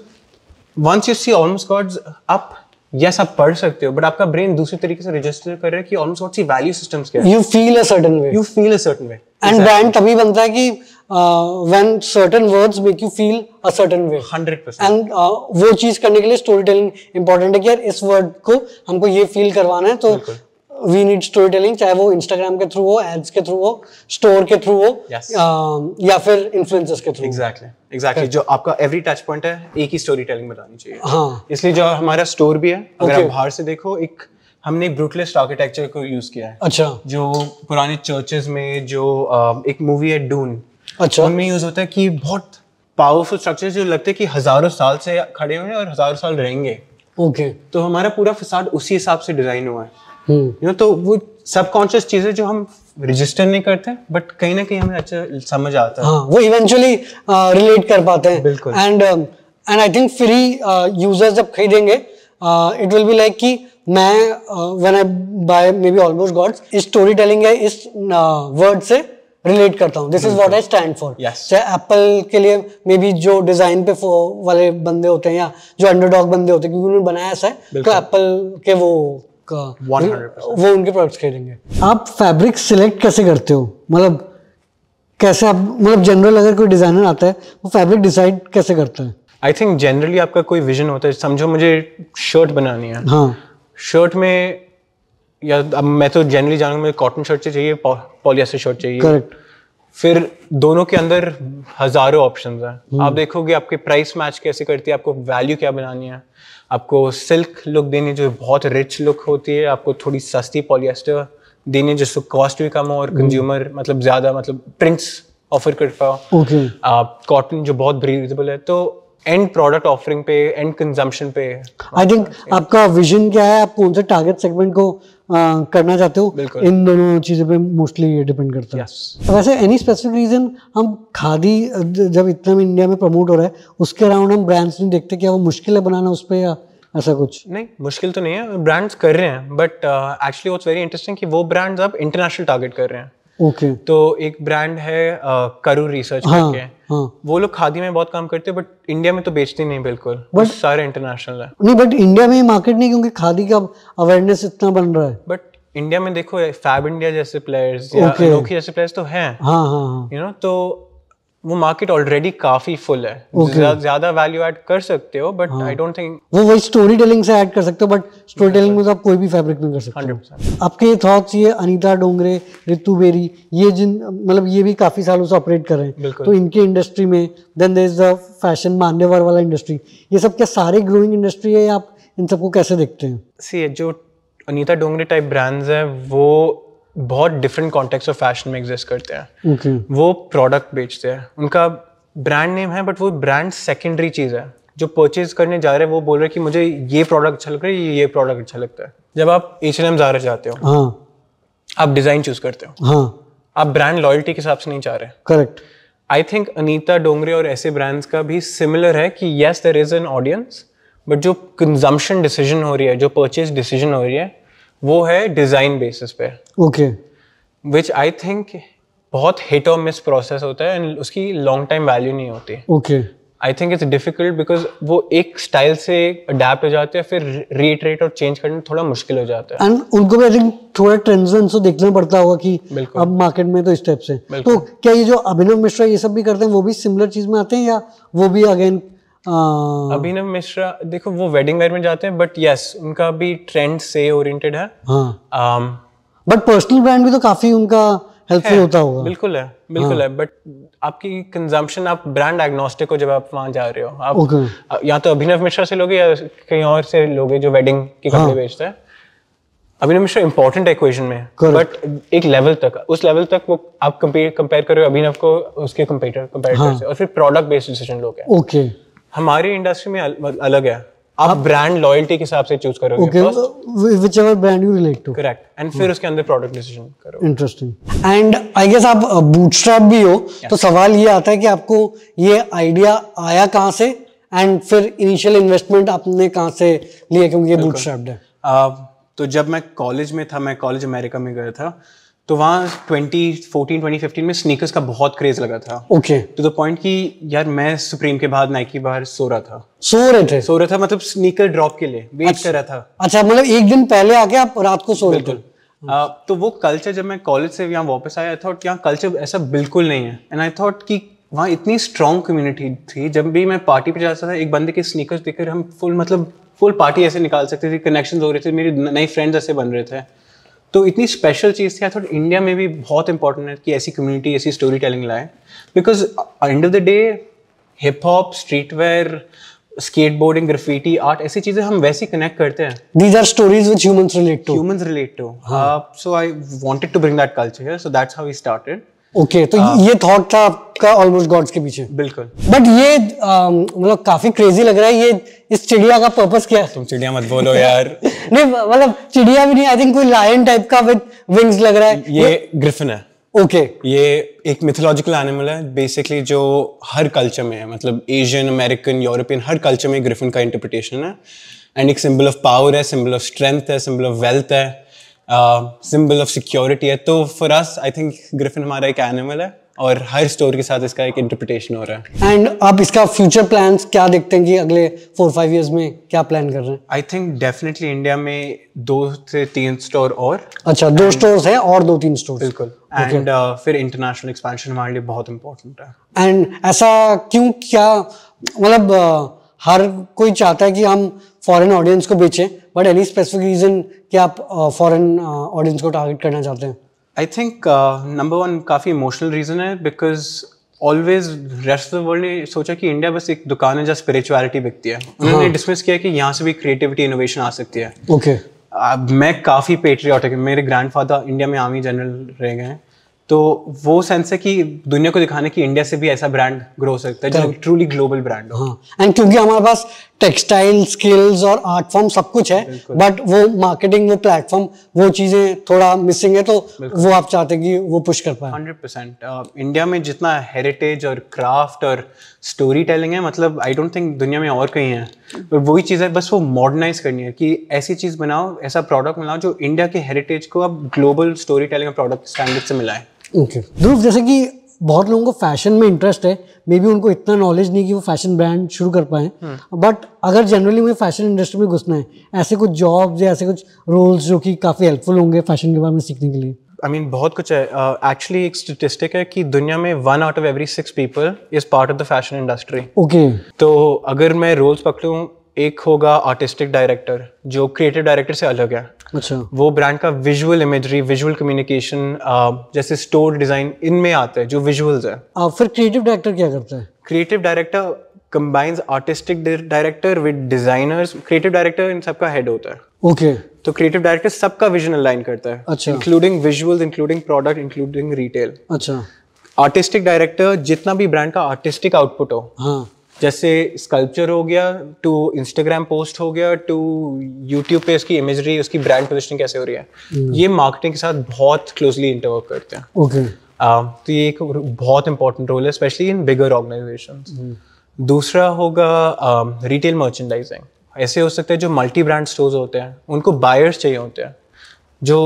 B: once you see Almost Gods up yes आप पढ़ सकते हो बट आपका
A: ब्रेन दूसरी तरीके से रजिस्टर कर रहा है कि almost what see value systems क्या है you feel a certain way you
B: feel a certain way and brand
A: तभी बनता है कि when certain words make you feel a certain way 100% and वो चीज करने के लिए स्टोरी टेलिंग इंपॉर्टेंट है कि यार इस वर्ड को हमको ये फील करवाना है तो वी नीड स्टोरी टेलिंग चाहे वो इंस्टाग्राम के थ्रू हो एड्स के थ्रू हो स्टोर के थ्रू हो yes. Um, या फिर इन्फ्लुएंसर्स के थ्रू
B: एग्जैक्टली एग्जैक्टली जो आपका एवरी टच पॉइंट है एक ही स्टोरी टेलिंग बतानी चाहिए हाँ इसलिए जो हमारा स्टोर भी है अगर okay. आप बाहर से देखो एक हमने ब्रूटलिस्ट आर्किटेक्चर को यूज किया है अच्छा जो पुराने चर्चेस में जो um, एक मूवी है डून अच्छा उनमें यूज होता है कि बहुत पावरफुल स्ट्रक्चर जो लगते हैं कि हजारों साल से खड़े हुए हैं और हजारों साल रहेंगे ओके okay. तो हमारा पूरा फसाद उसी हिसाब से डिजाइन हुआ है यू हम्म। नो तो वो सबकॉन्शियस चीजें जो हम रजिस्टर नहीं करते बट
A: कहीं ना कहीं हमें अच्छा
B: समझ आता है हाँ, वो इवेंचुअली
A: रिलेट uh, कर पाते हैं बिल्कुल and and I think free users जब खरीदेंगे इट विल बी लाइक कि मैं when I buy maybe Almost Gods इस स्टोरी टेलिंग है इस वर्ड uh, से रिलेट करता हूँ this is what I stand for चाहे एप्पल के लिए मे बी जो डिजाइन पे वाले बंदे होते हैं या जो अंडरडॉग बंदे होते हैं क्योंकि उन्होंने बनाया ऐसा है तो एप्पल के वो तक वो उनके प्रोडक्ट्स खरीदेंगे आप फैब्रिक सिलेक्ट कैसे करते हो मतलब कैसे आप मतलब जनरल अगर कोई डिज़ाइनर आता है वो फैब्रिक डिसाइड कैसे करता है
B: आई थिंक जनरली आपका कोई विजन होता है समझो मुझे शर्ट बनानी है हाँ शर्ट में या अब मैं तो जनरली जानूंगा मुझे कॉटन शर्ट चाहिए पॉलिएस्टर शर्ट चाहिए करेक्ट फिर दोनों के अंदर हजारों ऑप्शन हैं हम्म। आप देखोगे आपके प्राइस मैच कैसे करती है आपको वैल्यू क्या बनानी है आपको सिल्क लुक देनी जो बहुत रिच लुक होती है आपको थोड़ी सस्ती पॉलिएस्टर देनी जिसको कॉस्ट भी कम हो और कंज्यूमर hmm. मतलब ज़्यादा मतलब प्रिंट्स ऑफर कर पाओ आप कॉटन जो बहुत ब्रीजेबल है तो एंड प्रोडक्ट ऑफरिंग पे एंड कंजम्पशन पे
A: आई थिंक आपका विजन क्या है आप कौन से टारगेट सेगमेंट को आ, करना चाहते हो इन दोनों चीज़ों पे मोस्टली ये डिपेंड करता है yes. तो वैसे एनी स्पेसिफिक रीज़न हम खादी जब इतना में इंडिया में प्रमोट हो रहा है उसके अराउंड हम ब्रांड्स नहीं देखते क्या वो मुश्किल है बनाना उस पर या ऐसा कुछ
B: नहीं मुश्किल तो नहीं है ब्रांड्स कर रहे हैं but actually what's very interesting कि वो ब्रांड्स अब इंटरनेशनल टारगेट कर रहे हैं ओके okay. तो एक ब्रांड है करू रिसर्च हाँ. करके हाँ। वो लोग खादी में बहुत काम करते हैं बट इंडिया में तो बेचते नहीं बिल्कुल बट सारे इंटरनेशनल है
A: नहीं बट इंडिया में मार्केट नहीं क्योंकि खादी का अवेयरनेस इतना बन रहा है
B: बट इंडिया में देखो फैब इंडिया जैसे प्लेयर्स या okay. जैसे प्लेयर्स तो हैं
A: हाँ, हाँ हाँ you
B: know, तो वो मार्केट ऑलरेडी काफी फुल है okay. ज्यादा वैल्यू ऐड कर सकते हो बट आई डोंट थिंक
A: वो वही स्टोरी टेलिंग से ऐड कर सकते हो बट स्टोरी टेलिंग में तो आप कोई भी फैब्रिक में कर सकते हो आपके ये थॉट्स ये अनीता डोंगरे रितु बेरी ये जिन मतलब ये भी काफी सालों से ऑपरेट कर रहे हैं तो इनके इंडस्ट्री में then there is the fashion Manyavar वाला इंडस्ट्री ये सब क्या सारे ग्रोइंग इंडस्ट्री है या आप इन सबको कैसे देखते हैं
B: सी जो अनीता डोंगरे टाइप ब्रांड्स हैं वो बहुत डिफरेंट कॉन्टेक्ट ऑफ फैशन में एग्जिस्ट करते हैं okay. वो प्रोडक्ट बेचते हैं उनका ब्रांड नेम है बट वो ब्रांड सेकेंडरी चीज़ है जो परचेज करने जा रहे हैं वो बोल रहे हैं कि मुझे ये प्रोडक्ट अच्छा लग रहा है ये प्रोडक्ट अच्छा लगता है जब आप एच एन एम जा रहे जाते हो हाँ. आप डिज़ाइन चूज करते
A: हो हाँ.
B: आप ब्रांड लॉयल्टी के हिसाब से नहीं चाह रहे correct I think Anita Dongre और ऐसे ब्रांड्स का भी सिमिलर है कि yes there is an audience but जो कंजम्पशन डिसीजन हो रही है जो परचेज डिसीजन हो रही है वो है डिजाइन बेसिस पे ओके विच आई थिंक बहुत हिट और मिस प्रोसेस होता है एंड उसकी लॉन्ग टाइम वैल्यू नहीं होती okay I think it's difficult because वो एक स्टाइल से अडेप्ट हो जाते हैं फिर रिएटरेट और चेंज करना थोड़ा मुश्किल हो जाता
A: है एंड उनको भी आई थिंक थोड़ा ट्रेंड्स देखना पड़ता होगा कि अब मार्केट में तो इस टाइप से तो क्या ये जो अभिनव मिश्रा ये सब भी करते हैं वो भी सिमिलर चीज में आते हैं या वो भी अगेन हाँ।
B: अभिनव मिश्रा देखो वो वेडिंग वेयर में जाते हैं बट यस उनका भी ट्रेंड से ओरिएंटेड है
A: बट पर्सनल ब्रांड भी तो काफी उनका हेल्पफुल होता होगा बिल्कुल
B: है बिल्कुल हाँ. है बट आपकी कंजम्पशन आप ब्रांड एग्नोस्टिक हो जब आप वहां जा रहे हो आप okay. या तो अभिनव मिश्रा से लोगे या कहीं और से लोगे जो वेडिंग के कपड़े हाँ. बेचते हैं अभिनव मिश्रा इंपॉर्टेंट इक्वेशन में बट एक लेवल तक उस लेवल तक वो आप कंपेयर कंपेयर कर रहे हो अभिनव को उसके कंपेटर कंपेयर हाँ. से और फिर प्रोडक्ट बेस्ड डिसीजन लोगे ओके okay. हमारी इंडस्ट्री में अल, अलग है आप ब्रांड लॉयल्टी के हिसाब से चूज करोगे okay
A: whichever brand you relate to correct
B: and फिर hmm. उसके अंदर प्रोडक्ट डिसीजन करो
A: इंटरेस्टिंग एंड आई गेस आप बूटस्ट्रैप uh, भी हो yes. तो सवाल ये आता है कि आपको ये आइडिया आया कहाँ से एंड फिर इनिशियल इन्वेस्टमेंट आपने कहाँ से लिया क्योंकि ये बूटस्ट्रैप्ड है
B: uh, तो जब मैं कॉलेज में था मैं कॉलेज अमेरिका में गया था तो वहाँ ट्वेंटी फोर्टीन ट्वेंटी फिफ्टीन में स्नीकर्स का बहुत क्रेज लगा था ओके टू द पॉइंट कि यार मैं सुप्रीम के बाद नाइकी बाहर सो रहा था
A: सो रहे थे सो रहा था मतलब स्नीकर ड्रॉप के लिए वेट अच्छा, कर रहा था अच्छा मतलब एक दिन पहले आके आप रात को सो रहे थे
B: आ, तो वो कल्चर जब मैं कॉलेज से यहाँ वापस आया थॉट यहाँ कल्चर ऐसा बिल्कुल नहीं है एंड आई थॉट कि वहाँ इतनी स्ट्रॉन्ग कम्युनिटी थी जब भी मैं पार्टी पे जाता था एक बंदे के स्नीकर्स देखकर हम फुल मतलब फुल पार्टी ऐसे निकाल सकते थे कनेक्शन हो रहे थे मेरे नए फ्रेंड्स ऐसे बन रहे थे तो इतनी स्पेशल चीज़ थी आई इंडिया में भी बहुत इंपॉर्टेंट है कि ऐसी कम्युनिटी ऐसी स्टोरी टेलिंग लाए because end of the day hip hop streetwear skateboarding graffiti art ऐसी चीजें हम वैसे कनेक्ट करते हैं
A: these are stories which humans relate to humans relate
B: to so I wanted to bring that culture so that's how we started
A: okay okay, तो आ, हाँ। ये thought था आपका ऑलमोस्ट गॉड्स के पीछे बिल्कुल बट ये um, मतलब काफी क्रेजी लग रहा है ये इस चिड़िया का पर्पस क्या है
B: तुम चिड़िया मत बोलो यार
A: नहीं मतलब चिड़िया भी नहीं आई थिंक कोई लायन टाइप का विद विंग्स लग रहा है
B: ये ग्रिफिन है ओके okay. ये एक मिथोलॉजिकल एनिमल है बेसिकली जो हर कल्चर में है मतलब एशियन अमेरिकन यूरोपियन हर कल्चर में ग्रिफिन का इंटरप्रिटेशन है एंड एक सिंबल ऑफ पावर है सिंबल ऑफ स्ट्रेंथ है सिंबल ऑफ वेल्थ है सिंबल ऑफ सिक्योरिटी है तो for us I think griffin हमारा एक एनिमल है और हर स्टोर के साथ इसका एक इंटरप्रिटेशन हो रहा
A: है एंड आप इसका फ्यूचर प्लान क्या देखते हैं कि अगले फोर फाइव ईयर्स में क्या प्लान कर रहे हैं
B: आई थिंक डेफिनेटली इंडिया में दो से तीन स्टोर और
A: अच्छा दो स्टोर है और दो तीन स्टोर बिल्कुल
B: एंड okay. uh, फिर इंटरनेशनल
A: एक्सपेंशन हमारे लिए बहुत इंपॉर्टेंट है एंड ऐसा क्यों क्या मतलब uh, हर कोई चाहता है कि हम फॉरेन ऑडियंस को बेचें बट एनी स्पेसिफिक रीज़न कि आप फॉरेन uh, ऑडियंस uh, को टारगेट करना चाहते हैं आई थिंक
B: नंबर वन काफ़ी इमोशनल रीज़न है because always rest of the world ने सोचा कि इंडिया बस एक दुकान है जहाँ स्पिरिचुअलिटी बिकती
A: है उन्होंने
B: डिसमिस हाँ। किया कि यहाँ से भी क्रिएटिविटी इनोवेशन आ सकती है ओके okay. uh, मैं काफ़ी पेट्रियाटिक मेरे ग्रैंड फादर इंडिया में आर्मी जनरल रह गए हैं तो वो सेंस है कि दुनिया को दिखाने की इंडिया से भी ऐसा ब्रांड ग्रो हो सकता है जो ट्रूली ग्लोबल ब्रांड हो एंड
A: हाँ, क्योंकि हमारे पास टेक्सटाइल स्किल्स और आर्ट फॉर्म सब कुछ है बट वो मार्केटिंग वो प्लेटफॉर्म वो चीज़ें थोड़ा मिसिंग है तो वो आप चाहते हैं कि वो पुश कर पाए हंड्रेड परसेंट
B: इंडिया में जितना हेरिटेज और क्राफ्ट और स्टोरी टेलिंग है मतलब आई डोंट थिंक दुनिया में और कहीं है वही चीज़ है बस वो मॉडर्नाइज करनी है कि ऐसी चीज़ बनाओ ऐसा प्रोडक्ट बनाओ जो इंडिया के हेरिटेज को अब global storytelling product standard से मिलाए
A: ओके ध्रुव जैसे कि बहुत लोगों को फैशन में इंटरेस्ट है मे बी उनको इतना नॉलेज नहीं कि वो फैशन ब्रांड शुरू कर पाए बट हाँ। अगर जनरली मुझे फैशन इंडस्ट्री में घुसना है ऐसे कुछ जॉब्स या ऐसे कुछ रोल्स जो कि काफ़ी हेल्पफुल होंगे फैशन के बारे में सीखने के लिए
B: आई मीन बहुत कुछ है एक्चुअली uh, एक स्टेटिस्टिक है कि दुनिया में one out of every six people is part of the fashion industry okay तो अगर मैं रोल्स पकड़ूँ एक होगा आर्टिस्टिक डायरेक्टर जो क्रिएटिव डायरेक्टर से अलग है अच्छा वो ब्रांड का विजुअल इमेजरी विजुअल कम्युनिकेशन जैसे स्टोर डिजाइन इनमें आते हैं जो विजुअल्स है
A: आ, फिर क्रिएटिव डायरेक्टर क्या करता है
B: creative director combines artistic director with designers creative director इन सबका हेड होता
A: है ओके
B: तो क्रिएटिव डायरेक्टर सबका विजन अलाइन करता है अच्छा including visuals including product including retail अच्छा आर्टिस्टिक डायरेक्टर जितना भी ब्रांड का आर्टिस्टिक आउटपुट हो हाँ जैसे स्कल्पचर हो गया टू इंस्टाग्राम पोस्ट हो गया टू यूट्यूब पे उसकी इमेजरी उसकी ब्रांड पोजिशनिंग कैसे हो रही है hmm. ये मार्केटिंग के साथ बहुत क्लोजली इंटरवर्क करते हैं ओके okay. uh, तो ये एक बहुत इंपॉर्टेंट रोल है स्पेशली इन बिगर ऑर्गेनाइजेशन दूसरा होगा रिटेल मर्चेंडाइजिंग ऐसे हो सकते हैं जो मल्टी ब्रांड स्टोर्स होते हैं उनको बायर्स चाहिए होते हैं जो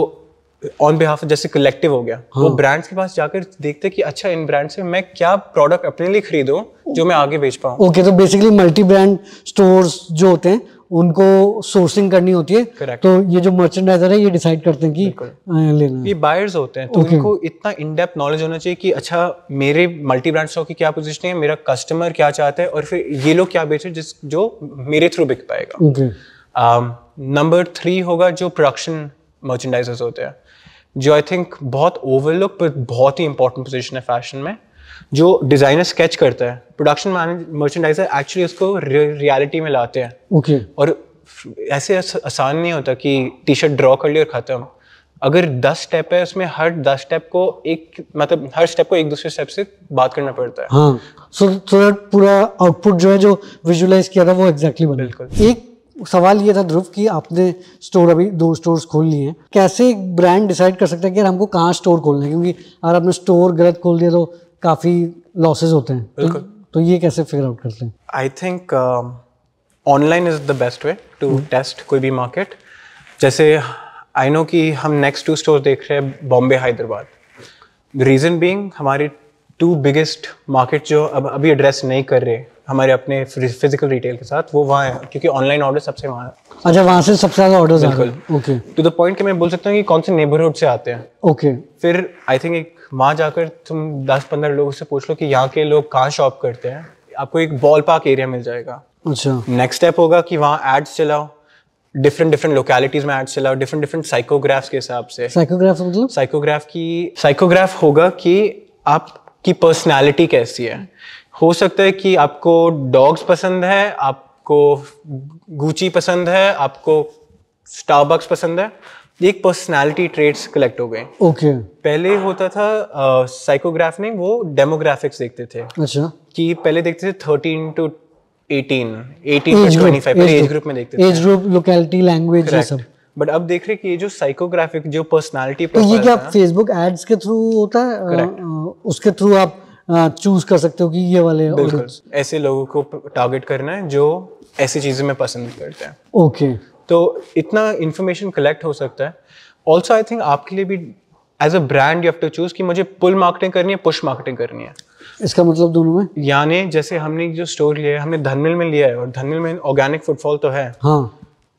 B: ऑन बिहाफ जैसे कलेक्टिव हो गया हाँ. वो ब्रांड्स के पास जाकर देखते कि अच्छा इन ब्रांड से मैं क्या प्रोडक्ट अपने लिए खरीदूं जो मैं आगे बेच पाऊँ ओके okay, तो बेसिकली
A: मल्टी ब्रांड स्टोर्स जो होते हैं उनको सोर्सिंग करनी होती है Correct. तो ये जो मर्चेंडाइजर है ये डिसाइड करते हैं कि लेना
B: ये बायर्स होते हैं तो okay. उनको इतना इन डेप्थ नॉलेज होना चाहिए कि अच्छा मेरे मल्टी ब्रांड स्टॉक की क्या पोजीशन है मेरा कस्टमर क्या चाहता है और फिर ये लोग क्या बेचे जिस जो मेरे थ्रू बिक पाएगा नंबर okay. थ्री um, होगा जो प्रोडक्शन मर्चेंडाइजर्स होते हैं जो आई थिंक बहुत ओवरलुक पर बहुत ही इंपॉर्टेंट पोजिशन है फैशन में जो डिजाइनर स्केच करता है प्रोडक्शन मर्चेंडाइजर एक्चुअली उसको रियलिटी में लाते हैं ओके okay. और ऐसे आसान नहीं होता कि टी शर्ट ड्रॉ कर ली और ख़त्म अगर दस स्टेप है उसमें हर दस स्टेप को एक मतलब हर स्टेप को एक दूसरे स्टेप से बात करना पड़ता है हाँ
A: सो so, so पूरा आउटपुट जो है जो विजुलाइज किया था वो एग्जैक्टली exactly बिल्कुल एक सवाल ये था ध्रुव कि आपने स्टोर अभी दो स्टोर्स खोल लिए हैं कैसे एक ब्रांड डिसाइड कर सकता है कि यार हमको कहाँ स्टोर खोलना है क्योंकि अगर आपने स्टोर गलत खोल दिया तो काफ़ी लॉसेज होते हैं तो- बिल्कुल तो, तो ये कैसे फिगर आउट करते हैं
B: I think online is the best way to test कोई भी मार्केट जैसे आई नो कि हम नेक्स्ट टू स्टोर देख रहे हैं बॉम्बे हैदराबाद रीज़न बींग हमारी टू बिगेस्ट मार्केट जो अब अभी एड्रेस नहीं कर रहे हमारे अपने फिजिकल रिटेल के साथ वो वहाँ है क्योंकि ऑनलाइन ऑर्डर सबसे वहाँ है
A: अच्छा वहाँ से सबसे ज़्यादा ऑर्डर बिल्कुल ओके
B: तो द पॉइंट के मैं बोल सकता हूँ कि कौन से नेबरहुड से आते हैं ओके फिर आई थिंक एक वहाँ जाकर तुम दस पंद्रह लोगों से पूछ लो कि यहाँ के लोग कहाँ शॉप करते हैं आपको एक बॉल पार्क एरिया मिल जाएगा अच्छा नेक्स्ट स्टेप होगा कि वहाँ एड्स चलाओ डिफरेंट डिफरेंट लोकेलिटीज में एड्स चलाओ डिफरेंट डिफरेंट साइकोग्राफ्स के हिसाब से साइकोग्राफ मतलब साइकोग्राफ की साइकोग्राफ होगा कि आपकी पर्सनैलिटी कैसी है हो सकता है कि आपको डॉग्स पसंद है आपको गुची पसंद है आपको स्टारबक्स पसंद है एक पर्सनालिटी ट्रेट्स कलेक्ट हो गए ओके okay. पहले होता था साइकोग्राफ नहीं वो डेमोग्राफिक्स देखते थे अच्छा कि पहले देखते थे thirteen to eighteen eighteen twenty five age group में देखते थे एज ग्रुप लोकेलिटी
A: लैंग्वेज सब
B: बट अब देख रहे कि ये जो साइकोग्राफिक जो पर्सनालिटी तो ये क्या फेसबुक
A: एड्स के थ्रू होता है उसके थ्रू आप चूज कर सकते हो कि ये वाले
B: ऐसे लोगों को टारगेट करना है जो ऐसी चीज़ें में पसंद करते हैं ओके तो इतना इन्फॉर्मेशन कलेक्ट हो सकता है ऑल्सो आई थिंक आपके लिए भी as a brand you have to choose कि मुझे पुल मार्केटिंग करनी है पुश मार्केटिंग करनी है
A: इसका मतलब दोनों में
B: यानी जैसे हमने जो स्टोर लिया है हमने धनमिल में लिया है और धनमिल में ऑर्गेनिक फुटफॉल तो है हाँ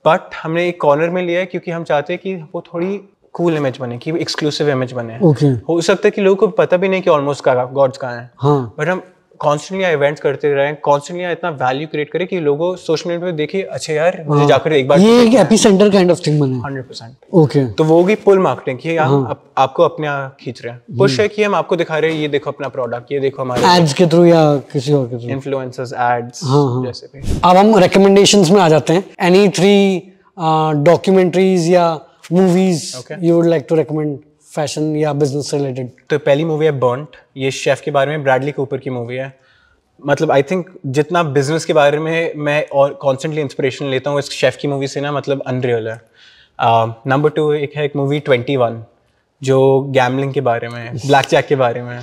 B: बट हमने एक कॉर्नर में लिया है क्योंकि हम चाहते हैं कि वो थोड़ी कूल इमेज बने कि एक्सक्लूसिव इमेज बने okay. हो सकता है कि लोगों को पता भी नहीं कि ऑलमोस्ट का गॉड्स कहाँ हैं बट हाँ। हम कॉन्स्टेंटली इवेंट्स करते रहे कॉन्स्टेंटली इतना वैल्यू क्रिएट करें कि लोगों सोशल मीडिया पे देखिए अच्छे यार मुझे हाँ। जाकर एक बार ये एक
A: एपिसेंटर काइंड ऑफ थिंग बने 100% ओके
B: तो वो होगी पुल मार्केटिंग की आप, आपको अपने यहाँ खींच रहे हैं पुश है हम्म। कि हम आपको दिखा रहे हैं ये देखो अपना प्रोडक्ट ये देखो हमारे एड्स के थ्रू
A: या किसी और के थ्रू
B: इन्फ्लुएंसर्स एड्स जैसे भी
A: अब हम रिकमेंडेशंस में आ जाते हैं एनी थ्री डॉक्यूमेंट्रीज या movies you would like to recommend fashion या बिजनेस रिलेटेड तो पहली मूवी है बर्नट ये
B: शेफ के बारे में ब्रैडली कूपर की मूवी है मतलब आई थिंक जितना बिजनेस के बारे में मैं और कॉन्स्टेंटली इंस्परेशन लेता हूँ इस शेफ की मूवी से ना मतलब अनरियल है नंबर uh, टू एक है एक मूवी ट्वेंटी वन जो गैमलिंग के बारे में ब्लैक जैक के बारे में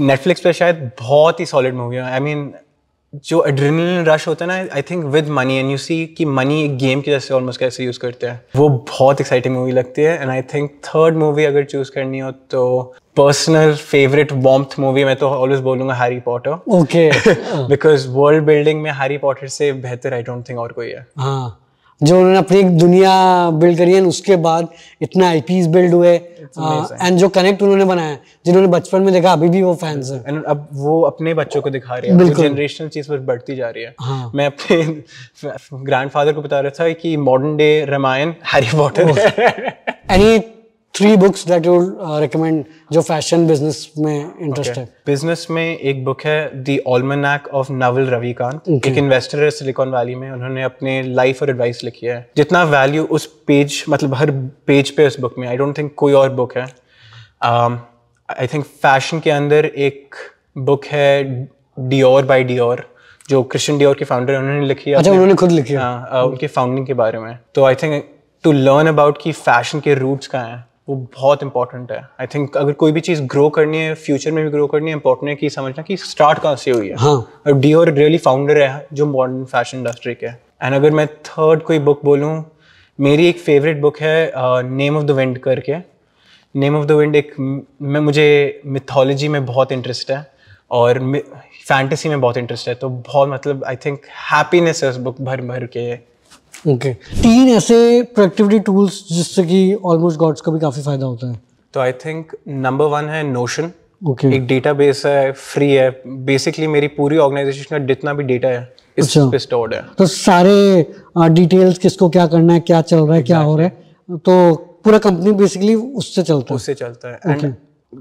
B: नेटफ्लिक्स पर शायद बहुत ही सॉलिड मूवी है आई मीन जो एड्रेनलिन रश होता है ना I think with money and you see कि मनी एक गेम की जैसे ऑलमोस्ट कैसे यूज़ करते हैं वो बहुत एक्साइटिंग मूवी लगती है and I think third movie अगर चूज़ करनी हो तो पर्सनल फेवरेट वॉम्थ मूवी मैं तो ऑलवेज बोलूंगा Harry Potter okay because world building में हैरी पॉटर से बेहतर आई डोंट थिंक और कोई है
A: हाँ जो उन्होंने अपनी एक दुनिया बिल्ड करी है उसके बाद इतना आईपीएस बिल्ड हुए एंड जो कनेक्ट उन्होंने बनाया जिन्होंने बचपन में देखा अभी भी वो फैंस हैं एंड अब वो अपने बच्चों को दिखा रहे हैं जनरेशनल चीज पर बढ़ती जा रही है हाँ. मैं
B: अपने ग्रैंडफादर को बता रहा था कि modern day Ramayana Harry Potter
A: any three books that you recommend जो फैशन बिजनेस में इंटरेस्ट है
B: बिजनेस में एक बुक है the almanack of Naval Ravikant एक इन्वेस्टर है सिलिकॉन वैली में उन्होंने अपने लाइफ और एडवाइस लिखी है जितना वैल्यू उस पेज मतलब हर पेज पे उस बुक में आई डोंट थिंक कोई और बुक है आई थिंक फैशन के अंदर एक बुक है डियोर बाय डियोर जो क्रिश्चियन डियोर के फाउंडर उन्होंने लिखी है अच्छा उन्होंने खुद लिखी है हाँ, उनके फाउंडिंग के बारे में तो I think to learn about की फैशन के रूट्स कहाँ हैं वो बहुत इंपॉर्टेंट है आई थिंक अगर कोई भी चीज़ ग्रो करनी है फ्यूचर में भी ग्रो करनी है इंपॉर्टेंट है कि समझना कि स्टार्ट कहाँ से हुई है हाँ. और रियली फाउंडर है जो मॉडर्न फैशन इंडस्ट्री के एंड अगर मैं थर्ड कोई बुक बोलूँ मेरी एक फेवरेट बुक है नेम ऑफ द विंड करके नेम ऑफ द विंड एक मैं मुझे मिथोलॉजी में बहुत इंटरेस्ट है और फैंटेसी में बहुत इंटरेस्ट है तो बहुत मतलब आई थिंक हैप्पीनेस है उस बुक भर भर के
A: ओके तीन ऐसे प्रोडक्टिविटी टूल्स जिससे कि ऑलमोस्ट गॉड्स का भी काफ़ी फायदा होता है
B: तो आई थिंक नंबर वन है नोशन ओके एक डेटा बेस है फ्री है बेसिकली मेरी पूरी ऑर्गेनाइजेशन का जितना भी डेटा है इस अच्छा। पे स्टोर्ड है
A: तो सारे डिटेल्स किसको क्या करना है क्या चल रहा है क्या हो रहा है तो पूरा कंपनी बेसिकली उससे चलता है उससे चलता है एंड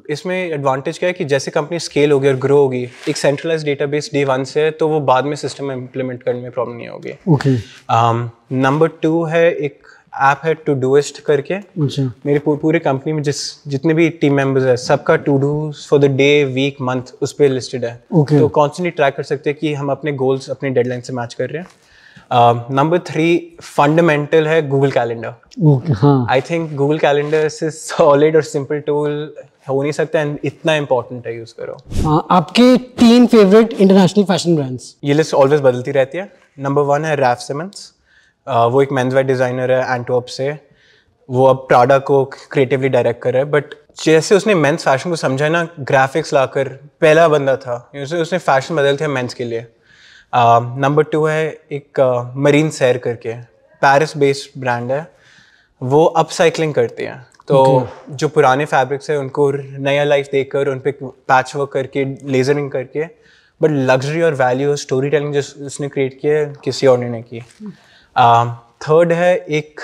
B: इसमें एडवांटेज क्या है कि जैसे कंपनी स्केल होगी और ग्रो होगी एक सेंट्रलाइज डेटाबेस डे वन से है तो वो बाद में सिस्टम में इम्प्लीमेंट करने में प्रॉब्लम नहीं होगी ओके नंबर टू है एक ऐप है टू डूइस्ट करके अच्छा। मेरे पूरे कंपनी में जिस जितने भी टीम मेंबर्स है सबका to do for the day week month उस पर लिस्टेड है okay. तो कॉन्स्टेंटली ट्रैक कर सकते हैं कि हम अपने गोल्स अपने डेडलाइन से मैच कर रहे हैं नंबर थ्री फंडामेंटल है Google Calendar I think Google Calendar से सॉलिड और सिंपल टूल हो नहीं सकता एंड इतना इंपॉर्टेंट है यूज करो
A: आपके तीन फेवरेट इंटरनेशनल फैशन ब्रांड्स
B: ये लिस्ट ऑलवेज बदलती रहती है नंबर वन है रैफ सिमेंट्स वो एक मेन्स डिज़ाइनर है एंटोप से वो अब प्राडा को क्रिएटिवली डायरेक्ट कर रहा है बट जैसे उसने मेंस फैशन को समझा ना ग्राफिक्स लाकर पहला बंदा था उसने फैशन बदल दिया मेंस के लिए नंबर uh, टू है एक मरीन uh, सैर करके पेरिस बेस्ड ब्रांड है वो अपसाइकिलिंग करते करती है तो okay. जो पुराने फैब्रिक्स हैं उनको नया लाइफ देकर उन पर पैच वर्क करके लेजरिंग करके बट लग्जरी और वैल्यू स्टोरी टेलिंग जिस उसने क्रिएट की है किसी और ने नहीं की थर्ड uh, है एक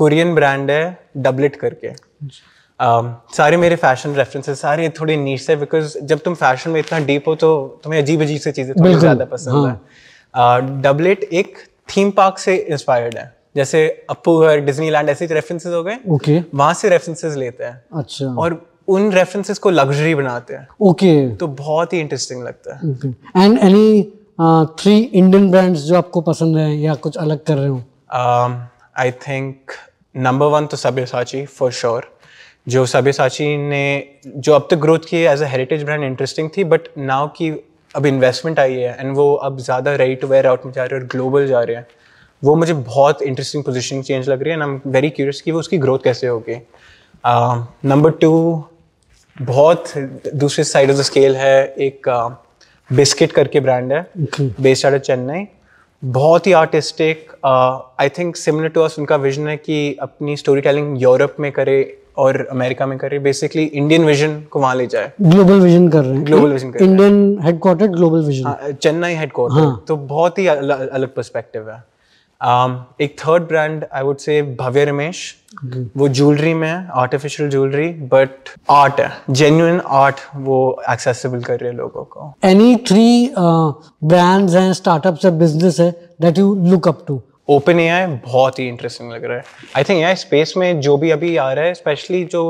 B: कोरियन ब्रांड है डबलेट करके uh, सारे मेरे फैशन रेफरेंसेस सारे थोड़े नीच है बिकॉज जब तुम फैशन में इतना डीप हो तो तुम्हें अजीब अजीब सी चीज़ें थोड़ी ज़्यादा पसंद हाँ. है डबलेट uh, एक थीम पार्क से इंस्पायर्ड है जैसे अपू और डिज्नीलैंड ऐसे रेफरेंसेज हो गए ओके वहां से रेफरेंसेज लेते हैं अच्छा और उन रेफरेंसेस को लग्जरी बनाते हैं ओके तो बहुत ही इंटरेस्टिंग लगता
A: है and any three Indian brands जो आपको पसंद है या कुछ अलग कर रहे हो
B: आई थिंक नंबर वन तो सब्यसाची फॉर श्योर जो सब्यसाची ने जो अब तक ग्रोथ की as a heritage brand interesting थी बट नाउ की अब इन्वेस्टमेंट आई है एंड वो अब ज़्यादा रेडी टू वेयर आउट में जा रहे हैं और ग्लोबल जा रहे हैं वो मुझे बहुत इंटरेस्टिंग पोजिशन चेंज लग रही है and I am very curious कि वो उसकी ग्रोथ कैसे होगी नंबर uh, टू बहुत दूसरे साइड ऑफ द स्केल है एक बिस्किट uh, करके ब्रांड है बेस्ड आउट चेन्नई बहुत ही artistic I think similar to us उनका विजन है कि अपनी स्टोरी टेलिंग यूरोप में करे और अमेरिका में करे बेसिकली इंडियन विजन को वहाँ ले जाए
A: ग्लोबल विजन कर रहे हैं ग्लोबल विजन कर Indian headquarter global vision
B: Chennai headquarter तो बहुत ही अल, अलग पर्सपेक्टिव है um, एक थर्ड ब्रांड आई वुड से भव्य रमेश वो ज्वेलरी में है आर्टिफिशियल ज्वेलरी बट आर्ट है जेन्यून आर्ट वो एक्सेसिबल कर रहे हैं लोगों को
A: एनी थ्री ब्रांड हैं स्टार्टअप है बिजनेस है that you look up to
B: OpenAI बहुत ही इंटरेस्टिंग लग रहा है आई थिंक ए स्पेस में जो भी अभी आ रहा है स्पेशली जो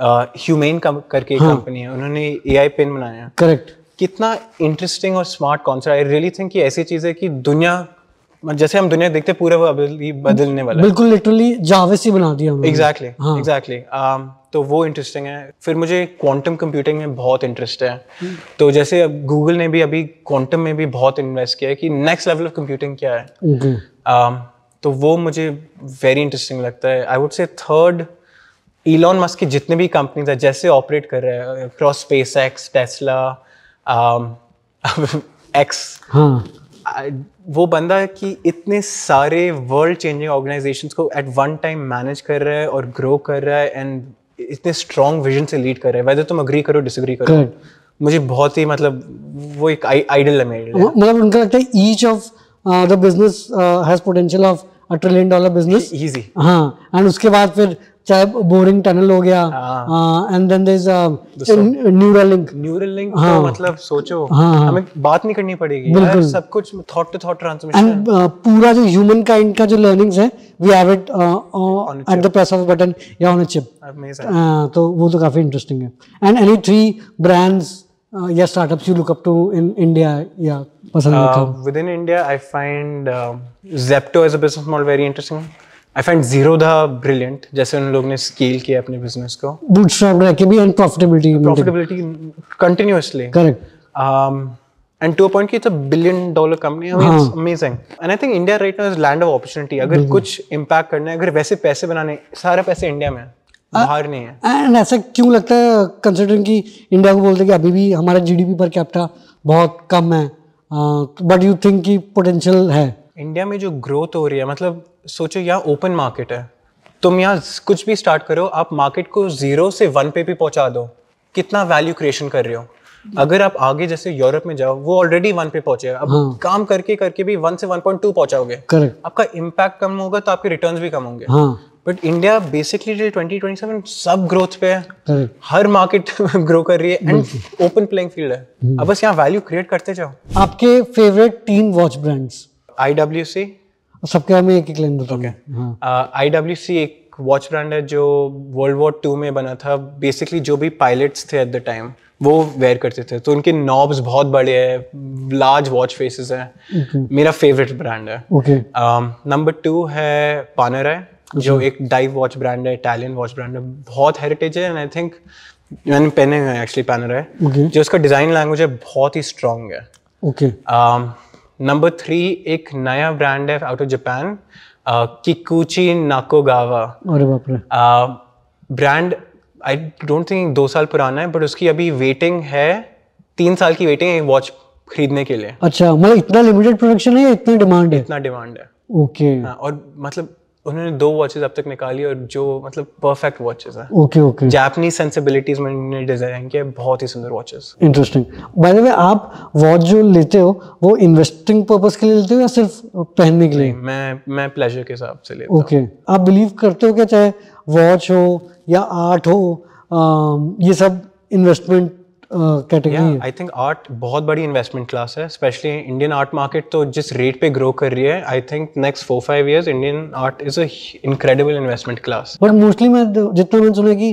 B: ह्यूमेन uh, करके हाँ. कंपनी है उन्होंने ए आई पिन बनाया करेक्ट कितना इंटरेस्टिंग और smart concept I really think कि ऐसी चीज़ है कि दुनिया मतलब जैसे हम दुनिया देखते पूरा वो अभी बदलने वाला बिल्कुल
A: लिटरली जावेस ही बना दिया एग्जैक्टली
B: एग्जैक्टली हाँ। um, तो वो इंटरेस्टिंग है फिर मुझे क्वांटम कंप्यूटिंग में बहुत इंटरेस्ट है hmm. तो जैसे अब गूगल ने भी अभी क्वांटम में भी बहुत इन्वेस्ट किया है कि नेक्स्ट लेवल ऑफ कंप्यूटिंग क्या है
A: um,
B: तो वो मुझे वेरी इंटरेस्टिंग लगता है I would say third Elon Musk की जितने भी कंपनीज है जैसे ऑपरेट कर रहे हैं across SpaceX Tesla X वो बंदा कि इतने सारे वर्ल्ड चेंजिंग ऑर्गेनाइजेशन को एट वन टाइम मैनेज कर रहा है और ग्रो कर रहा है एंड इतने स्ट्रॉन्ग विजन से लीड कर रहा है वेदर तुम अग्री करो डिसग्री करो Correct. मुझे बहुत ही मतलब वो एक आइडल है मेरे लिए
A: मतलब उनका लगता है each of the business has potential of और ट्रिलियन डॉलर बिजनेस इजी हाँ एंड उसके बाद फिर चाहे बोरिंग टनल हो गया and then there is Neuralink
B: Neuralink तो मतलब सोचो हाँ, हाँ, हमें बात नहीं करनी पड़ेगी बिल्कुल सब कुछ thought to thought transmission and
A: पूरा जो ह्यूमन काइंड का जो लर्निंग्स है we have it at the press of button या ऑन अ चिप तो वो तो काफी इंटरेस्टिंग है and any three brands uh, yeah startups you look up to in India? Yeah, uh,
B: within India, I find uh, Zepto as a business model very interesting. I find Zerodha brilliant जैसे उन लोगों ने scale किया अपने business को
A: bootstrap रख के भी and profitability profitability continuously
B: correct And to a point, it's a billion dollar company. I mean, हाँ. it's amazing. And I think India right now is land of opportunity. अगर कुछ impact करना है, अगर वैसे पैसे बनाने, सारे पैसे India में हैं. बाहर नहीं है
A: एंड ऐसा क्यों लगता है कंसिडरिंग कि इंडिया को बोलते हैं कि अभी भी हमारा जीडीपी पर कैपिटा बहुत कम है बट यू थिंक कि पोटेंशियल है
B: इंडिया में जो ग्रोथ हो रही है मतलब सोचो यहाँ ओपन मार्केट है तुम यहाँ कुछ भी स्टार्ट करो आप मार्केट को जीरो से वन पे भी पहुँचा दो कितना वैल्यू क्रिएशन कर रहे हो अगर आप आगे जैसे यूरोप में जाओ वो ऑलरेडी वन पे पहुंचे अब हाँ। काम करके करके भी वन से वन पॉइंट टू पहुंचाओगे आपका इम्पैक्ट कम होगा तो आपके रिटर्न भी कम होंगे हाँ। बट इंडिया बेसिकली टिल 2027 सब ग्रोथ पे है हम्म। हर मार्केट ग्रो कर रही है एंड ओपन प्लेइंग फील्ड है हम्म। अब बस यहाँ वैल्यू क्रिएट करते जाओ
A: आपके फेवरेट तीन वॉच ब्रांड्स
B: आई
A: सबके हमें एक एक लाइन बताओ
B: आई डब्ल्यू सी एक वॉच ब्रांड है जो वर्ल्ड वॉर टू में बना था बेसिकली जो भी पायलट्स थे एट द टाइम वो वेयर करते थे तो उनके नॉब्स बहुत बड़े हैं लार्ज वॉच फेसेस
A: हैं
B: मेरा फेवरेट ब्रांड है okay number okay. Two um, है पानर है जो एक डाइव वॉच ब्रांड है इटालियन वॉच ब्रांड है बहुत हेरिटेज है एंड आई थिंक मैंने पहने हुए हैं एक्चुअली पहने रहे जो उसका डिज़ाइन लैंग्वेज है बहुत ही स्ट्रॉन्ग है ओके नंबर um, थ्री एक नया ब्रांड है out of Japan Kikuchi Nakagawa अरे बाप रे ब्रांड आई डोंट थिंक दो साल पुराना है बट उसकी अभी वेटिंग है तीन साल की वेटिंग है वॉच खरीदने के लिए
A: अच्छा मतलब इतना लिमिटेड प्रोडक्शन है इतना डिमांड है इतना डिमांड है ओके okay. हाँ,
B: और मतलब उन्होंने दो वॉचेस अब तक निकाली और जो मतलब परफेक्ट वॉचेस हैं ओके ओके जापानी सेंसिबिलिटीज में इन्होंने डिजाइन किया बहुत ही सुंदर watches interesting
A: by the way आप वॉच जो लेते हो वो इन्वेस्टिंग पर्पस के लिए लेते हो या सिर्फ पहनने के लिए
B: मैं मैं प्लेजर के हिसाब से लेता ओके
A: okay. आप बिलीव करते हो क्या चाहे वॉच हो या आर्ट हो आ, ये सब investment category
B: I think art बहुत बड़ी इन्वेस्टमेंट क्लास है स्पेशली इंडियन आर्ट मार्केट तो जिस रेट पे ग्रो कर रही है I think next four five years Indian art is a incredible investment class but
A: mostly मैं तो जितना मैंने सुना कि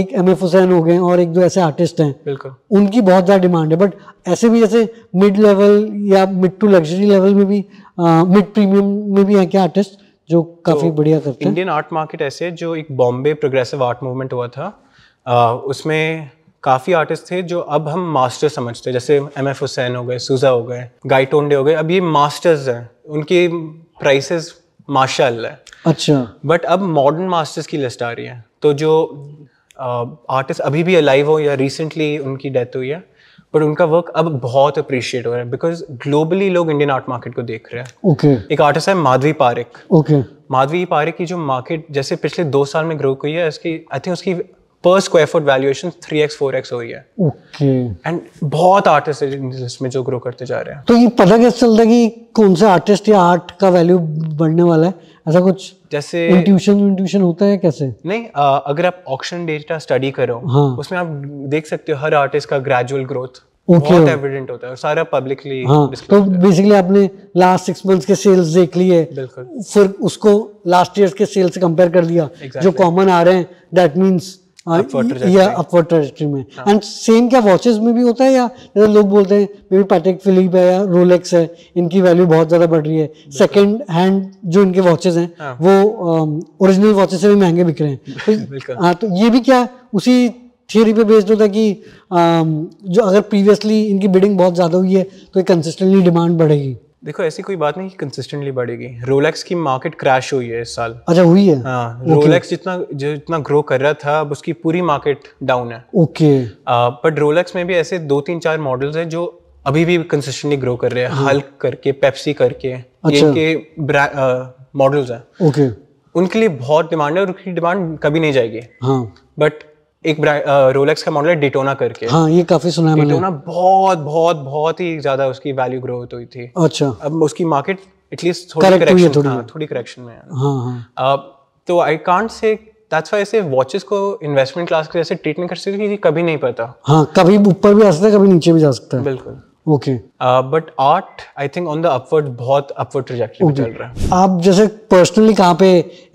A: एक एम एफ हुसैन हो गए और एक दो ऐसे आर्टिस्ट हैं बिल्कुल उनकी बहुत ज़्यादा डिमांड है बट ऐसे भी जैसे मिड लेवल या मिड टू लग्जरी लेवल में भी मिड प्रीमियम में भी हैं क्या आर्टिस्ट जो काफ़ी तो बढ़िया करते हैं
B: इंडियन आर्ट मार्केट ऐसे जो एक बॉम्बे प्रोग्रेसिव आर्ट मूवमेंट हुआ था आ, उसमें काफ़ी आर्टिस्ट थे जो अब हम मास्टर समझते हैं जैसे एम एफ हुसैन हो गए सूजा हो गए गाई टोंडे हो गए अब ये मास्टर्स हैं उनकी प्राइसेस माशाल है अच्छा बट अब मॉडर्न मास्टर्स की लिस्ट आ रही है तो जो आर्टिस्ट अभी भी अलाइव हो या रिसेंटली उनकी डेथ हुई है पर उनका वर्क अब बहुत अप्रिशिएट हो रहा है बिकॉज ग्लोबली लोग इंडियन आर्ट मार्केट को देख रहे हैं ओके okay. एक आर्टिस्ट है माधवी पारिक ओके okay. माधवी पारिक की जो मार्केट जैसे पिछले दो साल में ग्रो हुई है इसकी आई थिंक उसकी पर square foot valuation three x four x हो रही है ओके एंड बहुत आर्टिस्ट है इसमें जो ग्रो करते जा रहे हैं
A: तो ये पता कैसे चलता है कि कौन सा आर्टिस्ट या आर्ट का वैल्यू बढ़ने वाला है ऐसा कुछ जैसे इंट्यूशन इंट्यूशन होता है कैसे
B: नहीं आ, अगर आप ऑक्शन डेटा स्टडी करो हाँ. उसमें आप देख सकते हो हर आर्टिस्ट का ग्रेजुअल ग्रोथ Okay. बहुत एविडेंट होता है सारा पब्लिकली हाँ, तो
A: बेसिकली आपने लास्ट सिक्स मंथ्स के सेल्स देख लिए बिल्कुल फिर उसको लास्ट ईयर के सेल्स से कंपेयर कर लिया exactly. जो कॉमन आ रहे हैं दैट मींस हाँ, या में एंड सेम हाँ। क्या में भी होता है या जैसे लोग बोलते हैं मे पैटेक फिलिप है या रोलेक्स है इनकी वैल्यू बहुत ज़्यादा बढ़ रही है सेकेंड हैंड जो इनके वॉचेस हैं हाँ। वो ओरिजिनल um, वॉचेस से भी महंगे बिक रहे हैं तो हाँ तो ये भी क्या उसी थियोरी पे बेस्ड होता है कि um, जो अगर प्रीवियसली इनकी बिडिंग बहुत ज़्यादा हुई है तो कंसिस्टेंटली डिमांड बढ़ेगी
B: देखो ऐसी कोई बात नहीं कंसिस्टेंटली बढ़ेगी रोलेक्स की मार्केट क्रैश हुई है इस साल अच्छा
A: हुई है हाँ रोलेक्स
B: जितना जो जितना ग्रो कर रहा था अब उसकी पूरी मार्केट डाउन है ओके बट रोलेक्स में भी ऐसे दो तीन चार मॉडल्स हैं जो अभी भी कंसिस्टेंटली ग्रो कर रहे हैं हल्क हाँ। करके पेप्सी करके अच्छा। ये मॉडल्स हैं ओके उनके लिए बहुत डिमांड है और उनकी डिमांड कभी नहीं जाएगी हाँ बट एक रोलेक्स का मॉडल है डिटोना करके हाँ ये काफी सुना है मैंने डिटोना बहुत बहुत बहुत ही ज्यादा उसकी वैल्यू ग्रोथ हुई थी अच्छा अब उसकी मार्केट एटलीस्ट थोड़ी करेक्शन थोड़ी, हाँ, थोड़ी करेक्शन में
A: हाँ,
B: हाँ. तो I can't say that's why ऐसे वॉचेस को इन्वेस्टमेंट क्लास के जैसे ट्रीट नहीं कर सकते क्योंकि कभी नहीं पता
A: हाँ कभी ऊपर भी आ सकता है कभी नीचे भी जा सकता है बिल्कुल okay
B: but art I think on the upward बहुत अपवर्ड ट्रैजेक्टरी चल रहा है
A: आप जैसे पर्सनली कहाँ पे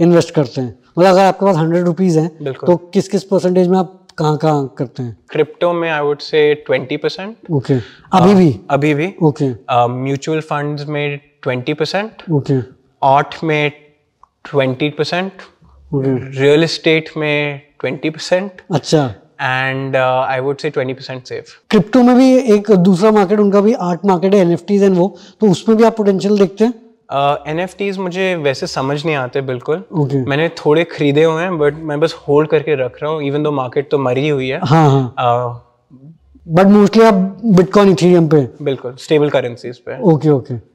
A: इन्वेस्ट करते हैं मतलब अगर आपके पास हंड्रेड रुपीज है तो किस किस परसेंटेज में आप कहाँ कहाँ करते हैं
B: क्रिप्टो में I would say twenty percent
A: okay अभी uh, भी अभी भी ओके
B: म्यूचुअल फंड में ट्वेंटी परसेंट ओके आर्ट में ट्वेंटी परसेंट रियल इस्टेट में ट्वेंटी परसेंट अच्छा and I would say twenty percent safe
A: crypto में भी एक दूसरा मार्केट उनका भी आर्ट मार्केट है एन एंड वो तो उसमें भी आप पोटेंशियल देखते हैं
B: एन uh, NFTs मुझे वैसे समझ नहीं आते बिल्कुल okay. मैंने थोड़े खरीदे हुए हैं बट मैं बस होल्ड करके रख रहा हूँ इवन दो मार्केट तो मरी हुई है बट
A: हाँ, मोस्टली हाँ। आप बिटकॉइन इथेरियम पे
B: बिल्कुल स्टेबल करेंसीज पे okay okay,
A: okay okay.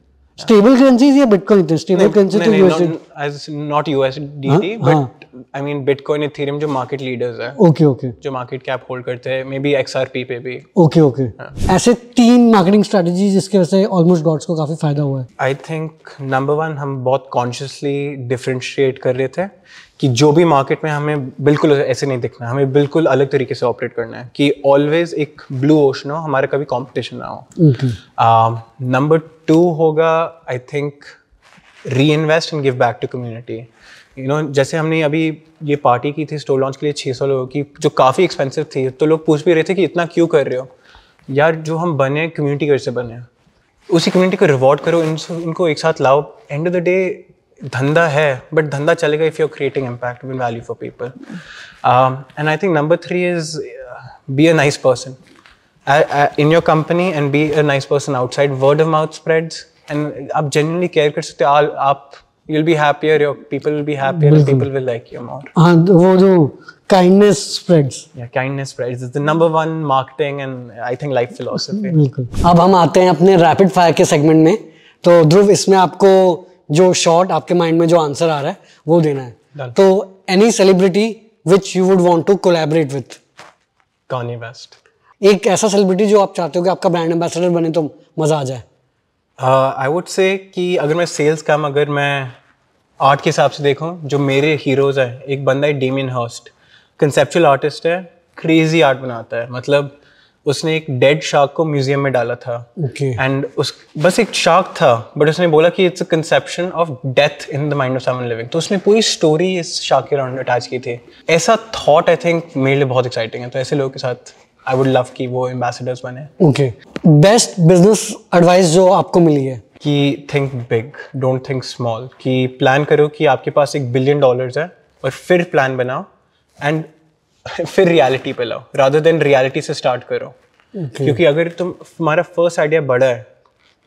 A: Stable currencies या बिटकॉइन थे स्टेबल करेंसी तो USD
B: as not USDT but I mean bitcoin Ethereum जो मार्केट लीडर्स है ओके ओके जो मार्केट कैप होल्ड करते हैं मे बी एक्सआरपी पे भी ओके ओके हाँ।
A: ऐसे तीन मार्केटिंग स्ट्रेटजी जिसके वजह से ऑलमोस्ट गॉड्स को काफी फायदा हुआ है
B: आई थिंक नंबर वन हम बहुत कॉन्शियसली डिफरेंशिएट कर रहे थे कि जो भी मार्केट में हमें बिल्कुल ऐसे नहीं दिखना हमें बिल्कुल अलग तरीके से ऑपरेट करना है कि ऑलवेज एक ब्लू ओशन हो हमारा कभी कंपटीशन ना
A: हो
B: नंबर um, टू होगा I think reinvest and give back to community you know जैसे हमने अभी ये पार्टी की थी स्टोर लॉन्च के लिए छः सौ लोगों की जो काफ़ी एक्सपेंसिव थी तो लोग पूछ भी रहे थे कि इतना क्यों कर रहे हो यार जो हम बने कम्युनिटी की वजह से बने उसी कम्युनिटी को रिवॉर्ड करो इन उनको एक साथ लाओ एंड ऑफ द डे धंधा है बट धंधा चलेगा if you are creating impact win value for people and I think number three is be a nice person in your company and be a nice person outside. Word of mouth spreads and आप genuinely care कर सकते हो आप you'll be happier, your people will be happier, and people will like you more.
A: हाँ वो जो kindness spreads. Yeah,
B: kindness spreads. It's the number one marketing and I think
A: life philosophy. बिल्कुल. अब हम आते हैं अपने rapid fire के segment में. तो ध्रुव इसमें आपको जो शॉर्ट आपके माइंड में जो आंसर आ रहा है वो देना है Done. तो any celebrity which you would want to collaborate with Kanye West एक ऐसा सेलिब्रिटी जो आप चाहते हो कि आपका ब्रांड एम्बेसडर बने तो मज़ा आ जाए
B: आई वुड से कि अगर मैं सेल्स काम अगर मैं आर्ट के हिसाब से देखूँ जो मेरे हीरोज़ हैं एक बंदा है डेमिन हॉस्ट कंसेप्चुअल आर्टिस्ट है क्रेजी आर्ट बनाता है मतलब उसने एक डेड शार्क को म्यूजियम में डाला था एंड okay. उस बस एक शार्क था बट उसने बोला कि it's a conception of death in the mind of living तो उसने पूरी स्टोरी इस शार्क के अराउंड अटैच की थी ऐसा थॉट आई थिंक मेरे लिए बहुत एक्साइटिंग है तो ऐसे लोगों के साथ आई वुड लव कि वो एम्बेसडर्स बने
A: ओके बेस्ट बिजनेस एडवाइस जो आपको मिली है कि think big
B: don't think small कि प्लान करो कि आपके पास एक बिलियन डॉलर्स है और फिर प्लान बनाओ एंड फिर रियलिटी पे लाओ रादर देन रियलिटी से स्टार्ट करो
A: okay. क्योंकि
B: अगर तुम हमारा फर्स्ट आइडिया बड़ा है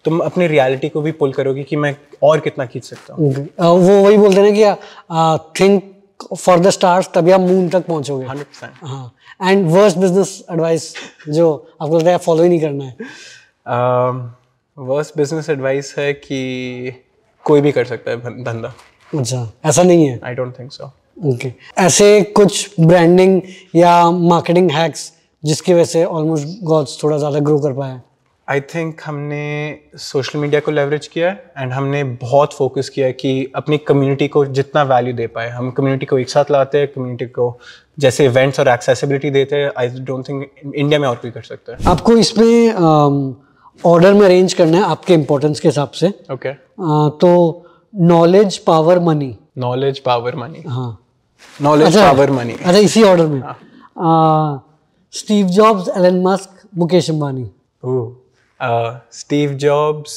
B: तुम अपनी रियलिटी को भी पुल करोगे कि मैं और कितना खींच सकता हूँ
A: okay. uh, वो वही बोलते ना कि थिंक फॉर द स्टार्स तभी आप मून तक पहुंचोगे हाँ एंड वर्स्ट बिजनेस एडवाइस जो आपको लगता है फॉलो ही नहीं करना
B: है वर्स्ट बिजनेस एडवाइस है कि कोई भी कर सकता है धंधा
A: अच्छा ऐसा नहीं है
B: I don't think so
A: okay ऐसे कुछ ब्रांडिंग या मार्केटिंग हैक्स जिसकी वजह से ऑलमोस्ट गॉड्स थोड़ा ज़्यादा ग्रो कर हैं
B: आई थिंक हमने सोशल मीडिया को लेवरेज किया है एंड हमने बहुत फोकस किया है कि अपनी कम्युनिटी को जितना वैल्यू दे पाए हम कम्युनिटी को एक साथ लाते हैं कम्युनिटी को जैसे इवेंट्स और एक्सेसिबिलिटी देते हैं आई डोंट थिंक इंडिया में और कोई कर सकता है आपको
A: इसमें ऑर्डर में अरेंज करना है आपके इम्पोर्टेंस के हिसाब से ओके okay. तो knowledge power money
B: knowledge power money हाँ नॉलेज पावर मनी अच्छा इसी ऑर्डर में
A: Steve Jobs Elon Musk Mukesh Ambani
B: Steve Jobs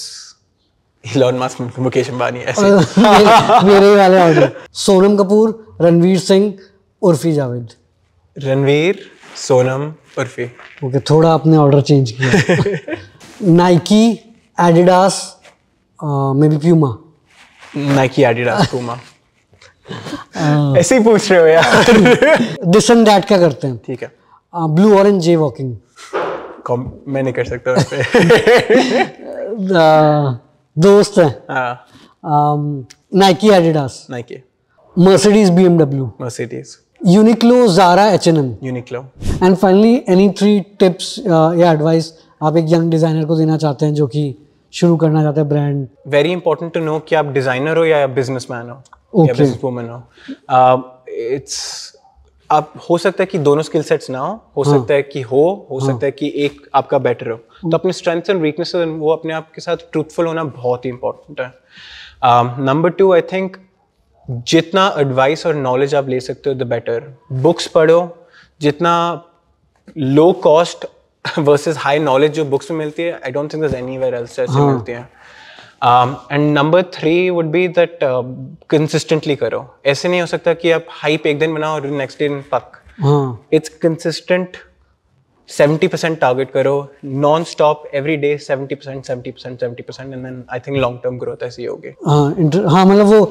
B: Elon Musk Mukesh Ambani ऐसे मेरे वाले order
A: Sonam Kapoor Ranveer Singh Urfi Javed
B: Ranveer Sonam Urfi okay
A: okay, थोड़ा आपने ऑर्डर चेंज किया Nike Adidas may be Puma
B: Nike Adidas Puma
A: ऐसे ही पूछ रहे हो यार दिस एंड दैट क्या करते हैं ठीक है ब्लू ऑरेंज जे वॉकिंग
B: मैं नहीं कर सकता
A: दोस्त है Nike Adidas Nike Mercedes BMW Mercedes Uniqlo Zara H N M Uniqlo and finally any three tips या एडवाइस आप एक यंग डिजाइनर को देना चाहते हैं जो कि शुरू करना चाहते हैं brand
B: very important to know कि आप डिजाइनर हो या बिजनेसमैन हो okay. या बिजनेस वुमन हो इट्स uh, आप हो सकता है कि दोनों स्किल सेट्स ना हो हो हाँ. सकता है कि हो हो हाँ. सकता है कि एक आपका बेटर हो तो हम्म। अपने स्ट्रेंथ्स एंड वीकनेस वो अपने आप के साथ ट्रूथफुल होना बहुत ही इंपॉर्टेंट है नंबर टू आई थिंक जितना एडवाइस और नॉलेज आप ले सकते हो द बेटर बुक्स पढ़ो जितना low cost versus high knowledge जो बुक्स में मिलती है I don't think anywhere else मिलती है and number three would be that consistently करो ऐसे नहीं हो सकता कि आप हाइप एक दिन बनाओ और नेक्स्ट डे पक it's consistent 70 percent target karo non-stop every day 70 percent 70 percent 70 percent and then I think long-term growth ऐसी होगी
A: हाँ हाँ मतलब वो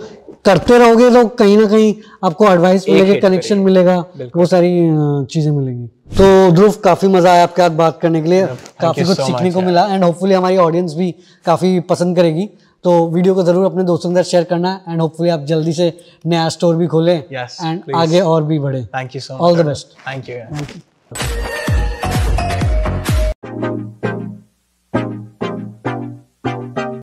A: करते रहोगे तो कहीं ना कहीं आपको एडवाइस मिलेगी कनेक्शन मिलेगा वो सारी चीजें मिलेंगी तो ध्रुव काफी मजा आया आपके साथ बात करने के लिए काफी कुछ सीखने को मिला एंड होपफुली हमारी ऑडियंस भी काफी पसंद करेगी तो वीडियो को जरूर अपने दोस्तों के साथ शेयर करना एंड होपफुली आप जल्दी से नया स्टोर भी खोलें एंड yes, आगे और भी बढ़े thank you so all the best
B: thank you